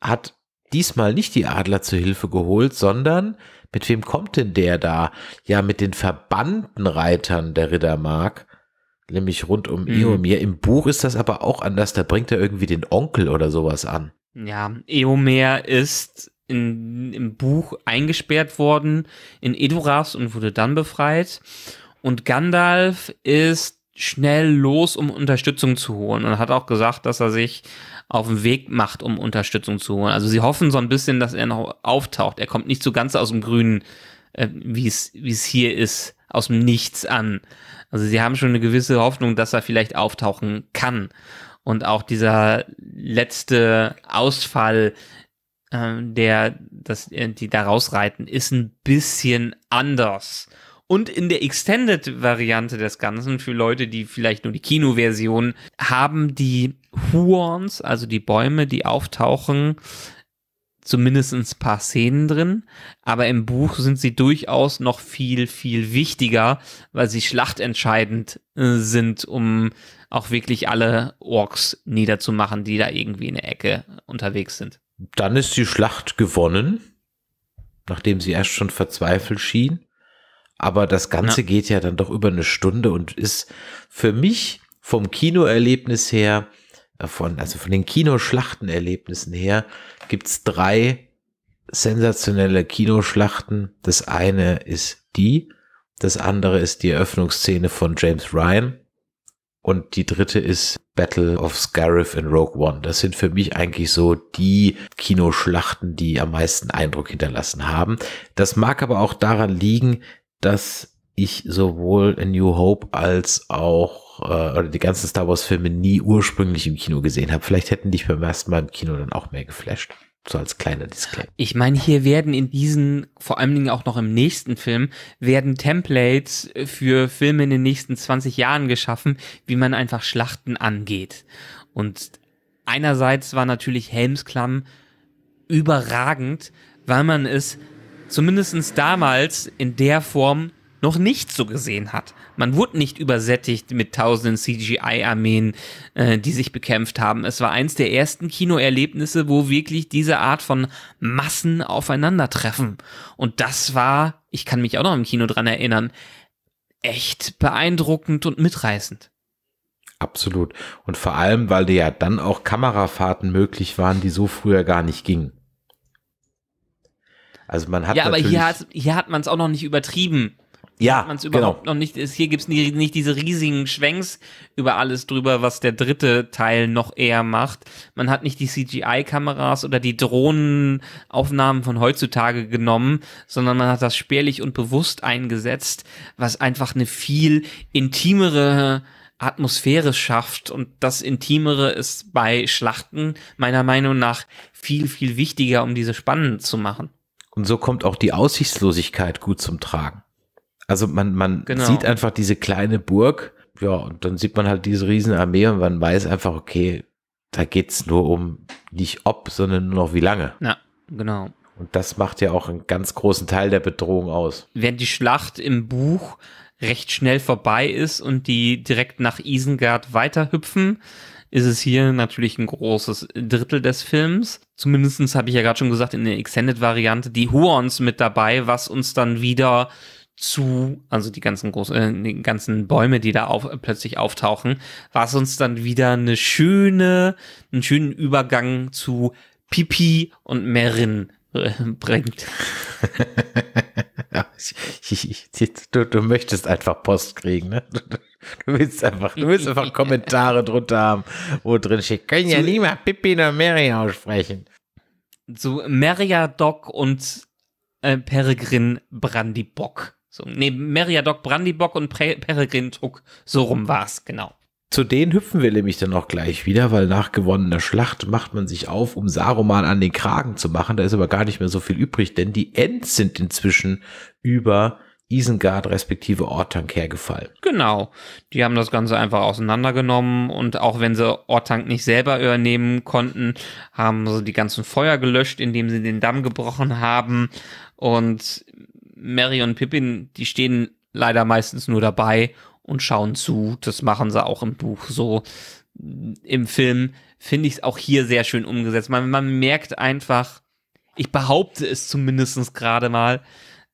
[SPEAKER 1] hat diesmal nicht die Adler zu Hilfe geholt, sondern mit wem kommt denn der da? Ja, mit den verbannten Reitern der Rittermark. Nämlich rund um mhm. Eomir. Im Buch ist das aber auch anders. Da bringt er irgendwie den Onkel oder sowas an.
[SPEAKER 2] Ja, Eomir ist in, im Buch eingesperrt worden in Edoras und wurde dann befreit. Und Gandalf ist schnell los, um Unterstützung zu holen. Und hat auch gesagt, dass er sich auf den Weg macht, um Unterstützung zu holen. Also sie hoffen so ein bisschen, dass er noch auftaucht. Er kommt nicht so ganz aus dem Grünen, äh, wie es hier ist aus dem Nichts an. Also sie haben schon eine gewisse Hoffnung, dass er vielleicht auftauchen kann. Und auch dieser letzte Ausfall, ähm, äh, der das, die da rausreiten, ist ein bisschen anders. Und in der Extended-Variante des Ganzen, für Leute, die vielleicht nur die Kinoversion haben, die Huons, also die Bäume, die auftauchen, zumindest ein paar Szenen drin, aber im Buch sind sie durchaus noch viel, viel wichtiger, weil sie schlachtentscheidend äh, sind, um auch wirklich alle Orks niederzumachen, die da irgendwie in der Ecke unterwegs sind.
[SPEAKER 1] Dann ist die Schlacht gewonnen, nachdem sie erst schon verzweifelt schien. Aber das Ganze ja. geht ja dann doch über eine Stunde und ist für mich vom Kinoerlebnis her von, also von den Kinoschlachtenerlebnissen her, gibt's drei sensationelle Kinoschlachten. Das eine ist die, das andere ist die Eröffnungsszene von James Ryan und die dritte ist Battle of Scarif in Rogue One. Das sind für mich eigentlich so die Kinoschlachten, die am meisten Eindruck hinterlassen haben. Das mag aber auch daran liegen, dass ich sowohl in New Hope als auch äh, oder die ganzen Star Wars Filme nie ursprünglich im Kino gesehen habe. Vielleicht hätten dich beim ersten Mal im Kino dann auch mehr
[SPEAKER 2] geflasht. So als kleiner Disclaimer. Ich meine, hier werden in diesen, vor allen Dingen auch noch im nächsten Film, werden Templates für Filme in den nächsten 20 Jahren geschaffen, wie man einfach Schlachten angeht. Und einerseits war natürlich Helmsklamm überragend, weil man es zumindest damals in der Form noch nicht so gesehen hat. Man wurde nicht übersättigt mit tausenden CGI-Armeen, äh, die sich bekämpft haben. Es war eins der ersten Kinoerlebnisse, wo wirklich diese Art von Massen aufeinandertreffen. Und das war, ich kann mich auch noch im Kino dran erinnern, echt beeindruckend und mitreißend.
[SPEAKER 1] Absolut. Und vor allem, weil ja dann auch Kamerafahrten möglich waren, die so früher gar nicht gingen. Also man hat. Ja, aber hier hat,
[SPEAKER 2] hier hat man es auch noch nicht übertrieben. Ja, man es überhaupt genau. noch nicht ist. Hier gibt es nicht, nicht diese riesigen Schwenks über alles drüber, was der dritte Teil noch eher macht. Man hat nicht die CGI-Kameras oder die Drohnenaufnahmen von heutzutage genommen, sondern man hat das spärlich und bewusst eingesetzt, was einfach eine viel intimere Atmosphäre schafft und das Intimere ist bei Schlachten meiner Meinung nach viel, viel wichtiger, um diese spannend zu machen.
[SPEAKER 1] Und so kommt auch die Aussichtslosigkeit gut zum Tragen. Also man, man genau. sieht einfach diese kleine Burg, ja, und dann sieht man halt diese Riesenarmee und man weiß einfach, okay, da geht es nur um nicht ob, sondern nur noch wie lange. Ja, genau. Und das macht ja auch einen ganz großen Teil der Bedrohung aus.
[SPEAKER 2] Während die Schlacht im Buch recht schnell vorbei ist und die direkt nach Isengard weiterhüpfen, ist es hier natürlich ein großes Drittel des Films. Zumindestens habe ich ja gerade schon gesagt, in der Extended-Variante die Huons mit dabei, was uns dann wieder zu, also die ganzen großen, äh, die ganzen Bäume, die da auf, äh, plötzlich auftauchen, was uns dann wieder eine schöne, einen schönen Übergang zu Pipi und Merin äh, bringt. ich,
[SPEAKER 1] ich, ich, du, du möchtest einfach Post kriegen, ne? Du, willst einfach, du willst einfach Kommentare drunter haben, wo drin steht, können ja niemand
[SPEAKER 2] Pipi und Merin aussprechen. Zu Meriadoc und äh, Peregrin Brandibock. So, nee, Meriadoc Brandybock und Pre Peregrin Tuck. So rum war's, genau.
[SPEAKER 1] Zu denen hüpfen wir nämlich dann auch gleich wieder, weil nach gewonnener Schlacht macht man sich auf, um Saruman an den Kragen zu machen. Da ist aber gar nicht mehr so viel übrig, denn die Ents sind inzwischen über Isengard respektive Ortank hergefallen.
[SPEAKER 2] Genau. Die haben das Ganze einfach auseinandergenommen und auch wenn sie Ortank nicht selber übernehmen konnten, haben sie die ganzen Feuer gelöscht, indem sie den Damm gebrochen haben. Und Mary und Pippin, die stehen leider meistens nur dabei und schauen zu. Das machen sie auch im Buch so. Im Film finde ich es auch hier sehr schön umgesetzt. Man, man merkt einfach, ich behaupte es zumindest gerade mal,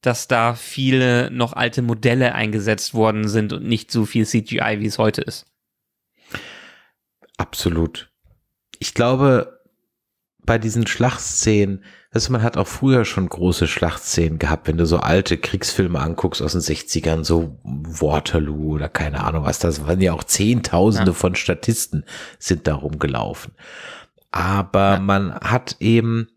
[SPEAKER 2] dass da viele noch alte Modelle eingesetzt worden sind und nicht so viel CGI, wie es heute ist.
[SPEAKER 1] Absolut.
[SPEAKER 2] Ich glaube, bei diesen
[SPEAKER 1] Schlachtszenen, also man hat auch früher schon große Schlachtszenen gehabt, wenn du so alte Kriegsfilme anguckst aus den 60ern, so Waterloo oder keine Ahnung was, das waren ja auch Zehntausende ja. von Statisten sind da rumgelaufen. Aber ja. man hat eben,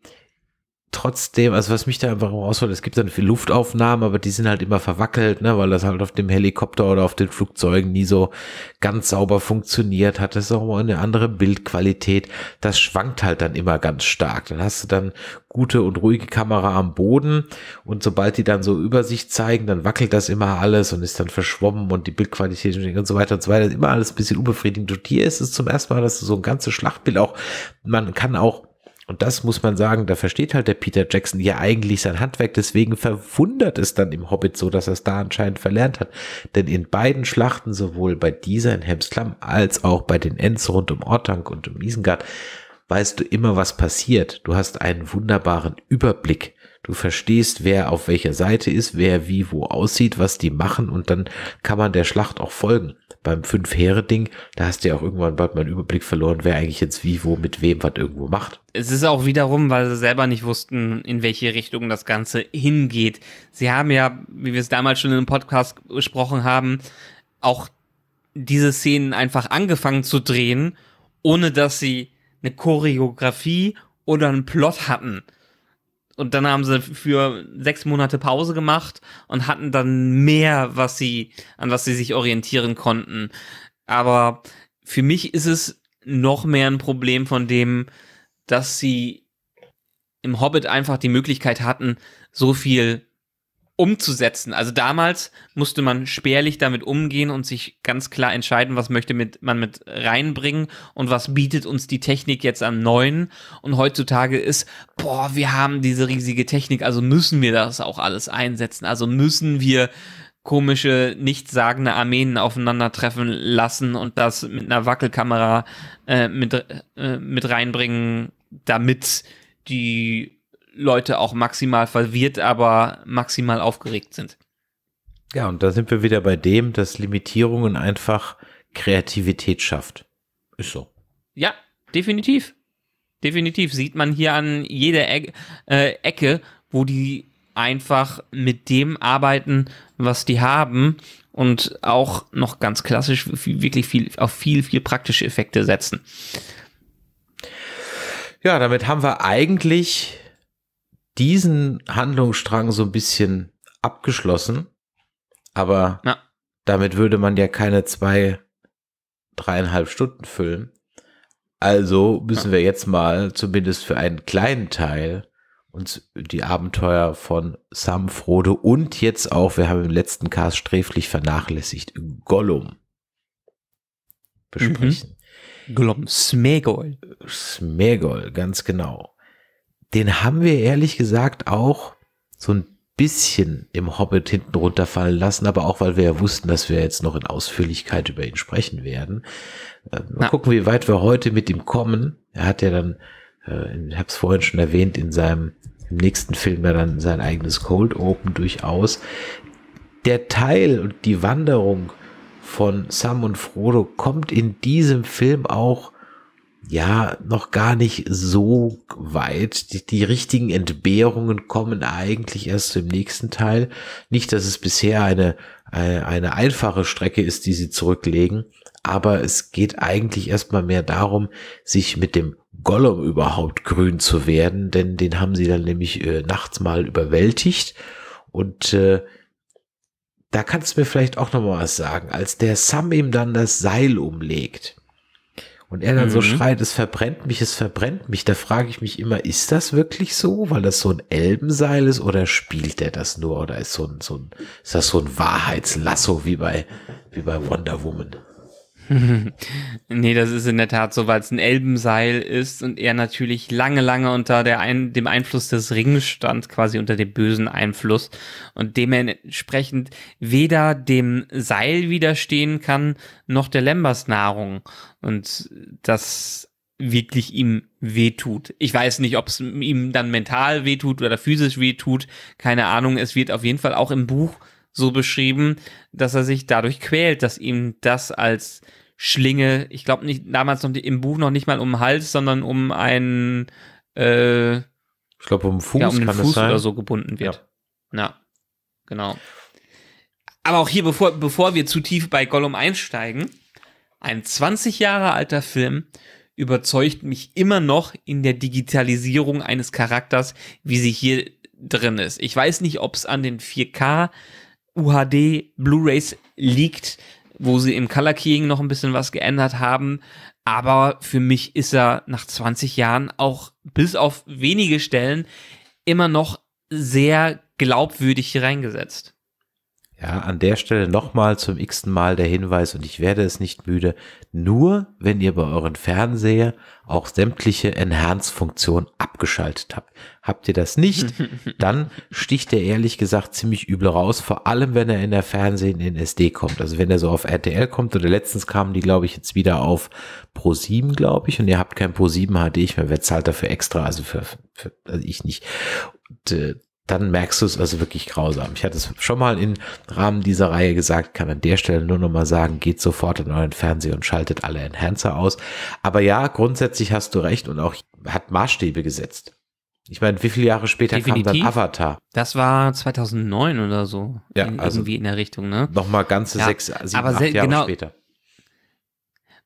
[SPEAKER 1] trotzdem, also was mich da einfach rausfällt, es gibt dann viel Luftaufnahmen, aber die sind halt immer verwackelt, ne, weil das halt auf dem Helikopter oder auf den Flugzeugen nie so ganz sauber funktioniert hat. Das ist auch mal eine andere Bildqualität. Das schwankt halt dann immer ganz stark. Dann hast du dann gute und ruhige Kamera am Boden und sobald die dann so über sich zeigen, dann wackelt das immer alles und ist dann verschwommen und die Bildqualität und so weiter und so weiter. Immer alles ein bisschen unbefriedigend. Und hier ist es zum ersten Mal, dass du so ein ganzes Schlachtbild auch, man kann auch und das muss man sagen, da versteht halt der Peter Jackson ja eigentlich sein Handwerk, deswegen verwundert es dann im Hobbit so, dass er es da anscheinend verlernt hat. Denn in beiden Schlachten, sowohl bei dieser in Helmsklamm als auch bei den Ents rund um Ortank und um Isengard, weißt du immer, was passiert. Du hast einen wunderbaren Überblick Du verstehst, wer auf welcher Seite ist, wer wie wo aussieht, was die machen und dann kann man der Schlacht auch folgen. Beim Fünf-Heere-Ding, da hast du ja auch irgendwann bald mal einen Überblick verloren, wer eigentlich jetzt wie wo mit wem was irgendwo macht.
[SPEAKER 2] Es ist auch wiederum, weil sie selber nicht wussten, in welche Richtung das Ganze hingeht. Sie haben ja, wie wir es damals schon in einem Podcast besprochen haben, auch diese Szenen einfach angefangen zu drehen, ohne dass sie eine Choreografie oder einen Plot hatten und dann haben sie für sechs Monate Pause gemacht und hatten dann mehr, was sie, an was sie sich orientieren konnten. Aber für mich ist es noch mehr ein Problem von dem, dass sie im Hobbit einfach die Möglichkeit hatten, so viel umzusetzen. Also damals musste man spärlich damit umgehen und sich ganz klar entscheiden, was möchte mit, man mit reinbringen und was bietet uns die Technik jetzt am Neuen. Und heutzutage ist, boah, wir haben diese riesige Technik, also müssen wir das auch alles einsetzen. Also müssen wir komische, nichtssagende Armeen aufeinandertreffen lassen und das mit einer Wackelkamera äh, mit, äh, mit reinbringen, damit die Leute auch maximal verwirrt, aber maximal aufgeregt sind.
[SPEAKER 1] Ja, und da sind wir wieder bei dem, dass Limitierungen einfach Kreativität schafft. Ist so.
[SPEAKER 2] Ja, definitiv. Definitiv sieht man hier an jeder e äh, Ecke, wo die einfach mit dem arbeiten, was die haben und auch noch ganz klassisch viel, wirklich viel auf viel viel praktische Effekte setzen. Ja, damit haben wir
[SPEAKER 1] eigentlich diesen Handlungsstrang so ein bisschen abgeschlossen. Aber ja. damit würde man ja keine zwei, dreieinhalb Stunden füllen. Also müssen ja. wir jetzt mal zumindest für einen kleinen Teil uns die Abenteuer von Sam Frodo und jetzt auch, wir haben im letzten Cast sträflich vernachlässigt, Gollum
[SPEAKER 2] besprechen. Mhm. Gollum, Smegol.
[SPEAKER 1] Smegol, ganz genau den haben wir ehrlich gesagt auch so ein bisschen im Hobbit hinten runterfallen lassen, aber auch weil wir ja wussten, dass wir jetzt noch in Ausführlichkeit über ihn sprechen werden. Äh, mal ja. gucken, wie weit wir heute mit ihm kommen. Er hat ja dann, äh, ich habe es vorhin schon erwähnt, in seinem im nächsten Film ja dann sein eigenes Cold Open durchaus. Der Teil und die Wanderung von Sam und Frodo kommt in diesem Film auch ja noch gar nicht so weit. Die, die richtigen Entbehrungen kommen eigentlich erst im nächsten Teil. Nicht, dass es bisher eine, äh, eine einfache Strecke ist, die sie zurücklegen, aber es geht eigentlich erstmal mehr darum, sich mit dem Gollum überhaupt grün zu werden, denn den haben sie dann nämlich äh, nachts mal überwältigt und äh, da kannst du mir vielleicht auch nochmal was sagen, als der Sam ihm dann das Seil umlegt und er dann mhm. so schreit, es verbrennt mich, es verbrennt mich. Da frage ich mich immer, ist das wirklich so, weil das so ein Elbenseil ist oder spielt er das nur oder ist so ein, so ein, ist das so ein Wahrheitslasso wie bei, wie bei Wonder Woman?
[SPEAKER 2] nee, das ist in der Tat so, weil es ein Elbenseil ist und er natürlich lange, lange unter der ein, dem Einfluss des Rings stand, quasi unter dem bösen Einfluss und dementsprechend weder dem Seil widerstehen kann, noch der Lembers Nahrung und das wirklich ihm wehtut. Ich weiß nicht, ob es ihm dann mental wehtut oder physisch wehtut, keine Ahnung. Es wird auf jeden Fall auch im Buch so beschrieben, dass er sich dadurch quält, dass ihm das als Schlinge, ich glaube nicht damals noch im Buch noch nicht mal um den Hals, sondern um einen, äh, ich glaube um Fuß, ja, um den Fuß oder so gebunden wird. Ja. ja, genau. Aber auch hier, bevor, bevor wir zu tief bei Gollum einsteigen, ein 20 Jahre alter Film überzeugt mich immer noch in der Digitalisierung eines Charakters, wie sie hier drin ist. Ich weiß nicht, ob es an den 4K UHD Blu-rays liegt, wo sie im Color Keying noch ein bisschen was geändert haben. Aber für mich ist er nach 20 Jahren auch bis auf wenige Stellen immer noch sehr glaubwürdig hier reingesetzt.
[SPEAKER 1] Ja, an der Stelle nochmal zum x-ten Mal der Hinweis und ich werde es nicht müde. Nur wenn ihr bei euren Fernseher auch sämtliche enhance funktion abgeschaltet habt. Habt ihr das nicht, dann sticht er ehrlich gesagt ziemlich übel raus, vor allem wenn er in der Fernsehen in SD kommt. Also wenn er so auf RTL kommt oder letztens kamen die, glaube ich, jetzt wieder auf Pro 7, glaube ich, und ihr habt kein Pro 7 HD, ich meine, wer zahlt dafür extra, also für, für also ich nicht. Und, äh, dann merkst du es also wirklich grausam. Ich hatte es schon mal im Rahmen dieser Reihe gesagt, kann an der Stelle nur noch mal sagen, geht sofort in euren Fernseher und schaltet alle Enhancer aus. Aber ja, grundsätzlich hast du recht und auch hat Maßstäbe gesetzt. Ich meine, wie viele Jahre später Definitiv. kam dann Avatar?
[SPEAKER 2] Das war 2009 oder so. Ja, in, also irgendwie
[SPEAKER 1] in der Richtung, ne? Nochmal ganze ja, sechs, sieben, aber acht Jahre genau, später.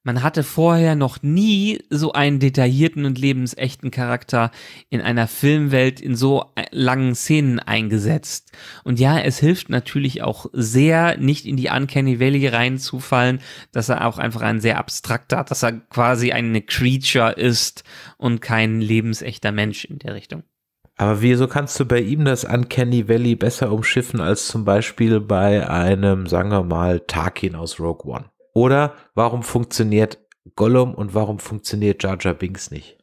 [SPEAKER 2] Man hatte vorher noch nie so einen detaillierten und lebensechten Charakter in einer Filmwelt in so äh, langen Szenen eingesetzt. Und ja, es hilft natürlich auch sehr, nicht in die Uncanny Valley reinzufallen, dass er auch einfach ein sehr abstrakter, dass er quasi eine Creature ist und kein lebensechter Mensch in der Richtung. Aber wieso kannst
[SPEAKER 1] du bei ihm das Uncanny Valley besser umschiffen als zum Beispiel bei einem, sagen wir mal, Tarkin aus Rogue One? Oder warum funktioniert Gollum und warum funktioniert Jar Jar Binks nicht?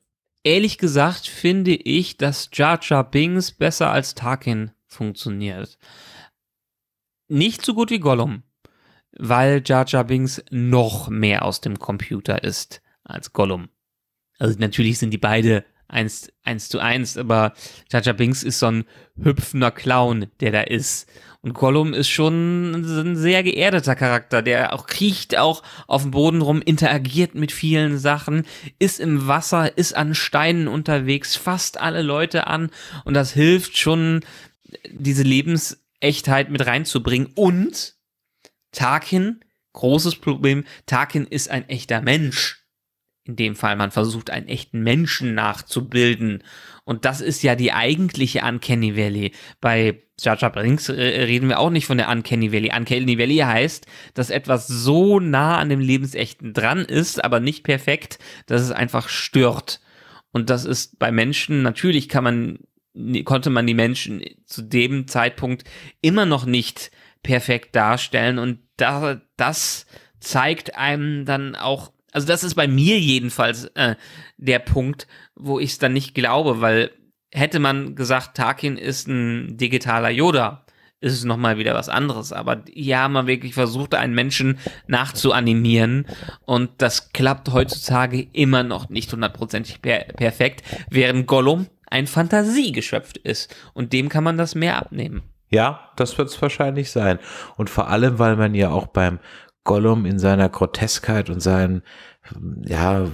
[SPEAKER 2] Ehrlich gesagt finde ich, dass Jar Jar Binks besser als Tarkin funktioniert. Nicht so gut wie Gollum, weil Jar Jar Binks noch mehr aus dem Computer ist als Gollum. Also natürlich sind die beide eins, eins zu eins, aber Jar Jar Binks ist so ein hüpfender Clown, der da ist. Und Gollum ist schon ein sehr geerdeter Charakter, der auch kriecht auch auf dem Boden rum, interagiert mit vielen Sachen, ist im Wasser, ist an Steinen unterwegs, fasst alle Leute an und das hilft schon, diese Lebensechtheit mit reinzubringen. Und Tarkin, großes Problem, Tarkin ist ein echter Mensch in dem Fall, man versucht einen echten Menschen nachzubilden. Und das ist ja die eigentliche Uncanny Valley. Bei Jar Jar äh, reden wir auch nicht von der Uncanny Valley. Uncanny Valley heißt, dass etwas so nah an dem Lebensechten dran ist, aber nicht perfekt, dass es einfach stört. Und das ist bei Menschen, natürlich kann man, konnte man die Menschen zu dem Zeitpunkt immer noch nicht perfekt darstellen. Und da, das zeigt einem dann auch also das ist bei mir jedenfalls äh, der Punkt, wo ich es dann nicht glaube, weil hätte man gesagt, Tarkin ist ein digitaler Yoda, ist es nochmal wieder was anderes. Aber hier haben wir wirklich versucht, einen Menschen nachzuanimieren. Und das klappt heutzutage immer noch nicht hundertprozentig per perfekt, während Gollum ein Fantasiegeschöpft ist. Und dem kann man das mehr abnehmen. Ja, das wird es wahrscheinlich
[SPEAKER 1] sein. Und vor allem, weil man ja auch beim Gollum in seiner Groteskheit und seinen, ja,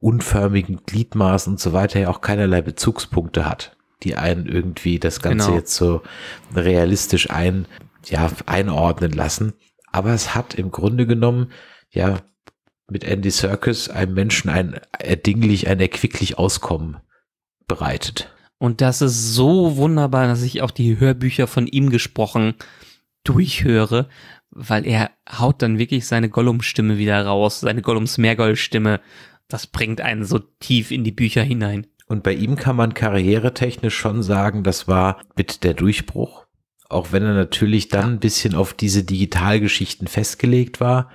[SPEAKER 1] unförmigen Gliedmaßen und so weiter ja auch keinerlei Bezugspunkte hat, die einen irgendwie das Ganze genau. jetzt so realistisch ein, ja, einordnen lassen. Aber es hat im Grunde genommen, ja, mit Andy Circus einem Menschen ein erdinglich, ein erquicklich Auskommen bereitet.
[SPEAKER 2] Und das ist so wunderbar, dass ich auch die Hörbücher von ihm gesprochen durchhöre, weil er haut dann wirklich seine Gollum-Stimme wieder raus, seine Gollums mergoll stimme Das bringt einen so tief in die Bücher hinein. Und bei ihm kann man
[SPEAKER 1] karrieretechnisch schon sagen, das war mit der Durchbruch. Auch wenn er natürlich dann ein bisschen auf diese Digitalgeschichten festgelegt war.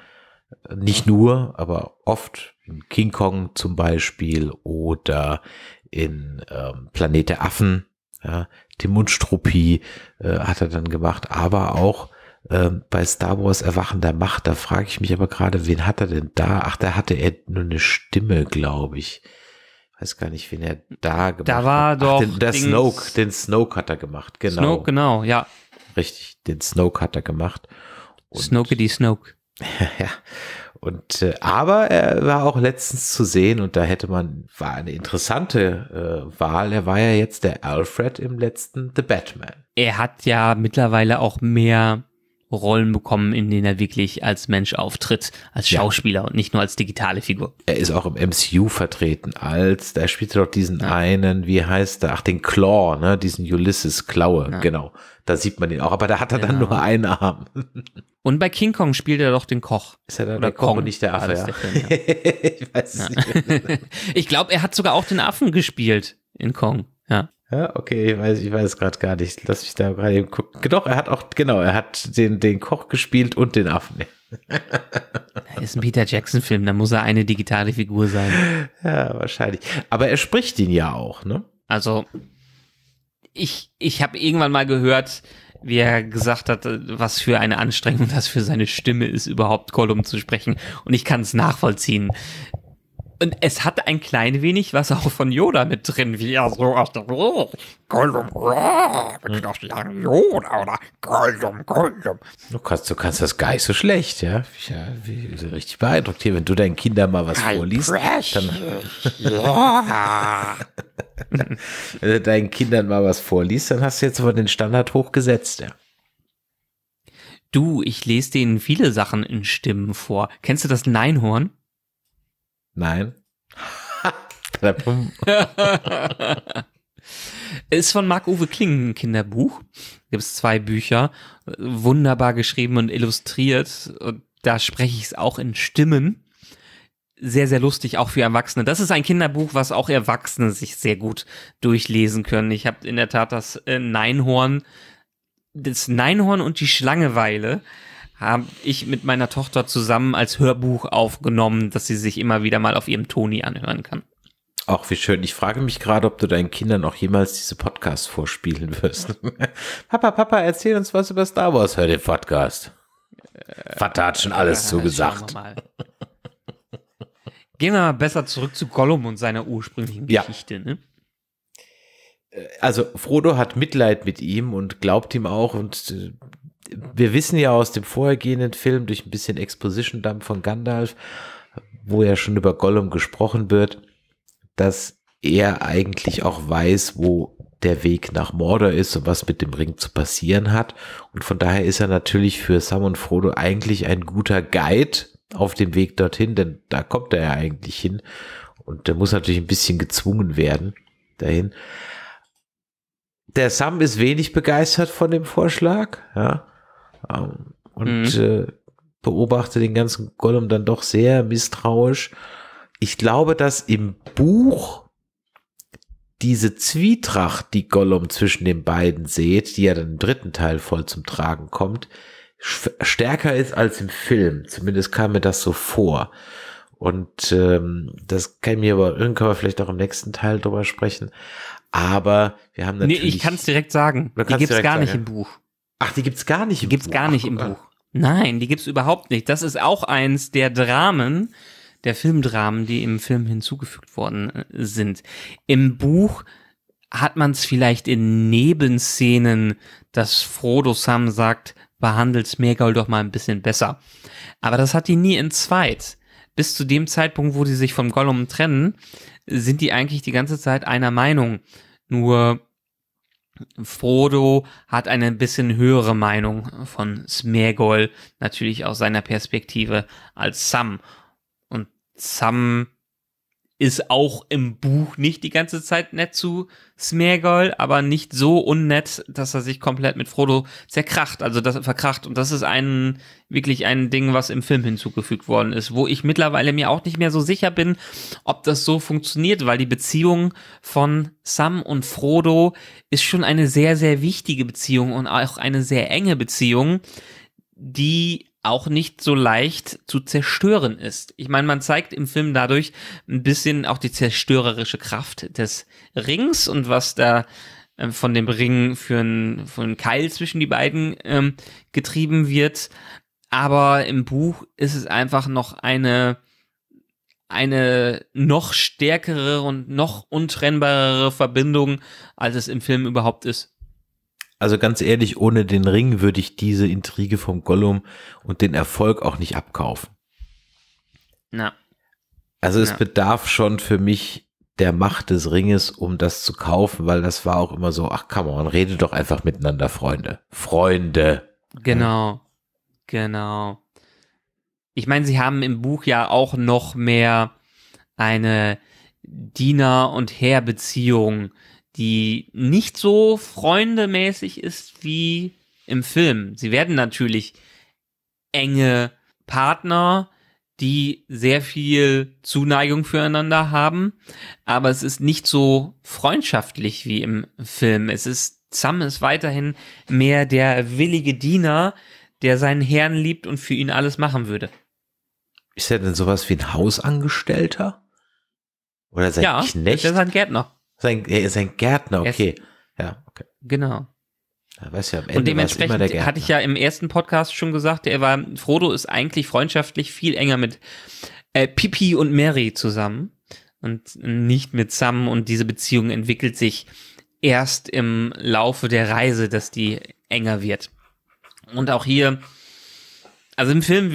[SPEAKER 1] Nicht nur, aber oft. In King Kong zum Beispiel oder in ähm, Planet der Affen. Ja, Timundstropie äh, hat er dann gemacht, aber auch äh, bei Star Wars Erwachen der Macht. Da frage ich mich aber gerade, wen hat er denn da? Ach, da hatte er nur eine Stimme, glaube ich. Weiß gar nicht, wen er da gemacht hat. Da war hat. Ach, doch. Den, der Snoke, den Snoke hat er gemacht, genau. Snoke, genau, ja. Richtig, den Snoke hat er gemacht. Und Snoke die Snoke. ja. Und äh, aber er war auch letztens zu sehen und da hätte man war eine interessante äh, Wahl. Er war ja jetzt der Alfred im letzten The Batman.
[SPEAKER 2] Er hat ja mittlerweile auch mehr Rollen bekommen, in denen er wirklich als Mensch auftritt, als Schauspieler ja. und nicht nur als digitale Figur.
[SPEAKER 1] Er ist auch im MCU vertreten als, da spielt er doch diesen ja. einen, wie heißt er, ach den Claw, ne, diesen Ulysses Klaue, ja. genau. Da sieht man ihn auch, aber da hat er genau. dann nur einen
[SPEAKER 2] Arm. Und bei King Kong spielt er doch den Koch. Ist er da Oder der Kong, Kong und nicht der Affe? Ja. Der Film, ich weiß es nicht. ich glaube, er hat sogar auch den Affen gespielt in Kong.
[SPEAKER 1] Ja, okay, ich weiß, ich weiß gerade gar nicht. Lass mich da gerade eben gucken. Doch, er hat auch, genau, er hat den, den Koch gespielt und den Affen. ist ein Peter Jackson-Film, da muss er eine digitale Figur sein. Ja, wahrscheinlich. Aber er spricht ihn ja auch, ne?
[SPEAKER 2] Also, ich, ich habe irgendwann mal gehört, wie er gesagt hat, was für eine Anstrengung das für seine Stimme ist, überhaupt Gollum zu sprechen. Und ich kann es nachvollziehen. Und es hat ein klein wenig was auch von Yoda mit drin, wie er so aus dem Goldum ich auf die Hand Yoda oder Goldum, Goldum.
[SPEAKER 1] Du kannst, du kannst das gar nicht so schlecht, ja. Ich, ja wie, richtig beeindruckt hier, wenn du deinen Kindern mal was I vorliest. Dann, ja. wenn du deinen Kindern mal was vorliest, dann hast du jetzt aber den Standard hochgesetzt, ja.
[SPEAKER 2] Du, ich lese denen viele Sachen in Stimmen vor. Kennst du das Neinhorn? Nein. Ist von Marc-Uwe Kling ein Kinderbuch. Gibt es zwei Bücher, wunderbar geschrieben und illustriert. Und da spreche ich es auch in Stimmen. Sehr, sehr lustig, auch für Erwachsene. Das ist ein Kinderbuch, was auch Erwachsene sich sehr gut durchlesen können. Ich habe in der Tat das äh, Neinhorn, das Neinhorn und die Schlangeweile habe ich mit meiner Tochter zusammen als Hörbuch aufgenommen, dass sie sich immer wieder mal auf ihrem Toni anhören kann.
[SPEAKER 1] Auch wie schön. Ich frage mich gerade, ob du deinen Kindern auch jemals diese Podcasts vorspielen wirst. Papa, Papa, erzähl uns was über Star Wars. Hör den Podcast. Äh, Vater hat schon alles äh, zugesagt.
[SPEAKER 2] Gehen wir mal besser zurück zu Gollum und seiner ursprünglichen ja. Geschichte. Ne?
[SPEAKER 1] Äh, also Frodo hat Mitleid mit ihm und glaubt ihm auch und äh, wir wissen ja aus dem vorhergehenden Film durch ein bisschen Exposition-Dump von Gandalf, wo ja schon über Gollum gesprochen wird, dass er eigentlich auch weiß, wo der Weg nach Mordor ist und was mit dem Ring zu passieren hat. Und von daher ist er natürlich für Sam und Frodo eigentlich ein guter Guide auf dem Weg dorthin, denn da kommt er ja eigentlich hin. Und der muss natürlich ein bisschen gezwungen werden dahin. Der Sam ist wenig begeistert von dem Vorschlag, ja. Ähm, und mhm. äh, beobachte den ganzen Gollum dann doch sehr misstrauisch. Ich glaube, dass im Buch diese Zwietracht, die Gollum zwischen den beiden seht, die ja dann im dritten Teil voll zum Tragen kommt, stärker ist als im Film. Zumindest kam mir das so vor. Und ähm, das kann mir aber irgendwann können wir vielleicht auch im nächsten Teil drüber sprechen. Aber
[SPEAKER 2] wir haben natürlich. Nee, ich kann es direkt sagen. Die es gar sagen, nicht im Buch. Ach, die gibt's gar nicht. Die gibt's gar nicht im Ach, Buch. Nein, die gibt's überhaupt nicht. Das ist auch eins der Dramen, der Filmdramen, die im Film hinzugefügt worden äh, sind. Im Buch hat man es vielleicht in Nebenszenen, dass Frodo Sam sagt, behandelt Smeagol doch mal ein bisschen besser. Aber das hat die nie in Zweit. Bis zu dem Zeitpunkt, wo die sich von Gollum trennen, sind die eigentlich die ganze Zeit einer Meinung. Nur Frodo hat eine bisschen höhere Meinung von Smergol, natürlich aus seiner Perspektive, als Sam. Und Sam ist auch im Buch nicht die ganze Zeit nett zu Smergol, aber nicht so unnett, dass er sich komplett mit Frodo zerkracht, also das verkracht. Und das ist ein wirklich ein Ding, was im Film hinzugefügt worden ist, wo ich mittlerweile mir auch nicht mehr so sicher bin, ob das so funktioniert, weil die Beziehung von Sam und Frodo ist schon eine sehr, sehr wichtige Beziehung und auch eine sehr enge Beziehung, die auch nicht so leicht zu zerstören ist. Ich meine, man zeigt im Film dadurch ein bisschen auch die zerstörerische Kraft des Rings und was da ähm, von dem Ring für einen für einen Keil zwischen die beiden ähm, getrieben wird. Aber im Buch ist es einfach noch eine eine noch stärkere und noch untrennbarere Verbindung, als es im Film überhaupt ist.
[SPEAKER 1] Also ganz ehrlich, ohne den Ring würde ich diese Intrige vom Gollum und den Erfolg auch nicht abkaufen. Na. Also es Na. bedarf schon für mich der Macht des Ringes, um das zu kaufen, weil das war auch immer so, ach komm, man redet doch einfach miteinander, Freunde. Freunde.
[SPEAKER 2] Genau. Genau. Ich meine, sie haben im Buch ja auch noch mehr eine Diener- und Herr-Beziehung die nicht so freundemäßig ist wie im Film. Sie werden natürlich enge Partner, die sehr viel Zuneigung füreinander haben, aber es ist nicht so freundschaftlich wie im Film. Es ist Sam ist weiterhin mehr der willige Diener, der seinen Herrn liebt und für ihn alles machen würde.
[SPEAKER 1] Ist er denn sowas wie ein Hausangestellter? Oder sein ja, Knecht? Ja, ist
[SPEAKER 2] er sein Gärtner. Sein, er ist ein Gärtner,
[SPEAKER 1] okay. Es, ja, okay. Genau. Er weiß ja, am Ende Und dementsprechend immer der hatte ich
[SPEAKER 2] ja im ersten Podcast schon gesagt, er war, Frodo ist eigentlich freundschaftlich viel enger mit äh, Pipi und Mary zusammen und nicht mit Sam und diese Beziehung entwickelt sich erst im Laufe der Reise, dass die enger wird. Und auch hier, also im Film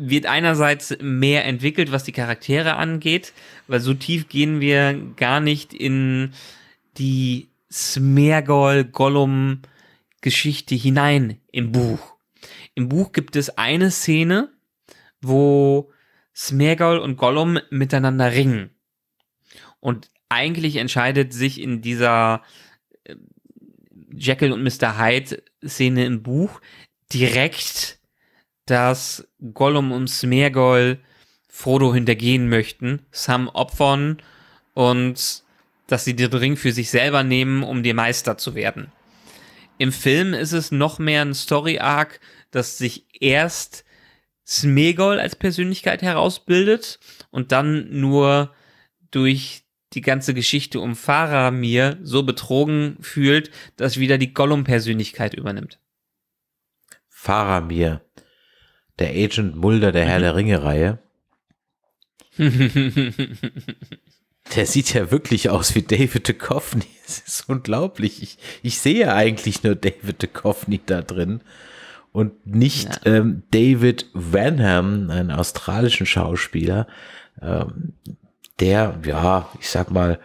[SPEAKER 2] wird einerseits mehr entwickelt, was die Charaktere angeht, weil so tief gehen wir gar nicht in die Smergol-Gollum-Geschichte hinein im Buch. Im Buch gibt es eine Szene, wo Smergol und Gollum miteinander ringen. Und eigentlich entscheidet sich in dieser äh, Jekyll und Mr. Hyde Szene im Buch direkt, dass Gollum und Smergol Frodo hintergehen möchten, Sam opfern und dass sie den Ring für sich selber nehmen, um der Meister zu werden. Im Film ist es noch mehr ein Story-Arc, dass sich erst Smegol als Persönlichkeit herausbildet und dann nur durch die ganze Geschichte um Faramir so betrogen fühlt, dass wieder die Gollum-Persönlichkeit übernimmt.
[SPEAKER 1] Faramir, der Agent Mulder der mhm. Herr der Ringe-Reihe, Der sieht ja wirklich aus wie David Duchovny. Es ist unglaublich. Ich, ich sehe ja eigentlich nur David Duchovny da drin und nicht ja. ähm, David Vanham, einen australischen Schauspieler, ähm, der, ja, ich sag mal,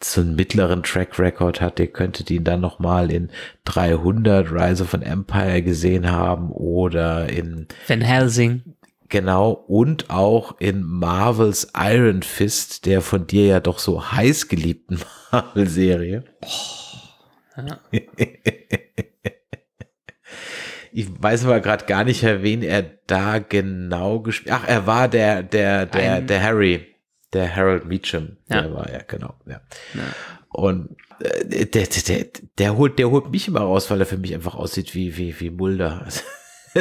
[SPEAKER 1] so einen mittleren Track Record hat. Ihr könntet ihn dann nochmal in 300 Rise of an Empire gesehen haben oder in Van Helsing. Genau, und auch in Marvels Iron Fist, der von dir ja doch so heiß geliebten Marvel-Serie. ja. ich weiß aber gerade gar nicht, wen er da genau gespielt hat. Ach, er war der, der, der, Ein der Harry, der Harold Meacham. Ja. Der war ja, genau. Ja. ja. Und äh, der, der, der, der, holt, der holt mich immer raus, weil er für mich einfach aussieht wie, wie, wie Mulder.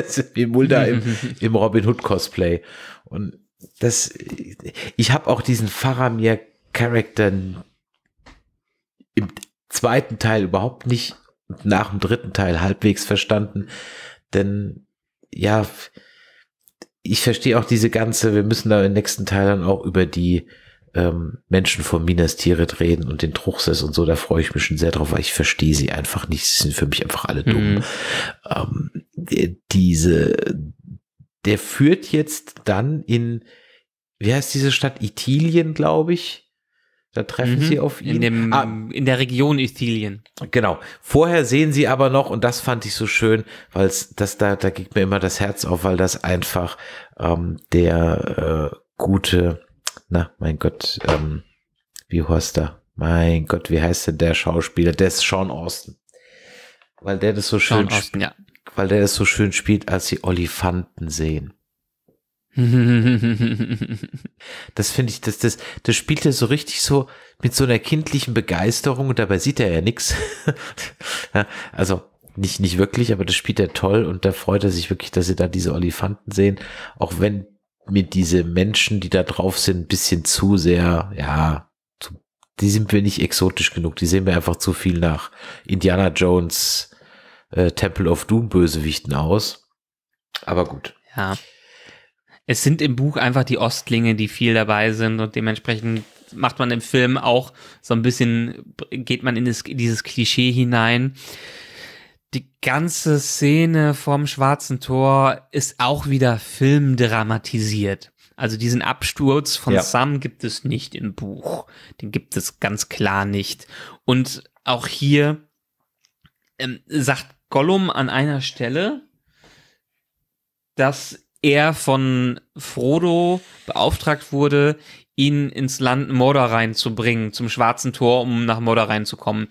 [SPEAKER 1] wie Mulder im, im Robin Hood Cosplay. Und das, ich habe auch diesen Faramir Charakter im zweiten Teil überhaupt nicht nach dem dritten Teil halbwegs verstanden, denn ja, ich verstehe auch diese ganze, wir müssen da im nächsten Teil dann auch über die ähm, Menschen von Minas Tirith reden und den Truchsess und so, da freue ich mich schon sehr drauf, weil ich verstehe sie einfach nicht, sie sind für mich einfach alle dumm. Mhm. Ähm, diese, der führt jetzt dann in, wie heißt diese Stadt? Italien, glaube ich. Da treffen mhm. sie auf ihn. In, dem, ah,
[SPEAKER 2] in der Region
[SPEAKER 1] Italien. Genau. Vorher sehen sie aber noch, und das fand ich so schön, weil das da, da geht mir immer das Herz auf, weil das einfach ähm, der äh, gute, na, mein Gott, ähm, wie heißt er? Mein Gott, wie heißt denn der Schauspieler? Der ist Sean Austin. Weil der das so schön Austin, ja weil der es so schön spielt, als sie Olifanten sehen. das finde ich, das, das, das spielt er so richtig so mit so einer kindlichen Begeisterung und dabei sieht er ja nichts. Also nicht, nicht wirklich, aber das spielt er toll und da freut er sich wirklich, dass sie da diese Olifanten sehen, auch wenn mir diese Menschen, die da drauf sind, ein bisschen zu sehr, ja, die sind mir nicht exotisch genug, die sehen mir einfach zu viel nach Indiana Jones äh, Temple of Doom Bösewichten aus.
[SPEAKER 2] Aber gut. Ja. Es sind im Buch einfach die Ostlinge, die viel dabei sind und dementsprechend macht man im Film auch so ein bisschen, geht man in das, dieses Klischee hinein. Die ganze Szene vom Schwarzen Tor ist auch wieder filmdramatisiert. Also diesen Absturz von ja. Sam gibt es nicht im Buch. Den gibt es ganz klar nicht. Und auch hier ähm, sagt Gollum an einer Stelle, dass er von Frodo beauftragt wurde, ihn ins Land Mordarein zu bringen, zum Schwarzen Tor, um nach Mordarein zu kommen.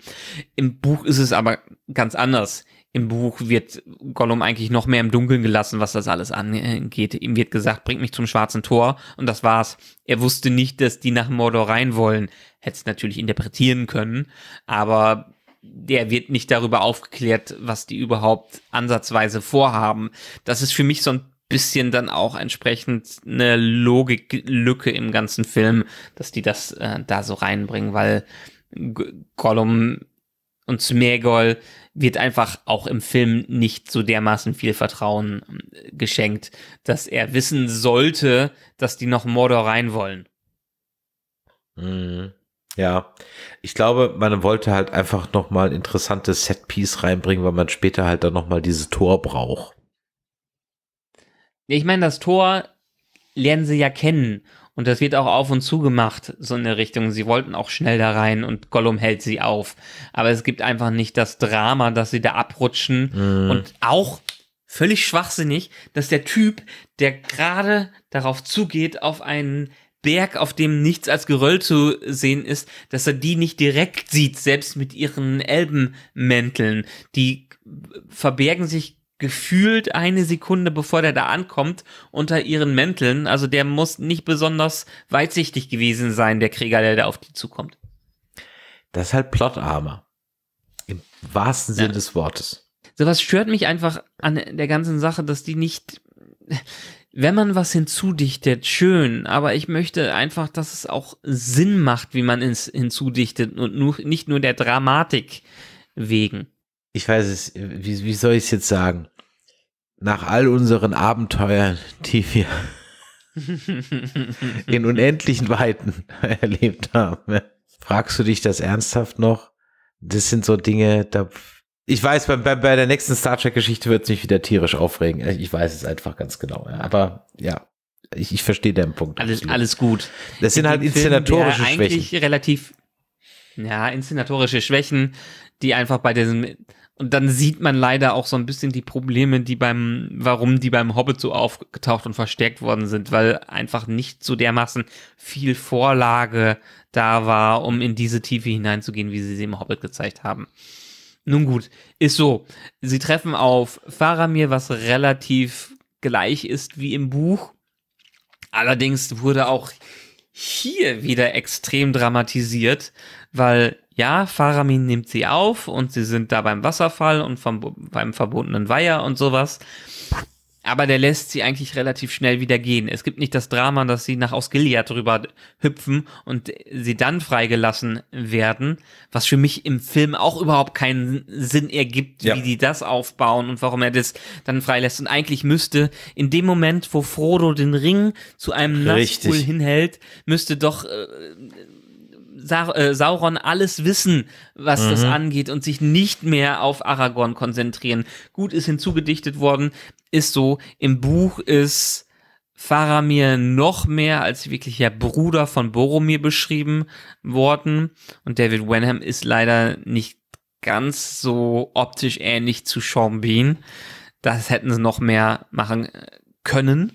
[SPEAKER 2] Im Buch ist es aber ganz anders. Im Buch wird Gollum eigentlich noch mehr im Dunkeln gelassen, was das alles angeht. Ihm wird gesagt, bringt mich zum Schwarzen Tor und das war's. Er wusste nicht, dass die nach Mordor rein wollen. Hätte es natürlich interpretieren können, aber der wird nicht darüber aufgeklärt, was die überhaupt ansatzweise vorhaben. Das ist für mich so ein bisschen dann auch entsprechend eine Logiklücke im ganzen Film, dass die das äh, da so reinbringen, weil Gollum und Smeagol wird einfach auch im Film nicht so dermaßen viel Vertrauen ähm, geschenkt, dass er wissen sollte, dass die noch Mordor rein wollen.
[SPEAKER 1] Mhm. Ja, ich glaube, man wollte halt einfach nochmal ein interessantes Setpiece reinbringen, weil man später halt dann nochmal dieses Tor braucht.
[SPEAKER 2] ich meine, das Tor lernen sie ja kennen und das wird auch auf und zu gemacht, so in der Richtung. Sie wollten auch schnell da rein und Gollum hält sie auf. Aber es gibt einfach nicht das Drama, dass sie da abrutschen. Mm. Und auch völlig schwachsinnig, dass der Typ, der gerade darauf zugeht, auf einen Berg, auf dem nichts als Geröll zu sehen ist, dass er die nicht direkt sieht, selbst mit ihren Elbenmänteln. Die verbergen sich gefühlt eine Sekunde, bevor der da ankommt, unter ihren Mänteln. Also der muss nicht besonders weitsichtig gewesen sein, der Krieger, der da auf die zukommt. Das ist halt Plot-Armer. Im wahrsten ja. Sinne des Wortes. Sowas stört mich einfach an der ganzen Sache, dass die nicht wenn man was hinzudichtet, schön, aber ich möchte einfach, dass es auch Sinn macht, wie man es hinzudichtet und nur, nicht nur der Dramatik wegen.
[SPEAKER 1] Ich weiß es, wie, wie soll ich es jetzt sagen? Nach all unseren Abenteuern, die wir in unendlichen Weiten erlebt haben, fragst du dich das ernsthaft noch? Das sind so Dinge, da ich weiß, bei, bei, bei der nächsten Star Trek-Geschichte wird es mich wieder tierisch aufregen. Äh, ich weiß es einfach ganz genau. Ja. Aber ja, ich, ich verstehe deinen Punkt. Alles, alles gut. Das sind In halt inszenatorische Film, Schwächen.
[SPEAKER 2] Eigentlich relativ, ja, inszenatorische Schwächen, die einfach bei diesem, und dann sieht man leider auch so ein bisschen die Probleme, die beim, warum die beim Hobbit so aufgetaucht und verstärkt worden sind, weil einfach nicht so dermaßen viel Vorlage da war, um in diese Tiefe hineinzugehen, wie sie sie im Hobbit gezeigt haben. Nun gut, ist so. Sie treffen auf Faramir, was relativ gleich ist wie im Buch. Allerdings wurde auch hier wieder extrem dramatisiert, weil ja, Faramir nimmt sie auf und sie sind da beim Wasserfall und vom, beim verbotenen Weiher und sowas aber der lässt sie eigentlich relativ schnell wieder gehen. Es gibt nicht das Drama, dass sie nach Ausgiliad drüber hüpfen und sie dann freigelassen werden, was für mich im Film auch überhaupt keinen Sinn ergibt, ja. wie die das aufbauen und warum er das dann freilässt. Und eigentlich müsste in dem Moment, wo Frodo den Ring zu einem Nasspul hinhält, müsste doch äh, äh, Sauron alles wissen, was mhm. das angeht und sich nicht mehr auf Aragorn konzentrieren. Gut ist hinzugedichtet worden, ist so, im Buch ist Faramir noch mehr als wirklicher Bruder von Boromir beschrieben worden und David Wenham ist leider nicht ganz so optisch ähnlich zu Sean Bean. Das hätten sie noch mehr machen äh, können.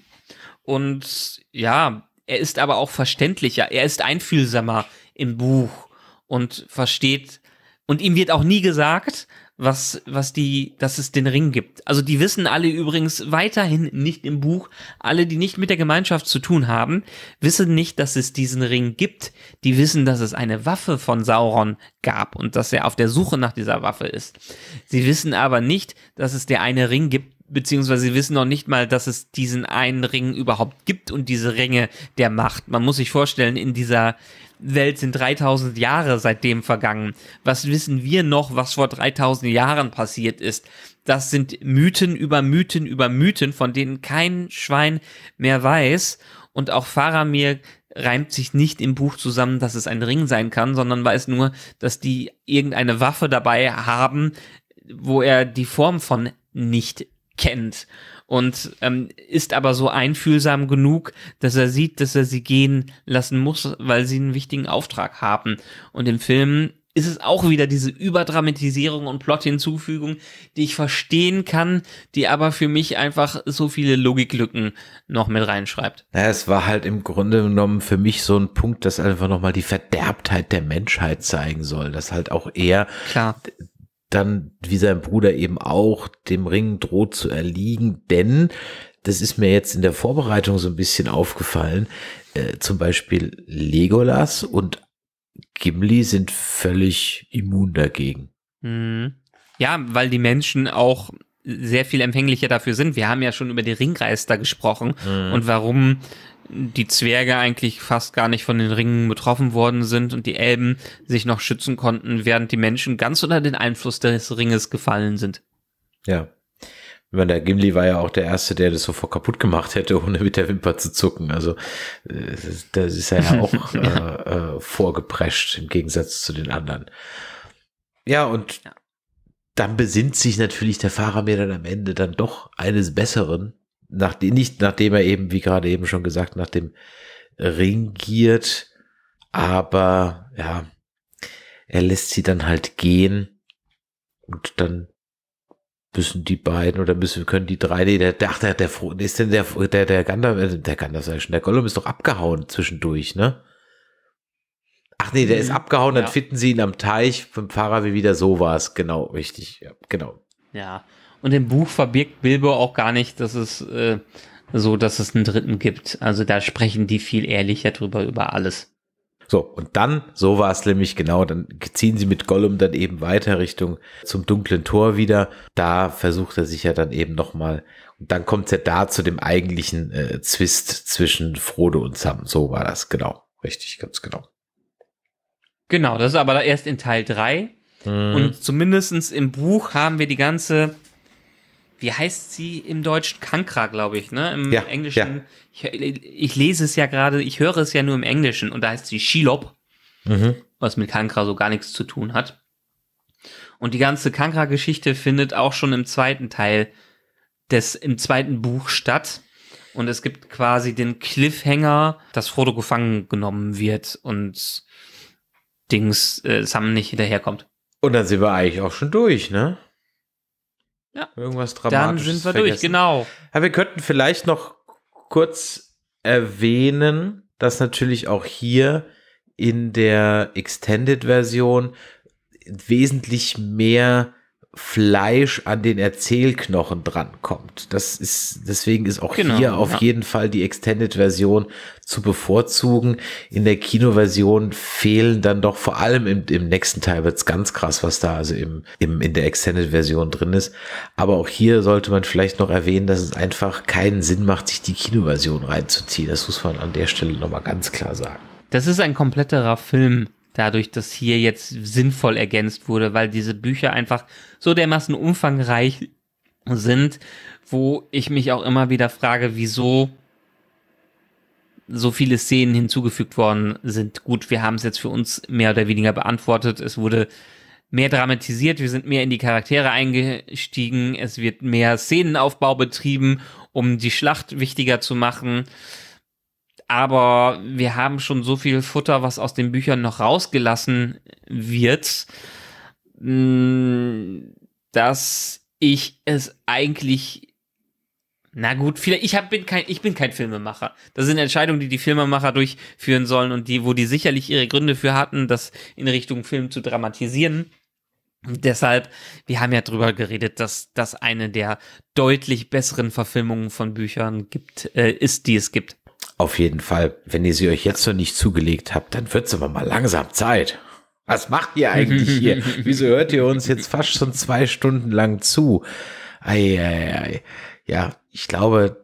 [SPEAKER 2] Und ja, er ist aber auch verständlicher, er ist einfühlsamer, im Buch und versteht, und ihm wird auch nie gesagt, was, was die, dass es den Ring gibt. Also die wissen alle übrigens weiterhin nicht im Buch, alle, die nicht mit der Gemeinschaft zu tun haben, wissen nicht, dass es diesen Ring gibt. Die wissen, dass es eine Waffe von Sauron gab und dass er auf der Suche nach dieser Waffe ist. Sie wissen aber nicht, dass es der eine Ring gibt, beziehungsweise sie wissen noch nicht mal, dass es diesen einen Ring überhaupt gibt und diese Ringe der Macht. Man muss sich vorstellen, in dieser Welt sind 3000 Jahre seitdem vergangen. Was wissen wir noch, was vor 3000 Jahren passiert ist? Das sind Mythen über Mythen über Mythen, von denen kein Schwein mehr weiß. Und auch Faramir reimt sich nicht im Buch zusammen, dass es ein Ring sein kann, sondern weiß nur, dass die irgendeine Waffe dabei haben, wo er die Form von nicht kennt und ähm, ist aber so einfühlsam genug, dass er sieht, dass er sie gehen lassen muss, weil sie einen wichtigen Auftrag haben. Und im Film ist es auch wieder diese Überdramatisierung und Plot-Hinzufügung, die ich verstehen kann, die aber für mich einfach so viele Logiklücken noch mit reinschreibt.
[SPEAKER 1] Naja, es war halt im Grunde genommen für mich so ein Punkt, dass einfach nochmal die Verderbtheit der Menschheit zeigen soll, dass halt auch er Klar dann, wie sein Bruder eben auch, dem Ring droht zu erliegen, denn das ist mir jetzt in der Vorbereitung so ein bisschen aufgefallen. Äh, zum Beispiel Legolas und Gimli sind völlig immun dagegen.
[SPEAKER 2] Mhm. Ja, weil die Menschen auch sehr viel empfänglicher dafür sind. Wir haben ja schon über die Ringreister gesprochen mhm. und warum die Zwerge eigentlich fast gar nicht von den Ringen betroffen worden sind und die Elben sich noch schützen konnten, während die Menschen ganz unter den Einfluss des Ringes gefallen sind.
[SPEAKER 1] Ja. Ich meine, der Gimli war ja auch der Erste, der das sofort kaputt gemacht hätte, ohne mit der Wimper zu zucken. Also äh, das ist ja auch äh, äh, vorgeprescht im Gegensatz zu den anderen. Ja, und dann besinnt sich natürlich der Fahrer mir dann am Ende dann doch eines Besseren nach, nicht nachdem er eben, wie gerade eben schon gesagt, nach dem Ring giert, aber ja, er lässt sie dann halt gehen und dann müssen die beiden oder müssen können die drei, nee, der, dachte der, der, ist denn der, der, der Gandalf, äh, der Gandalf sei schon, der Gollum ist doch abgehauen zwischendurch, ne? Ach nee, der ist mhm. abgehauen, ja. dann finden sie ihn am Teich vom Fahrer wie wieder so war es. Genau, richtig. Ja, genau.
[SPEAKER 2] Ja, und im Buch verbirgt Bilbo auch gar nicht, dass es äh, so, dass es einen Dritten gibt. Also da sprechen die viel ehrlicher drüber über alles.
[SPEAKER 1] So, und dann, so war es nämlich genau, dann ziehen sie mit Gollum dann eben weiter Richtung zum dunklen Tor wieder. Da versucht er sich ja dann eben nochmal. Und dann kommt er da zu dem eigentlichen äh, Zwist zwischen Frodo und Sam. So war das, genau. Richtig, ganz genau.
[SPEAKER 2] Genau, das ist aber erst in Teil 3. Mhm. Und zumindestens im Buch haben wir die ganze wie heißt sie im Deutschen? Kankra, glaube ich, ne? Im ja, Englischen. Ja. Ich, ich, lese es ja gerade, ich höre es ja nur im Englischen und da heißt sie Shilop, mhm. was mit Kankra so gar nichts zu tun hat. Und die ganze Kankra-Geschichte findet auch schon im zweiten Teil des, im zweiten Buch statt. Und es gibt quasi den Cliffhanger, dass Frodo gefangen genommen wird und Dings äh, Sam nicht hinterherkommt. Und dann sind wir eigentlich auch schon durch, ne? Ja. Irgendwas Dramatisches. Dann sind wir vergessen. durch, genau.
[SPEAKER 1] Ja, wir könnten vielleicht noch kurz erwähnen, dass natürlich auch hier in der Extended-Version wesentlich mehr Fleisch an den Erzählknochen drankommt. Das ist, deswegen ist auch genau, hier auf ja. jeden Fall die Extended-Version zu bevorzugen. In der Kinoversion fehlen dann doch vor allem im, im nächsten Teil wird es ganz krass, was da also im, im, in der Extended-Version drin ist. Aber auch hier sollte man vielleicht noch erwähnen, dass es einfach keinen Sinn macht, sich die Kinoversion reinzuziehen. Das muss man an der Stelle nochmal ganz klar sagen.
[SPEAKER 2] Das ist ein kompletterer Film dadurch, dass hier jetzt sinnvoll ergänzt wurde, weil diese Bücher einfach so dermaßen umfangreich sind, wo ich mich auch immer wieder frage, wieso so viele Szenen hinzugefügt worden sind. Gut, wir haben es jetzt für uns mehr oder weniger beantwortet. Es wurde mehr dramatisiert, wir sind mehr in die Charaktere eingestiegen, es wird mehr Szenenaufbau betrieben, um die Schlacht wichtiger zu machen aber wir haben schon so viel Futter, was aus den Büchern noch rausgelassen wird, mm, dass ich es eigentlich na gut, vielleicht ich hab, bin kein ich bin kein Filmemacher. Das sind Entscheidungen, die die Filmemacher durchführen sollen und die wo die sicherlich ihre Gründe für hatten, das in Richtung Film zu dramatisieren. deshalb, wir haben ja drüber geredet, dass das eine der deutlich besseren Verfilmungen von Büchern gibt
[SPEAKER 1] äh, ist, die es gibt. Auf jeden Fall, wenn ihr sie euch jetzt noch nicht zugelegt habt, dann wird's aber mal langsam Zeit.
[SPEAKER 2] Was macht ihr eigentlich hier? Wieso hört ihr uns
[SPEAKER 1] jetzt fast schon zwei Stunden lang zu? Ei, ei, ei. Ja, ich glaube,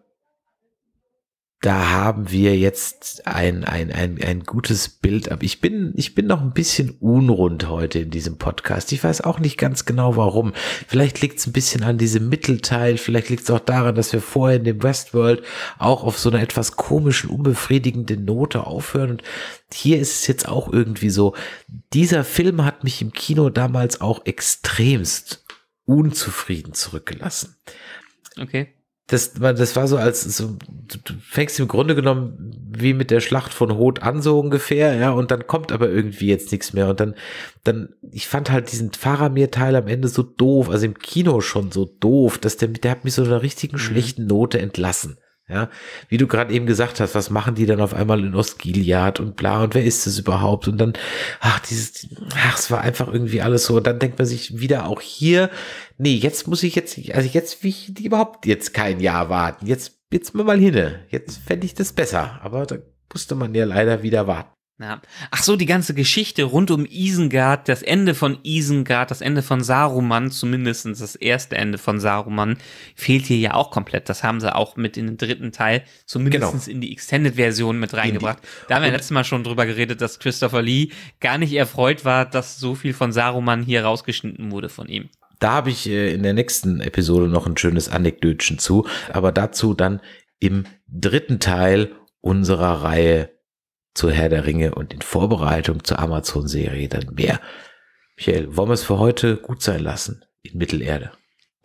[SPEAKER 1] da haben wir jetzt ein, ein, ein, ein gutes Bild ab. Ich bin, ich bin noch ein bisschen unrund heute in diesem Podcast. Ich weiß auch nicht ganz genau warum. Vielleicht liegt es ein bisschen an diesem Mittelteil, vielleicht liegt es auch daran, dass wir vorher in dem Westworld auch auf so einer etwas komischen, unbefriedigenden Note aufhören. Und hier ist es jetzt auch irgendwie so. Dieser Film hat mich im Kino damals auch extremst unzufrieden zurückgelassen. Okay das, das war so als, so, du fängst im Grunde genommen wie mit der Schlacht von Hoth an, so ungefähr, ja, und dann kommt aber irgendwie jetzt nichts mehr. Und dann, dann, ich fand halt diesen Faramir-Teil am Ende so doof, also im Kino schon so doof, dass der, der hat mich so einer richtigen mhm. schlechten Note entlassen. Ja, wie du gerade eben gesagt hast, was machen die dann auf einmal in Ostgiliad und bla und wer ist das überhaupt? Und dann, ach, dieses, ach, es war einfach irgendwie alles so. Und dann denkt man sich wieder auch hier, nee, jetzt muss ich jetzt, also jetzt wie ich überhaupt jetzt kein Jahr warten. Jetzt, jetzt mal hinne. Jetzt fände ich das besser. Aber da musste man ja leider wieder warten.
[SPEAKER 2] Ja. Ach so, die ganze Geschichte rund um Isengard, das Ende von Isengard, das Ende von Saruman, zumindestens das erste Ende von Saruman, fehlt hier ja auch komplett. Das haben sie auch mit in den dritten Teil, zumindestens genau. in die Extended-Version mit reingebracht. Da haben wir letztes Mal schon drüber geredet, dass Christopher Lee gar nicht erfreut war, dass so viel von Saruman hier rausgeschnitten wurde von ihm.
[SPEAKER 1] Da habe ich äh, in der nächsten Episode noch ein schönes Anekdötchen zu, aber dazu dann im dritten Teil unserer Reihe zu Herr der Ringe und in Vorbereitung zur Amazon-Serie dann mehr. Michael, wollen wir es für heute gut sein lassen in Mittelerde?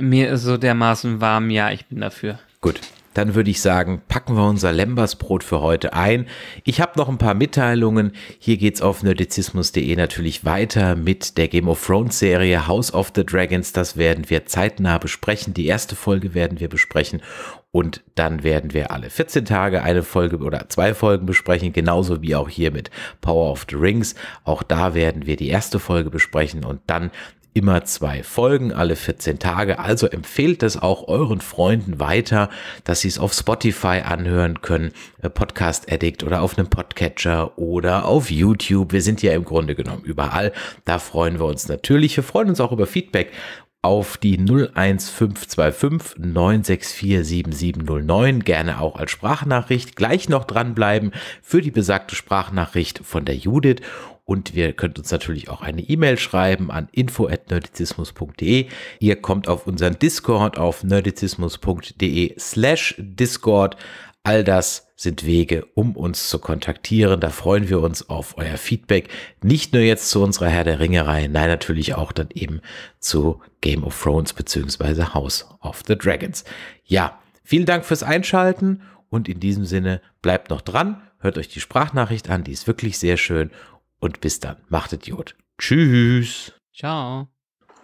[SPEAKER 2] Mir ist so dermaßen warm, ja, ich bin dafür.
[SPEAKER 1] Gut, dann würde ich sagen, packen wir unser Lembersbrot für heute ein. Ich habe noch ein paar Mitteilungen. Hier geht's auf nerdizismus.de natürlich weiter mit der Game of Thrones Serie House of the Dragons. Das werden wir zeitnah besprechen. Die erste Folge werden wir besprechen und dann werden wir alle 14 Tage eine Folge oder zwei Folgen besprechen, genauso wie auch hier mit Power of the Rings. Auch da werden wir die erste Folge besprechen und dann immer zwei Folgen alle 14 Tage. Also empfehlt es auch euren Freunden weiter, dass sie es auf Spotify anhören können, äh, Podcast Addict oder auf einem Podcatcher oder auf YouTube. Wir sind ja im Grunde genommen überall. Da freuen wir uns natürlich. Wir freuen uns auch über Feedback auf die 01525 964 7709, gerne auch als Sprachnachricht. Gleich noch dranbleiben für die besagte Sprachnachricht von der Judith. Und wir könnt uns natürlich auch eine E-Mail schreiben an info.nerdizismus.de. Ihr kommt auf unseren Discord auf nerdizismus.de slash Discord. All das sind Wege, um uns zu kontaktieren. Da freuen wir uns auf euer Feedback. Nicht nur jetzt zu unserer Herr der Ringerei, nein, natürlich auch dann eben zu Game of Thrones bzw. House of the Dragons. Ja, vielen Dank fürs Einschalten und in diesem Sinne bleibt noch dran, hört euch die Sprachnachricht an, die ist wirklich sehr schön und bis dann. Macht Idiot. Tschüss.
[SPEAKER 2] Ciao.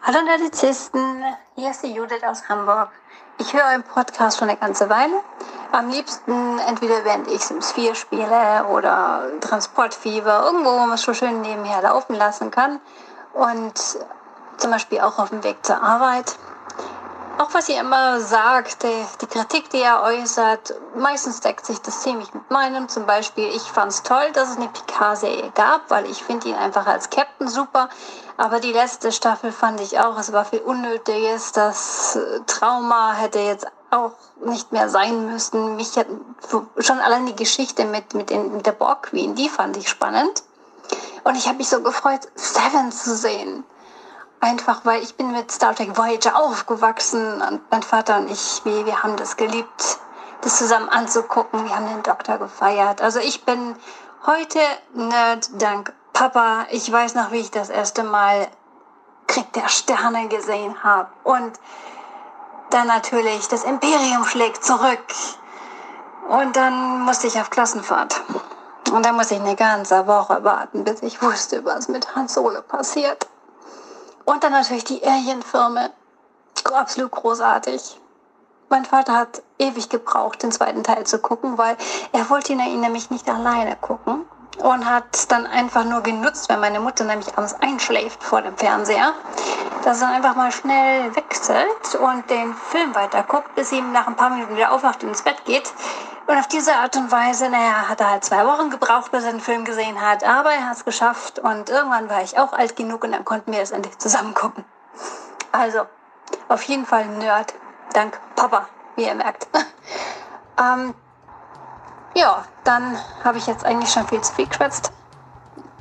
[SPEAKER 3] Hallo Nerdizisten, hier ist die Judith aus Hamburg. Ich höre euren Podcast schon eine ganze Weile. Am liebsten entweder während ich Sims 4 spiele oder Transportfieber, irgendwo, wo man es schon schön nebenher laufen lassen kann. Und zum Beispiel auch auf dem Weg zur Arbeit auch was ihr immer sagt, äh, die Kritik, die ihr äußert, meistens deckt sich das ziemlich mit meinem. Zum Beispiel, ich fand es toll, dass es eine Picard-Serie gab, weil ich finde ihn einfach als Captain super. Aber die letzte Staffel fand ich auch, es war viel Unnötiges. Das äh, Trauma hätte jetzt auch nicht mehr sein müssen. Mich hat schon allein die Geschichte mit, mit, den, mit der Borg Queen, die fand ich spannend. Und ich habe mich so gefreut, Seven zu sehen. Einfach weil ich bin mit Star Trek Voyager aufgewachsen und mein Vater und ich, wir, wir haben das geliebt, das zusammen anzugucken. Wir haben den Doktor gefeiert. Also ich bin heute Nerd dank Papa. Ich weiß noch, wie ich das erste Mal Krieg der Sterne gesehen habe. Und dann natürlich, das Imperium schlägt zurück. Und dann musste ich auf Klassenfahrt. Und dann musste ich eine ganze Woche warten, bis ich wusste, was mit Han Solo passiert. Und dann natürlich die Alien-Filme. Absolut großartig. Mein Vater hat ewig gebraucht, den zweiten Teil zu gucken, weil er wollte ihn nämlich nicht alleine gucken und hat dann einfach nur genutzt, wenn meine Mutter nämlich abends einschläft vor dem Fernseher, dass er einfach mal schnell wechselt und den Film weiterguckt, bis sie ihm nach ein paar Minuten wieder aufwacht und ins Bett geht. Und auf diese Art und Weise, naja, hat er halt zwei Wochen gebraucht, bis er den Film gesehen hat, aber er hat es geschafft und irgendwann war ich auch alt genug und dann konnten wir es endlich zusammen gucken. Also, auf jeden Fall Nerd, dank Papa, wie ihr merkt. ähm, ja, dann habe ich jetzt eigentlich schon viel zu viel geschwätzt.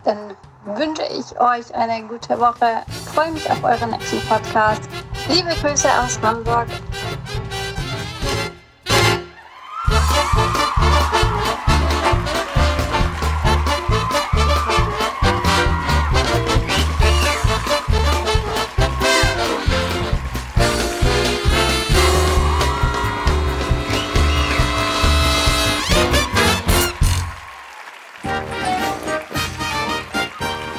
[SPEAKER 3] Dann wünsche ich euch eine gute Woche. Ich freue mich auf euren nächsten Podcast. Liebe Grüße aus Hamburg.